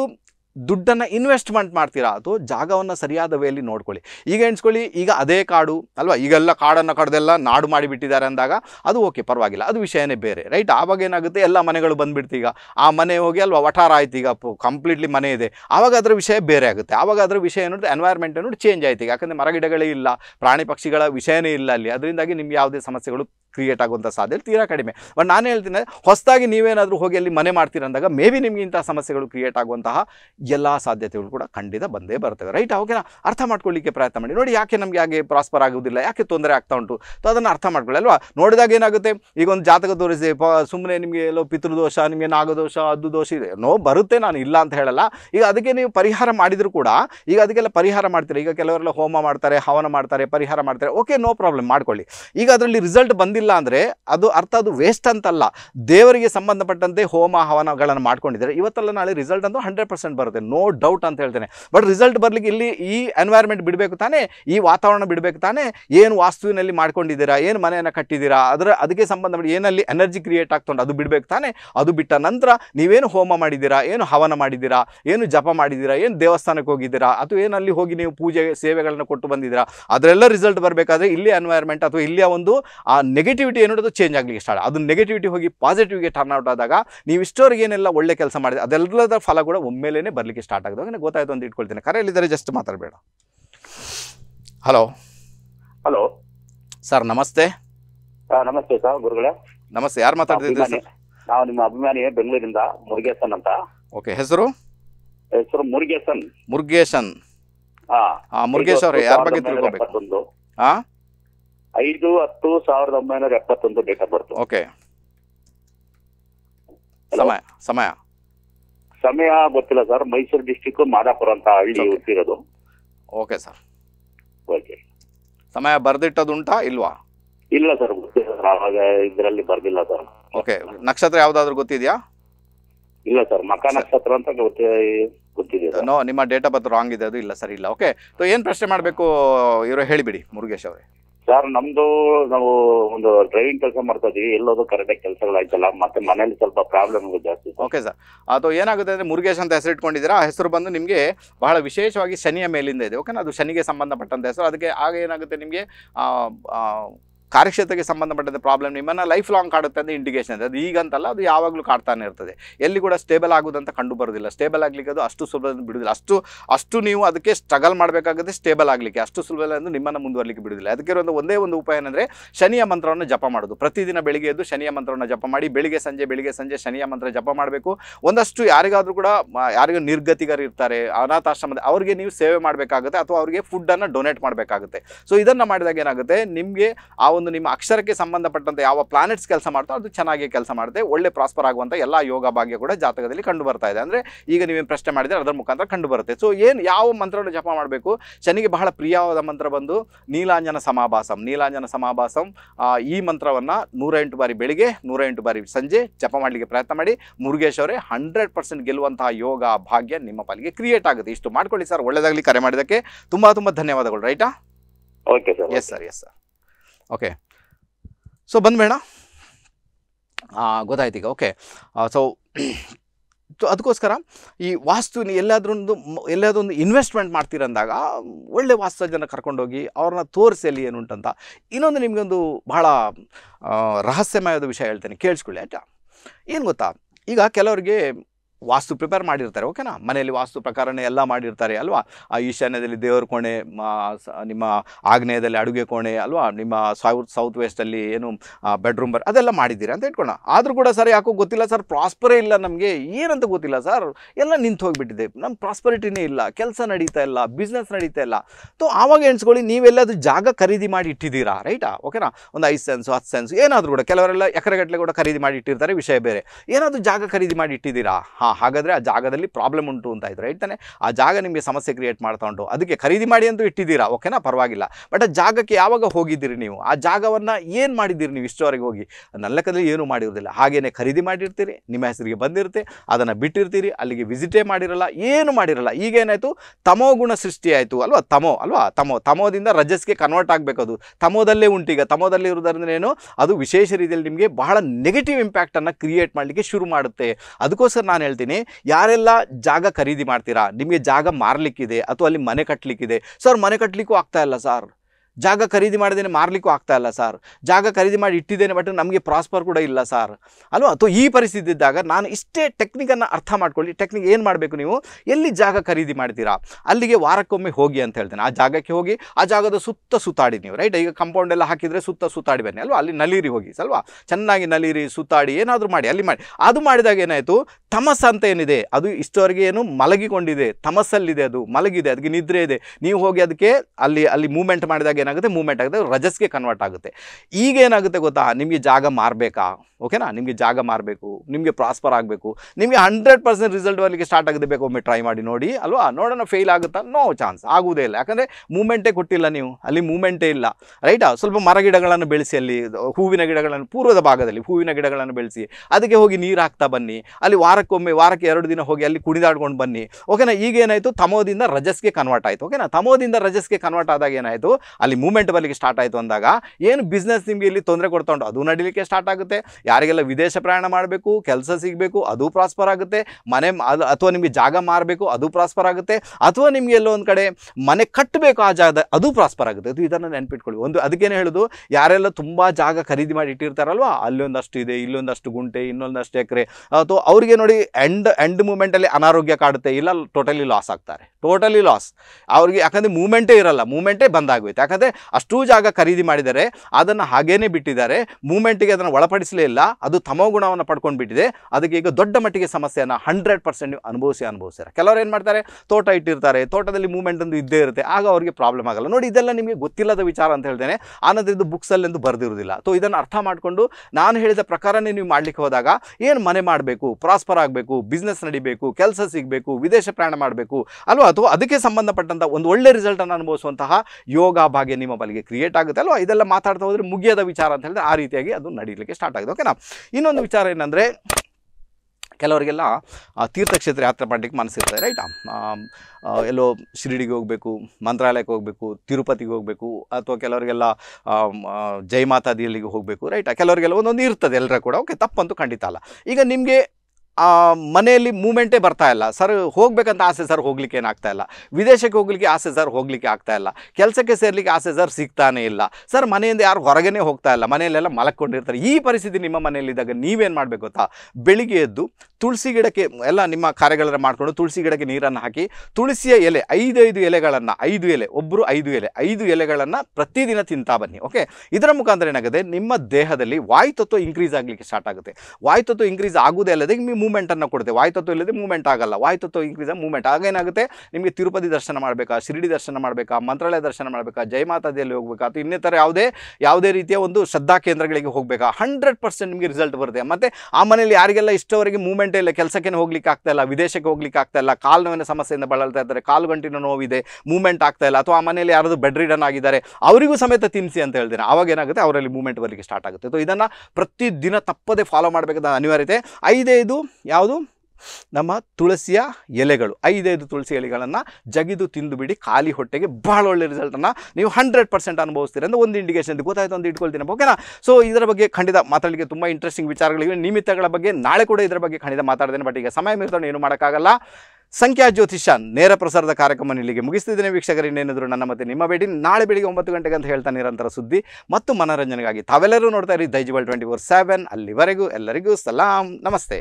ದುಡ್ಡನ್ನು ಇನ್ವೆಸ್ಟ್ಮೆಂಟ್ ಮಾಡ್ತೀರಾ ಅಥವಾ ಜಾಗವನ್ನು ಸರಿಯಾದ ವೇಲಿ ನೋಡ್ಕೊಳ್ಳಿ ಈಗ ಎಣಿಸ್ಕೊಳ್ಳಿ ಈಗ ಅದೇ ಕಾಡು ಅಲ್ವಾ ಈಗೆಲ್ಲ ಕಾಡನ್ನು ಕಡ್ದೆಲ್ಲ ನಾಡು ಮಾಡಿಬಿಟ್ಟಿದ್ದಾರೆ ಅಂದಾಗ ಅದು ಓಕೆ ಪರವಾಗಿಲ್ಲ ಅದು ವಿಷಯನೇ ಬೇರೆ ರೈಟ್ ಆವಾಗ ಏನಾಗುತ್ತೆ ಎಲ್ಲ ಮನೆಗಳು ಬಂದುಬಿಡ್ತೀಗ ಆ ಮನೆ ಹೋಗಿ ಅಲ್ವಾ ವಠಾರ ಆಯ್ತು ಈಗ ಕಂಪ್ಲೀಟ್ಲಿ ಮನೆ ಇದೆ ಆವಾಗ ಅದರ ವಿಷಯ ಬೇರೆ ಆಗುತ್ತೆ ಆವಾಗ ಅದರ ವಿಷಯ ಏನಾದ್ರು ಎನ್ವೈರ್ಮೆಂಟ್ ಅನ್ನೋದು ಚೇಂಜ್ ಆಯ್ತು ಈಗ ಯಾಕಂದರೆ ಮರಗಿಡಗಳೇ ಇಲ್ಲ ಪ್ರಾಣಿ ಪಕ್ಷಿಗಳ ವಿಷಯನೇ ಇಲ್ಲ ಅಲ್ಲಿ ಅದರಿಂದಾಗಿ ನಿಮ್ಗೆ ಯಾವುದೇ ಸಮಸ್ಯೆಗಳು ಕ್ರಿಯೇಟ್ ಆಗುವಂಥ ಸಾಧ್ಯತೆ ತೀರಾ ಕಡಿಮೆ ಬಟ್ ನಾನು ಹೇಳ್ತೀನಿ ಹೊಸದಾಗಿ ನೀವೇನಾದರೂ ಹೋಗಿ ಅಲ್ಲಿ ಮನೆ ಅಂದಾಗ ಮೇ ಬಿ ನಿಮಗೆ ಇಂಥ ಸಮಸ್ಯೆಗಳು ಕ್ರಿಯೇಟ್ ಆಗುವಂತಹ ಎಲ್ಲ ಸಾಧ್ಯತೆಗಳು ಕೂಡ ಖಂಡಿತ ಬಂದೇ ಬರ್ತವೆ ರೈಟ್ ಓಕೆನಾ ಅರ್ಥ ಮಾಡ್ಕೊಳ್ಳಿಕ್ಕೆ ಪ್ರಯತ್ನ ಮಾಡಿ ನೋಡಿ ಯಾಕೆ ನಮಗೆ ಹಾಗೆ ಪ್ರಾಸ್ಪರ್ ಆಗೋದಿಲ್ಲ ಯಾಕೆ ತೊಂದರೆ ಆಗ್ತಾ ಉಂಟು ಸೊ ಅದನ್ನು ಅರ್ಥ ಮಾಡ್ಕೊಳ್ಳಿ ಅಲ್ವಾ ನೋಡಿದಾಗ ಏನಾಗುತ್ತೆ ಈಗ ಒಂದು ಜಾತಕ ತೋರಿಸಿ ಸುಮ್ಮನೆ ನಿಮಗೆ ಎಲ್ಲೋ ಪಿತೃದೋಷ ನಿಮಗೆ ನಾಗದೋಷ ಅದು ದೋಷ ಇದೆ ನೋ ಬರುತ್ತೆ ನಾನು ಇಲ್ಲ ಅಂತ ಹೇಳಲ್ಲ ಈಗ ಅದಕ್ಕೆ ನೀವು ಪರಿಹಾರ ಮಾಡಿದರೂ ಕೂಡ ಈಗ ಅದಕ್ಕೆಲ್ಲ ಪರಿಹಾರ ಮಾಡ್ತೀರಿ ಈಗ ಕೆಲವರೆಲ್ಲ ಹೋಮ ಮಾಡ್ತಾರೆ ಹವನ ಮಾಡ್ತಾರೆ ಪರಿಹಾರ ಮಾಡ್ತಾರೆ ಓಕೆ ನೋ ಪ್ರಾಬ್ಲಮ್ ಮಾಡ್ಕೊಳ್ಳಿ ಈಗ ಅದರಲ್ಲಿ ರಿಸಲ್ಟ್ ಬಂದಿಲ್ಲ ಅಂದ್ರೆ ಅಂದರೆ ಅದು ಅರ್ಥ ಅದು ವೇಸ್ಟ್ ಅಂತಲ್ಲ ದೇವರಿಗೆ ಸಂಬಂಧಪಟ್ಟಂತೆ ಹೋಮ ಹವನಗಳನ್ನು ಮಾಡ್ಕೊಂಡಿದ್ದಾರೆ ಇವತ್ತಲ್ಲ ನಾಳೆ ರಿಸಲ್ಟ್ ಅಂತೂ ಹಂಡ್ರೆಡ್ ಪರ್ಸೆಂಟ್ ಬರುತ್ತೆ ನೋ ಡೌಟ್ ಅಂತ ಹೇಳ್ತೇನೆ ಬಟ್ ರಿಸಲ್ಟ್ ಬರಲಿಕ್ಕೆ ಇಲ್ಲಿ ಈ ಎನ್ವೈರ್ಮೆಂಟ್ ಬಿಡಬೇಕು ತಾನೇ ಈ ವಾತಾವರಣ ಬಿಡಬೇಕು ತಾನೇ ಏನು ವಾಸ್ತುವಿನಲ್ಲಿ ಮಾಡ್ಕೊಂಡಿದ್ದೀರಾ ಏನು ಮನೆಯನ್ನು ಕಟ್ಟಿದ್ದೀರಾ ಅದರ ಅದಕ್ಕೆ ಸಂಬಂಧಪಟ್ಟ ಏನಲ್ಲಿ ಎನರ್ಜಿ ಕ್ರಿಯೇಟ್ ಆಗ್ತೊಂಡು ಅದು ಬಿಡಬೇಕು ತಾನೇ ಅದು ಬಿಟ್ಟ ನಂತರ ನೀವೇನು ಹೋಮ ಮಾಡಿದ್ದೀರಾ ಏನು ಹವನ ಮಾಡಿದ್ದೀರಾ ಏನು ಜಪ ಮಾಡಿದ್ದೀರಾ ಏನು ದೇವಸ್ಥಾನಕ್ಕೆ ಹೋಗಿದ್ದೀರಾ ಅಥವಾ ಏನಲ್ಲಿ ಹೋಗಿ ನೀವು ಪೂಜೆ ಸೇವೆಗಳನ್ನು ಕೊಟ್ಟು ಬಂದಿದ್ದೀರಾ ಅದರೆಲ್ಲ ರಿಸಲ್ಟ್ ಬರಬೇಕಾದ್ರೆ ಇಲ್ಲಿ ಎನ್ವೈರ್ಮೆಂಟ್ ಅಥವಾ ಇಲ್ಲಿಯ ಒಂದು ಆ ನೆಗೆಟಿವಿಟಿ ಅದು ಚೇಂಜ್ ಆಗಲಿಕ್ಕೆ ಸ್ಟಾರ್ಟ್ ಅದು ನೆಗೆಟಿವಿಟಿ ಹೋಗಿ ಪಾಸಿಟಿವ್ಗೆ ಟರ್ನ್ ಔಟ್ ಆದಾಗ ನೀವು ಇಷ್ಟೋರಿಗೆ ಏನೆಲ್ಲ ಒಳ್ಳೆ ಕೆಲಸ ಮಾಡಿದೆ ಅದೆಲ್ಲದ ಫಲ ಕೂಡ ಒಮ್ಮೆಲೇ ಬರಲಿಕ್ಕೆ ಸ್ಟಾರ್ಟ್ ಆಗಿದೆ ನನಗೆ ಗೊತ್ತಾಯಿತು ಅಂತ ಇಟ್ಕೊಳ್ತೀನಿ ಕರೆಯಲ್ಲಿದ್ದಾರೆ ಜಸ್ಟ್ ಮಾತಾಡಬೇಡ ಹಲೋ ಹಲೋ ಸರ್ ನಮಸ್ತೆ ನಮಸ್ತೆ ಸರ್ ಗುರುಗಳೇ ನಮಸ್ತೆ ಯಾರು ಮಾತಾಡ್ತಿದ್ದೀರಿ ನಾವು ನಿಮ್ಮ ಅಭಿಮಾನಿ ಬೆಂಗಳೂರಿಂದ ಮುರುಗೇಶನ್ ಅಂತ ಓಕೆ ಹೆಸರು ಹೆಸರು ಮುರುಗೇಶನ್ ಮುರುಗೇಶನ್ ಹಾ ಮುರುಗೇಶ್ ಅವರೇ ಯಾರ ಬಗ್ಗೆ ತಿಳ್ಕೊಬೇಕು ಹಾ ಐದು ಹತ್ತು ಸಾವಿರದ ಒಂಬೈನೂರ ಎಪ್ಪತ್ತೊಂದು ಡೇಟ್ ಆಫ್ ಬರ್ತು ಓಕೆ ಸಮಯ ಸಮಯ ಸಮಯ ಗೊತ್ತಿಲ್ಲ ಸರ್ ಮೈಸೂರು ಡಿಸ್ಟಿಕ್ ಮಾದಾಪುರ ಅಂತ ಹಳ್ಳಿ ಹುಟ್ಟಿರೋದು ಓಕೆ ಸರ್ ಓಕೆ ಸಮಯ ಬರ್ದಿಟ್ಟದುಂಟಾ ಇಲ್ವಾ ಇಲ್ಲ ಸರ್ ಆವಾಗ ಇದರಲ್ಲಿ ಬರ್ದಿಲ್ಲ ಸರ್ ಓಕೆ ನಕ್ಷತ್ರ ಯಾವ್ದಾದ್ರು ಗೊತ್ತಿದ್ಯಾ ಇಲ್ಲ ಸರ್ ಮಕ ನಕ್ಷತ್ರ ಅಂತ ಗೊತ್ತಿದೆ ನೋ ನಿಮ್ಮ ಡೇಟ್ ಆಫ್ ಬರ್ತ್ ರಾಂಗ್ ಇದೆ ಅದು ಇಲ್ಲ ಸರ್ ಇಲ್ಲ ಓಕೆ ಸೊ ಏನು ಪ್ರಶ್ನೆ ಮಾಡಬೇಕು ಇವರು ಹೇಳಿಬಿಡಿ ಮುರುಗೇಶ್ ಅವರೇ ಸರ್ ನಮ್ದು ನಾವು ಒಂದು ಡ್ರೈವಿಂಗ್ ಕೆಲಸ ಮಾಡ್ತಾ ಇದೀವಿ ಎಲ್ಲೋದು ಕರೆಕ್ಟಾಗಿ ಕೆಲಸಗಳಾಯ್ತಲ್ಲ ಮತ್ತೆ ಮನೇಲಿ ಸ್ವಲ್ಪ ಪ್ರಾಬ್ಲಮ್ಗಳು ಜಾಸ್ತಿ ಓಕೆ ಸರ್ ಅದು ಏನಾಗುತ್ತೆ ಅಂದ್ರೆ ಮುರುಗೇಶ್ ಅಂತ ಹೆಸರು ಇಟ್ಕೊಂಡಿದ್ದೀರಾ ಆ ಹೆಸರು ಬಂದು ನಿಮಗೆ ಬಹಳ ವಿಶೇಷವಾಗಿ ಶನಿಯ ಮೇಲಿಂದ ಇದೆ ಓಕೆನಾ ಅದು ಶನಿಗೆ ಸಂಬಂಧಪಟ್ಟಂತ ಹೆಸರು ಅದಕ್ಕೆ ಆಗ ಏನಾಗುತ್ತೆ ನಿಮಗೆ ಕಾರ್ಯಕ್ಷೇತ್ರಕ್ಕೆ ಸಂಬಂಧಪಟ್ಟಂತೆ ಪ್ರಾಬ್ಲಮ್ ನಿಮ್ಮನ್ನು ಲೈಫ್ ಲಾಂಗ್ ಕಾಡುತ್ತೆ ಅಂದರೆ ಇಂಡಿಕೇಷನ್ ಇದೆ ಅದು ಈಗಂತಲ್ಲ ಅದು ಯಾವಾಗಲೂ ಕಾಡ್ತಾನೆ ಇರ್ತದೆ ಎಲ್ಲಿ ಕೂಡ ಸ್ಟೇಬಲ್ ಆಗೋದಂತ ಕಂಡು ಬರೋದಿಲ್ಲ ಸ್ಟೇಬಲ್ ಆಗಲಿಕ್ಕೆ ಅದು ಅಷ್ಟು ಸುಲಭ ಬಿಡೋದಿಲ್ಲ ಅಷ್ಟು ಅಷ್ಟು ನೀವು ಅದಕ್ಕೆ ಸ್ಟ್ರಗಲ್ ಮಾಡಬೇಕಾಗುತ್ತೆ ಸ್ಟೇಬಲ್ ಆಗಲಿಕ್ಕೆ ಅಷ್ಟು ಸುಲಭ ಎಂದು ನಿಮ್ಮನ್ನು ಮುಂದುವರಲಿಕ್ಕೆ ಬಿಡೋದಿಲ್ಲ ಅದಕ್ಕೆ ಒಂದು ಒಂದೇ ಒಂದು ಉಪಾಯ ಏನಂದರೆ ಶನಿಯ ಮಂತ್ರವನ್ನು ಜಪ ಮಾಡೋದು ಪ್ರತಿದಿನ ಬೆಳಿಗ್ಗೆ ಎದ್ದು ಶನಿಯ ಮಂತ್ರವನ್ನು ಜಪ ಮಾಡಿ ಬೆಳಿಗ್ಗೆ ಸಂಜೆ ಬೆಳಿಗ್ಗೆ ಸಂಜೆ ಶನಿಯ ಮಂತ್ರ ಜಪ ಮಾಡಬೇಕು ಒಂದಷ್ಟು ಯಾರಿಗಾದರೂ ಕೂಡ ಯಾರಿಗೂ ನಿರ್ಗತಿಗರು ಇರ್ತಾರೆ ಅನಾಥಾಶ್ರಮದ ಅವರಿಗೆ ನೀವು ಸೇವೆ ಮಾಡಬೇಕಾಗುತ್ತೆ ಅಥವಾ ಅವರಿಗೆ ಫುಡ್ಡನ್ನು ಡೊನೇಟ್ ಮಾಡಬೇಕಾಗುತ್ತೆ ಸೊ ಇದನ್ನು ಮಾಡಿದಾಗ ಏನಾಗುತ್ತೆ ನಿಮಗೆ ಆ ಒಂದು ನಿಮ್ಮ ಅಕ್ಷರಕ್ಕೆ ಸಂಬಂಧಪಟ್ಟಂತೆ ಯಾವ ಪ್ಲಾನೆಟ್ಸ್ ಕೆಲಸ ಮಾಡ್ತೋ ಅದು ಚೆನ್ನಾಗಿ ಕೆಲಸ ಮಾಡುತ್ತೆ ಒಳ್ಳೆ ಪ್ರಾಸ್ಪರ್ ಆಗುವಂಥ ಎಲ್ಲ ಯೋಗ ಭಾಗ್ಯ ಕೂಡ ಜಾತಕದಲ್ಲಿ ಕಂಡು ಬರ್ತಾ ಇದೆ ಅಂದರೆ ಈಗ ನೀವೇನು ಪ್ರಶ್ನೆ ಮಾಡಿದರೆ ಅದರ ಮುಖಾಂತರ ಕಂಡು ಬರುತ್ತೆ ಸೊ ಏನು ಯಾವ ಮಂತ್ರವನ್ನು ಜಪ ಮಾಡಬೇಕು ಶನಿಗೆ ಬಹಳ ಪ್ರಿಯವಾದ ಮಂತ್ರ ಬಂದು ನೀಲಾಂಜನ ಸಮಾಭಾಸಂ ನೀಲಾಂಜನ ಸಮಾಭಾಸಂ ಈ ಮಂತ್ರವನ್ನು ನೂರ ಬಾರಿ ಬೆಳಿಗ್ಗೆ ನೂರ ಎಂಟು ಬಾರಿ ಸಂಜೆ ಜಪ ಮಾಡಲಿಕ್ಕೆ ಪ್ರಯತ್ನ ಮಾಡಿ ಮುರುಗೇಶ್ ಅವರೇ ಹಂಡ್ರೆಡ್ ಪರ್ಸೆಂಟ್ ಗೆಲ್ಲುವಂತಹ ಯೋಗ ಭಾಗ್ಯ ನಿಮ್ಮ ಪಾಲಿಗೆ ಕ್ರಿಯೇಟ್ ಆಗುತ್ತೆ ಇಷ್ಟು ಮಾಡ್ಕೊಳ್ಳಿ ಸರ್ ಒಳ್ಳೆದಾಗಲಿ ಕರೆ ಮಾಡಿದ್ದಕ್ಕೆ ತುಂಬ ತುಂಬ ಧನ್ಯವಾದಗಳು ರೈಟಾ okay sir yes sir yes sir okay so ಬಂದ್ಬೇಡ ಗೊತ್ತಾಯ್ತು ಈಗ ಓಕೆ ಸೊ ಅದಕ್ಕೋಸ್ಕರ ಈ ವಾಸ್ತು ಎಲ್ಲಾದ್ರೂ ಒಂದು ಎಲ್ಲಾದ್ರೂ ಒಂದು ಇನ್ವೆಸ್ಟ್ಮೆಂಟ್ ಮಾಡ್ತೀರಂದಾಗ ಒಳ್ಳೆ ವಾಸ್ತು ಜನ ಕರ್ಕೊಂಡೋಗಿ ಅವ್ರನ್ನ ತೋರಿಸಿ ಏನು ಉಂಟಂತ ಇನ್ನೊಂದು ನಿಮಗೊಂದು ಬಹಳ ರಹಸ್ಯಮಯದ ವಿಷಯ ಹೇಳ್ತೇನೆ ಕೇಳಿಸ್ಕೊಳ್ಳಿ ಆಯಿತಾ ಏನು ಗೊತ್ತಾ ಈಗ ಕೆಲವರಿಗೆ ವಾಸ್ತು ಪ್ರಿಪೇರ್ ಮಾಡಿರ್ತಾರೆ ಓಕೆನಾ ಮನೆಯಲ್ಲಿ ವಾಸ್ತು ಪ್ರಕಾರನೇ ಎಲ್ಲ ಮಾಡಿರ್ತಾರೆ ಅಲ್ವಾ ಆ ಈಶಾನ್ಯದಲ್ಲಿ ದೇವರ ಕೋಣೆ ನಿಮ್ಮ ಆಗ್ನೇಯದಲ್ಲಿ ಅಡುಗೆ ಕೋಣೆ ಅಲ್ವಾ ನಿಮ್ಮ ಸೌತ್ ಸೌತ್ ವೆಸ್ಟಲ್ಲಿ ಏನು ಬೆಡ್ರೂಮ್ ಬರ್ ಅದೆಲ್ಲ ಮಾಡಿದ್ದೀರಿ ಅಂತ ಇಟ್ಕೊಳ್ಳೋಣ ಆದರೂ ಕೂಡ ಸರ್ ಯಾಕೋ ಗೊತ್ತಿಲ್ಲ ಸರ್ ಪ್ರಾಸ್ಪರೇ ಇಲ್ಲ ನಮಗೆ ಏನಂತ ಗೊತ್ತಿಲ್ಲ ಸರ್ ಎಲ್ಲ ನಿಂತು ಹೋಗಿಬಿಟ್ಟಿದೆ ನಮ್ಮ ಪ್ರಾಸ್ಪರಿಟಿನೇ ಇಲ್ಲ ಕೆಲಸ ನಡೀತಾ ಇಲ್ಲ ಬಿಸ್ನೆಸ್ ನಡೀತಾ ಇಲ್ಲ ತೊ ಆವಾಗ ಎಣಿಸ್ಕೊಳ್ಳಿ ಅದು ಜಾಗ ಖರೀದಿ ಮಾಡಿ ಇಟ್ಟಿದ್ದೀರಾ ರೈಟಾ ಓಕೆನಾ ಒಂದು ಐದು ಸೆನ್ಸು ಹತ್ತು ಸೆನ್ಸು ಏನಾದರೂ ಕೂಡ ಕೆಲವರೆಲ್ಲ ಎಕರೆಗಟ್ಟಲೆ ಕೂಡ ಖರೀದಿ ಮಾಡಿ ಇಟ್ಟಿರ್ತಾರೆ ವಿಷಯ ಬೇರೆ ಏನಾದರೂ ಜಾಗ ಖರೀದಿ ಮಾಡಿ ಇಟ್ಟಿದ್ದೀರಾ ಹಾಗಾದರೆ ಆ ಜಾಗದಲ್ಲಿ ಪ್ರಾಬ್ಲಮ್ ಉಂಟು ಅಂತ ಇದ್ದರೆ ಹೇಳ್ತಾನೆ ಆ ಜಾಗ ನಿಮಗೆ ಸಮಸ್ಯೆ ಕ್ರಿಯೇಟ್ ಮಾಡ್ತಾ ಉಂಟು ಅದಕ್ಕೆ ಖರೀದಿ ಮಾಡಿ ಅಂತೂ ಇಟ್ಟಿದ್ದೀರಾ ಓಕೆನಾ ಪರವಾಗಿಲ್ಲ ಬಟ್ ಆ ಜಾಗಕ್ಕೆ ಯಾವಾಗ ಹೋಗಿದ್ದೀರಿ ನೀವು ಆ ಜಾಗವನ್ನು ಏನು ಮಾಡಿದ್ದೀರಿ ನೀವು ಇಷ್ಟವರೆಗೆ ಹೋಗಿ ನನ್ನ ಲೆಕ್ಕದಲ್ಲಿ ಏನೂ ಮಾಡಿರೋದಿಲ್ಲ ಹಾಗೇನೆ ಖರೀದಿ ಮಾಡಿರ್ತೀರಿ ನಿಮ್ಮ ಹೆಸರಿಗೆ ಬಂದಿರುತ್ತೆ ಅದನ್ನು ಬಿಟ್ಟಿರ್ತೀರಿ ಅಲ್ಲಿಗೆ ವಿಸಿಟೇ ಮಾಡಿರಲ್ಲ ಏನು ಮಾಡಿರಲ್ಲ ಈಗೇನಾಯಿತು ತಮೋ ಗುಣ ಸೃಷ್ಟಿಯಾಯಿತು ಅಲ್ವಾ ತಮೋ ಅಲ್ವಾ ತಮೋ ತಮೋದಿಂದ ರಜಸ್ಗೆ ಕನ್ವರ್ಟ್ ಆಗಬೇಕದು ತಮೋದಲ್ಲೇ ಉಂಟೀಗ ತಮೋದಲ್ಲಿ ಇರೋದ್ರಿಂದ ಏನು ಅದು ವಿಶೇಷ ರೀತಿಯಲ್ಲಿ ನಿಮಗೆ ಬಹಳ ನೆಗೆಟಿವ್ ಇಂಪ್ಯಾಕ್ಟನ್ನು ಕ್ರಿಯೇಟ್ ಮಾಡಲಿಕ್ಕೆ ಶುರು ಮಾಡುತ್ತೆ ಅದಕ್ಕೋಸ್ಕರ ನಾನು ಹೇಳ್ತೀನಿ ಕೇಳ್ತೀನಿ ಯಾರೆಲ್ಲ ಜಾಗ ಖರೀದಿ ಮಾಡ್ತೀರಾ ನಿಮಗೆ ಜಾಗ ಮಾರಲಿಕ್ಕಿದೆ ಅಥವಾ ಅಲ್ಲಿ ಮನೆ ಕಟ್ಟಲಿಕ್ಕಿದೆ ಸರ್ ಮನೆ ಕಟ್ಟಲಿಕ್ಕೂ ಆಗ್ತಾ ಇಲ್ಲ ಸರ್ ಜಾಗ ಖರೀದಿ ಮಾಡಿದ್ದೇನೆ ಮಾರಲಿಕ್ಕೂ ಆಗ್ತಾ ಇಲ್ಲ ಸರ್ ಜಾಗ ಖರೀದಿ ಮಾಡಿ ಇಟ್ಟಿದ್ದೇನೆ ಬಟ್ ನಮಗೆ ಪ್ರಾಸ್ಪರ್ ಕೂಡ ಇಲ್ಲ ಸರ್ ಅಲ್ವಾ ಅಥವಾ ಈ ಪರಿಸ್ಥಿತಿ ಇದ್ದಾಗ ನಾನು ಇಷ್ಟೇ ಟೆಕ್ನಿಕನ್ನು ಅರ್ಥ ಮಾಡ್ಕೊಳ್ಳಿ ಟೆಕ್ನಿಕ್ ಏನು ಮಾಡಬೇಕು ನೀವು ಎಲ್ಲಿ ಜಾಗ ಖರೀದಿ ಮಾಡ್ತೀರಾ ಅಲ್ಲಿಗೆ ವಾರಕ್ಕೊಮ್ಮೆ ಹೋಗಿ ಅಂತ ಹೇಳ್ತೇನೆ ಆ ಜಾಗಕ್ಕೆ ಹೋಗಿ ಆ ಜಾಗದ ಸುತ್ತ ಸುತ್ತಾಡಿ ನೀವು ರೈಟ್ ಈಗ ಕಂಪೌಂಡ್ ಎಲ್ಲ ಹಾಕಿದರೆ ಸುತ್ತ ಸುತ್ತಾಡಿ ಬನ್ನಿ ಅಲ್ವಾ ಅಲ್ಲಿ ನಲೀರಿ ಹೋಗಿ ಅಲ್ವಾ ಚೆನ್ನಾಗಿ ನಲೀರಿ ಸುತ್ತಾಡಿ ಏನಾದರೂ ಮಾಡಿ ಅಲ್ಲಿ ಮಾಡಿ ಅದು ಮಾಡಿದಾಗ ಏನಾಯಿತು ತಮಸ್ ಅಂತ ಏನಿದೆ ಅದು ಇಷ್ಟವರೆಗೆ ಏನು ಮಲಗಿಕೊಂಡಿದೆ ತಮಸ್ಸಲ್ಲಿದೆ ಅದು ಮಲಗಿದೆ ಅದಕ್ಕೆ ನಿದ್ರೆ ಇದೆ ನೀವು ಹೋಗಿ ಅದಕ್ಕೆ ಅಲ್ಲಿ ಅಲ್ಲಿ ಮೂವ್ಮೆಂಟ್ ಮಾಡಿದಾಗ ಏನಾಗುತ್ತೆ ಮೂವ್ಮೆಂಟ್ ಆಗುತ್ತೆ ರಜಸ್ಗೆ ಕನ್ವರ್ಟ್ ಆಗುತ್ತೆ ಈಗ ಏನಾಗುತ್ತೆ ಗೊತ್ತಾ ನಿಮಗೆ ಜಾಗ ಮಾರಬೇಕಾ ಓಕೆನಾ ನಿಮಗೆ ಜಾಗ ಮಾರಬೇಕು ನಿಮಗೆ ಪ್ರಾಸ್ಪರ್ ಆಗಬೇಕು ನಿಮಗೆ ಹಂಡ್ರೆಡ್ ಪರ್ಸೆಂಟ್ ರಿಸಲ್ಟ್ ಬರಲಿಕ್ಕೆ ಸ್ಟಾರ್ಟ್ ಆಗಿದೆ ಬೇಕು ಒಮ್ಮೆ ಟ್ರೈ ಮಾಡಿ ನೋಡಿ ಅಲ್ವಾ ನೋಡೋಣ ಫೇಲ್ ಆಗುತ್ತಾ ನೋ ಚಾನ್ಸ್ ಆಗುವುದೇ ಇಲ್ಲ ಯಾಕಂದರೆ ಮೂವ್ಮೆಂಟೇ ಕೊಟ್ಟಿಲ್ಲ ನೀವು ಅಲ್ಲಿ ಮೂವ್ಮೆಂಟೇ ಇಲ್ಲ ರೈಟಾ ಸ್ವಲ್ಪ ಮರ ಗಿಡಗಳನ್ನು ಬೆಳೆಸಿ ಅಲ್ಲಿ ಹೂವಿನ ಗಿಡಗಳನ್ನು ಪೂರ್ವದ ಭಾಗದಲ್ಲಿ ಹೂವಿನ ಗಿಡಗಳನ್ನು ಬೆಳೆಸಿ ಅದಕ್ಕೆ ಹೋಗಿ ನೀರು ಹಾಕ್ತಾ ಬನ್ನಿ ಅಲ್ಲಿ ವಾರಕ್ಕೊಮ್ಮೆ ವಾರಕ್ಕೆ ಎರಡು ದಿನ ಹೋಗಿ ಅಲ್ಲಿ ಕುಣಿದಾಡ್ಕೊಂಡು ಬನ್ನಿ ಓಕೆನಾ ಈಗ ಏನಾಯಿತು ತಮೋದಿಂದ ರಜಸ್ಗೆ ಕನ್ವರ್ಟ್ ಆಯಿತು ಓಕೆನಾ ತಮೋದಿಂದ ರಜಸ್ಗೆ ಕನ್ವರ್ಟ್ ಆದಾಗ ಏನಾಯಿತು ಅಲ್ಲಿ ಮೂಮೆಂಟ್ ಬರಲಿಕ್ಕೆ ಸ್ಟಾರ್ಟ್ ಆಯಿತು ಅಂದಾಗ ಏನು ಬಿಸ್ನೆಸ್ ನಿಮಗೆ ಇಲ್ಲಿ ತೊಂದರೆ ಕೊಡ್ತಾ ಉಂಟು ಅದು ನಡೀಲಿಕ್ಕೆ ಸ್ಟಾರ್ಟ್ ಆಗುತ್ತೆ ಯಾರಿಗೆಲ್ಲ ವಿದೇಶ ಪ್ರಯಾಣ ಮಾಡಬೇಕು ಕೆಲಸ ಸಿಗಬೇಕು ಅದು ಪ್ರಾಸ್ಪರ್ ಆಗುತ್ತೆ ಮನೆ ಅಥವಾ ನಿಮಗೆ ಜಾಗ ಮಾರಬೇಕು ಅದು ಪ್ರಾಸ್ಪರ್ ಆಗುತ್ತೆ ಅಥವಾ ನಿಮಗೆ ಎಲ್ಲೋ ಒಂದು ಕಡೆ ಮನೆ ಕಟ್ಟಬೇಕು ಆ ಜಾಗ ಅದು ಪ್ರಾಸ್ಪರ್ ಆಗುತ್ತೆ ಅದು ಇದನ್ನು ನೆನ್ಪಿಟ್ಕೊಳ್ಳಿ ಒಂದು ಅದಕ್ಕೇನು ಹೇಳೋದು ಯಾರೆಲ್ಲ ತುಂಬ ಜಾಗ ಖರೀದಿ ಮಾಡಿ ಇಟ್ಟಿರ್ತಾರಲ್ವಾ ಅಲ್ಲೊಂದಷ್ಟು ಇದೆ ಇಲ್ಲೊಂದಷ್ಟು ಗುಂಟೆ ಇನ್ನೊಂದಷ್ಟು ಎಕರೆ ಅಥವಾ ಅವರಿಗೆ ನೋಡಿ ಎಂಡ್ ಎಂಡ್ ಮೂಮೆಂಟಲ್ಲಿ ಅನಾರೋಗ್ಯ ಕಾಡುತ್ತೆ ಇಲ್ಲ ಟೋಟಲಿ ಲಾಸ್ ಆಗ್ತಾರೆ ಟೋಟಲಿ ಲಾಸ್ ಅವ್ರಿಗೆ ಯಾಕಂದರೆ ಮೂಮೆಂಟೇ ಇರಲ್ಲ ಮೂಮೆಂಟೇ ಬಂದಾಗುತ್ತೆ ಯಾಕಂದರೆ ಅಷ್ಟೂ ಜಾಗ ಖರೀದಿ ಮಾಡಿದ್ದಾರೆ ಅದನ್ನು ಹಾಗೇನೆ ಬಿಟ್ಟಿದ್ದಾರೆ ಮೂಮೆಂಟ್ಗೆ ಅದನ್ನು ಒಳಪಡಿಸಲೇ ಇಲ್ಲ ಅದು ತಮೋ ಗುಣವನ್ನು ಪಡ್ಕೊಂಡು ಬಿಟ್ಟಿದೆ ಅದಕ್ಕೆ ಈಗ ದೊಡ್ಡ ಮಟ್ಟಿಗೆ ಸಮಸ್ಯೆಯನ್ನು ಹಂಡ್ರೆಡ್ ಪರ್ಸೆಂಟ್ ನೀವು ಅನುಭವಿಸಿ ಅನುಭವಿಸ್ತಾರೆ ಕೆಲವರು ಏನು ಮಾಡ್ತಾರೆ ತೋಟ ಇಟ್ಟಿರ್ತಾರೆ ತೋಟದಲ್ಲಿ ಮೂಮೆಂಟ್ ಒಂದು ಇದ್ದೇ ಇರುತ್ತೆ ಆಗ ಅವರಿಗೆ ಪ್ರಾಬ್ಲಮ್ ಆಗಲ್ಲ ನೋಡಿ ಇದೆಲ್ಲ ನಿಮಗೆ ಗೊತ್ತಿಲ್ಲದ ವಿಚಾರ ಅಂತ ಹೇಳ್ತೇನೆ ಆನಂತರ ಇದು ಎಂದು ಬರೆದಿರೋದಿಲ್ಲ ಸೊ ಇದನ್ನು ಅರ್ಥ ಮಾಡಿಕೊಂಡು ನಾನು ಹೇಳಿದ ಪ್ರಕಾರನೇ ನೀವು ಮಾಡಲಿಕ್ಕೆ ಹೋದಾಗ ಏನು ಮನೆ ಮಾಡಬೇಕು ಪ್ರಾಸ್ಪರ್ ಆಗಬೇಕು ಬಿಸ್ನೆಸ್ ನಡಿಬೇಕು ಕೆಲಸ ಸಿಗಬೇಕು ವಿದೇಶ ಪ್ರಯಾಣ ಮಾಡಬೇಕು ಅಲ್ವಾ ಅಥವಾ ಅದಕ್ಕೆ ಸಂಬಂಧಪಟ್ಟಂತಹ ಒಂದು ಒಳ್ಳೆ ರಿಸಲ್ಟನ್ನು ಅನುಭವಿಸುವಂತಹ ಯೋಗ ಭಾಗ್ಯ ಹಾಗೆ ನಿಮ್ಮ ಬಲಿಗೆ ಕ್ರಿಯೇಟ್ ಆಗುತ್ತೆ ಅಲ್ವಾ ಇದೆಲ್ಲ ಮಾತಾಡ್ತಾ ಹೋದ್ರೆ ಮುಗಿಯದ ವಿಚಾರ ಅಂತ ಹೇಳಿದ್ರೆ ಆ ರೀತಿಯಾಗಿ ಅದು ನಡೀಲಿಕ್ಕೆ ಸ್ಟಾರ್ಟ್ ಆಗಿದೆ ಓಕೆನಾ ಇನ್ನೊಂದು ವಿಚಾರ ಏನಂದರೆ ಕೆಲವರಿಗೆಲ್ಲ ತೀರ್ಥಕ್ಷೇತ್ರ ಯಾತ್ರೆ ಮಾಡಲಿಕ್ಕೆ ಮನಸ್ಸಿರ್ತದೆ ರೈಟ್ ಎಲ್ಲೋ ಶಿರಡಿಗೆ ಹೋಗಬೇಕು ಮಂತ್ರಾಲಯಕ್ಕೆ ಹೋಗಬೇಕು ತಿರುಪತಿಗೆ ಹೋಗಬೇಕು ಅಥವಾ ಕೆಲವರಿಗೆಲ್ಲ ಜೈಮಾತಾದಿಯಲ್ಲಿಗೆ ಹೋಗಬೇಕು ರೈಟಾ ಕೆಲವರಿಗೆಲ್ಲ ಒಂದೊಂದು ಇರ್ತದೆ ಎಲ್ಲರ ಕೂಡ ಓಕೆ ತಪ್ಪಂತೂ ಖಂಡಿತ ಅಲ್ಲ ಈಗ ನಿಮಗೆ ಮನೆಯಲ್ಲಿ ಮೂಮೆಂಟೇ ಬರ್ತಾ ಇಲ್ಲ ಸರ್ ಹೋಗಬೇಕಂತ ಆಸೆ ಸರ್ ಹೋಗ್ಲಿಕ್ಕೆ ಏನಾಗ್ತಾ ಇಲ್ಲ ವಿದೇಶಕ್ಕೆ ಹೋಗ್ಲಿಕ್ಕೆ ಆಸೆ ಸರ್ ಹೋಗ್ಲಿಕ್ಕೆ ಆಗ್ತಾ ಇಲ್ಲ ಕೆಲಸಕ್ಕೆ ಸೇರ್ಲಿಕ್ಕೆ ಆಸೆ ಸರ್ ಸಿಗ್ತಾನೇ ಇಲ್ಲ ಸರ್ ಮನೆಯಿಂದ ಯಾರು ಹೊರಗೇ ಹೋಗ್ತಾ ಇಲ್ಲ ಮನೆಯಲ್ಲೆಲ್ಲ ಮಲಕ್ಕೊಂಡಿರ್ತಾರೆ ಈ ಪರಿಸ್ಥಿತಿ ನಿಮ್ಮ ಮನೆಯಲ್ಲಿದ್ದಾಗ ನೀವೇನು ಮಾಡಬೇಕು ಗೊತ್ತಾ ಬೆಳಿಗ್ಗೆ ಎದ್ದು ತುಳಸಿ ಗಿಡಕ್ಕೆ ಎಲ್ಲ ನಿಮ್ಮ ಕಾರ್ಯಗಳನ್ನು ಮಾಡಿಕೊಂಡು ತುಳಸಿ ಗಿಡಕ್ಕೆ ನೀರನ್ನು ಹಾಕಿ ತುಳಸಿಯ ಎಲೆ ಐದು ಎಲೆಗಳನ್ನು ಐದು ಎಲೆ ಒಬ್ಬರು ಐದು ಎಲೆ ಐದು ಎಲೆಗಳನ್ನು ಪ್ರತಿದಿನ ತಿಂತಾ ಬನ್ನಿ ಓಕೆ ಇದರ ಮುಖಾಂತರ ಏನಾಗುತ್ತೆ ನಿಮ್ಮ ದೇಹದಲ್ಲಿ ವಾಯುತತ್ವ ಇನ್ಕ್ರೀಸ್ ಆಗಲಿಕ್ಕೆ ಸ್ಟಾರ್ಟ್ ಆಗುತ್ತೆ ವಾಯುತತ್ವ ಇನ್ಕ್ರೀಸ್ ಆಗೋದೇ ಅಲ್ಲದೆ ನಿಮ್ಮ ಮೂವ್ಮೆಂಟನ್ನು ಕೊಡುತ್ತೆ ವಾಯುತತ್ವ ಇಲ್ಲದೆ ಮೂವ್ಮೆಂಟ್ ಆಗಲ್ಲ ವಾಯುತತ್ವ ಇಂಕ್ರೀಸ್ ಮೂವ್ಮೆಂಟ್ ಆಗ ಏನಾಗುತ್ತೆ ನಿಮಗೆ ತಿರುಪತಿ ದರ್ಶನ ಮಾಡಬೇಕಾ ಶಿರಡಿ ದರ್ಶನ ಮಾಡಬೇಕಾ ಮಂತ್ರಾಲಯ ದರ್ಶನ ಮಾಡಬೇಕಾ ಜಯಮಾತಾದಿಯಲ್ಲಿ ಹೋಗಬೇಕಾ ಅಥವಾ ಇನ್ನಿತರ ಯಾವುದೇ ಯಾವುದೇ ರೀತಿಯ ಒಂದು ಶ್ರದ್ಧಾ ಕೇಂದ್ರಗಳಿಗೆ ಹೋಗಬೇಕಾ ಹಂಡ್ರೆಡ್ ಪರ್ಸೆಂಟ್ ನಿಮಗೆ ರಿಸಲ್ಟ್ ಬರುತ್ತೆ ಮತ್ತು ಆ ಮನೆಯಲ್ಲಿ ಯಾರಿಗೆಲ್ಲ ಇಷ್ಟವರೆಗೆ ಮೂವ್ಮೆಂಟ್ ಇಲ್ಲ ಕೆಲಸಕ್ಕೆ ಹೋಗ್ಲಿಕ್ಕೆ ಆಗ್ತಾ ಇಲ್ಲ ವಿದೇಶಕ್ಕೆ ಹೋಗ್ಲಿಕ್ಕೆ ಆಗ್ತಾ ಇಲ್ಲ ಕಾಲು ನೋವಿನ ಸಮಸ್ಯೆಯಿಂದ ಬಳಲ್ತಾ ಇದ್ದಾರೆ ಕಾಲು ಗಂಟಿನ ನೋವಿದೆ ಮೂವ್ಮೆಂಟ್ ಆಗ್ತಾ ಇಲ್ಲ ಅಥವಾ ಆ ಮನೆಯಲ್ಲಿ ಯಾರಾದರೂ ಬೆಡ್ ರಿಡನ್ ಆಗಿದ್ದಾರೆ ಅವರಿಗೂ ಸಮೇತ ತಿನ್ಸಿ ಅಂತ ಹೇಳಿದ್ರೆ ಅವಾಗ ಏನಾಗುತ್ತೆ ಅವರಲ್ಲಿ ಮೂವ್ಮೆಂಟ್ ಬರಲಿಕ್ಕೆ ಸ್ಟಾರ್ಟ್ ಆಗುತ್ತೆ ಸೊ ಇದನ್ನು ಪ್ರತಿದಿನ ತಪ್ಪದೇ ಫಾಲೋ ಮಾಡಬೇಕಾದ ಅನಿವಾರ್ಯತೆ ಐದೈದು ಯಾವುದು ನಮ್ಮ ತುಳಸಿಯ ಎಲೆಗಳು ಐದೈದು ತುಳಸಿ ಎಲೆಗಳನ್ನು ಜಗಿದು ತಿಂದು ಬಿಡಿ ಖಾಲಿ ಹೊಟ್ಟೆಗೆ ಭಾಳ ಒಳ್ಳೆ ರಿಸಲ್ಟನ್ನು ನೀವು ಹಂಡ್ರೆಡ್ ಪರ್ಸೆಂಟ್ ಅನುಭವಿಸ್ತೀರ ಅಂತ ಒಂದು ಇಂಡಿಕೇಶನ್ ಗೊತ್ತಾಯ್ತು ಅಂತ ಇಟ್ಕೊಳ್ತೀನಿ ಓಕೆನಾ ಸೊ ಇದರ ಬಗ್ಗೆ ಖಂಡಿತ ಮಾತಾಡಲಿಕ್ಕೆ ತುಂಬ ಇಂಟ್ರೆಸ್ಟಿಂಗ್ ವಿಚಾರಗಳಿವೆ ನಿಮಿತ್ತಗಳ ಬಗ್ಗೆ ನಾಳೆ ಕೂಡ ಇದರ ಬಗ್ಗೆ ಖಂಡಿತ ಮಾತಾಡ್ತೇನೆ ಬಟ್ ಈಗ ಸಮಯ ಮೀರ್ತಾನೆ ಏನು ಮಾಡೋಕ್ಕಾಗಲ್ಲ ಸಂಖ್ಯಾ ಜ್ಯೋತಿಷ್ಯ ನೇರ ಪ್ರಸಾರದ ಕಾರ್ಯಕ್ರಮ ಇಲ್ಲಿಗೆ ಮುಗಿಸ್ತಿದ್ದೇನೆ ವೀಕ್ಷಕರು ಇನ್ನೇನಿದ್ರು ನನ್ನ ಮತ್ತೆ ನಿಮ್ಮ ಭೇಟಿ ನಾಳೆ ಬೆಳಿಗ್ಗೆ ಒಂಬತ್ತು ಗಂಟೆಗೆ ಅಂತ ಹೇಳ್ತಾ ನಿರಂತರ ಸುದ್ದಿ ಮತ್ತು ಮನೋರಂಜನೆಗಾಗಿ ತಾವೆಲ್ಲರೂ ನೋಡ್ತಾ ಇರಿ ದೈಜಿಬಲ್ ಟ್ವೆಂಟಿ ಫೋರ್ ಸೆವೆನ್ ಅಲ್ಲಿವರೆಗೂ ಎಲ್ಲರಿಗೂ ಸಲಾಂ ನಮಸ್ತೆ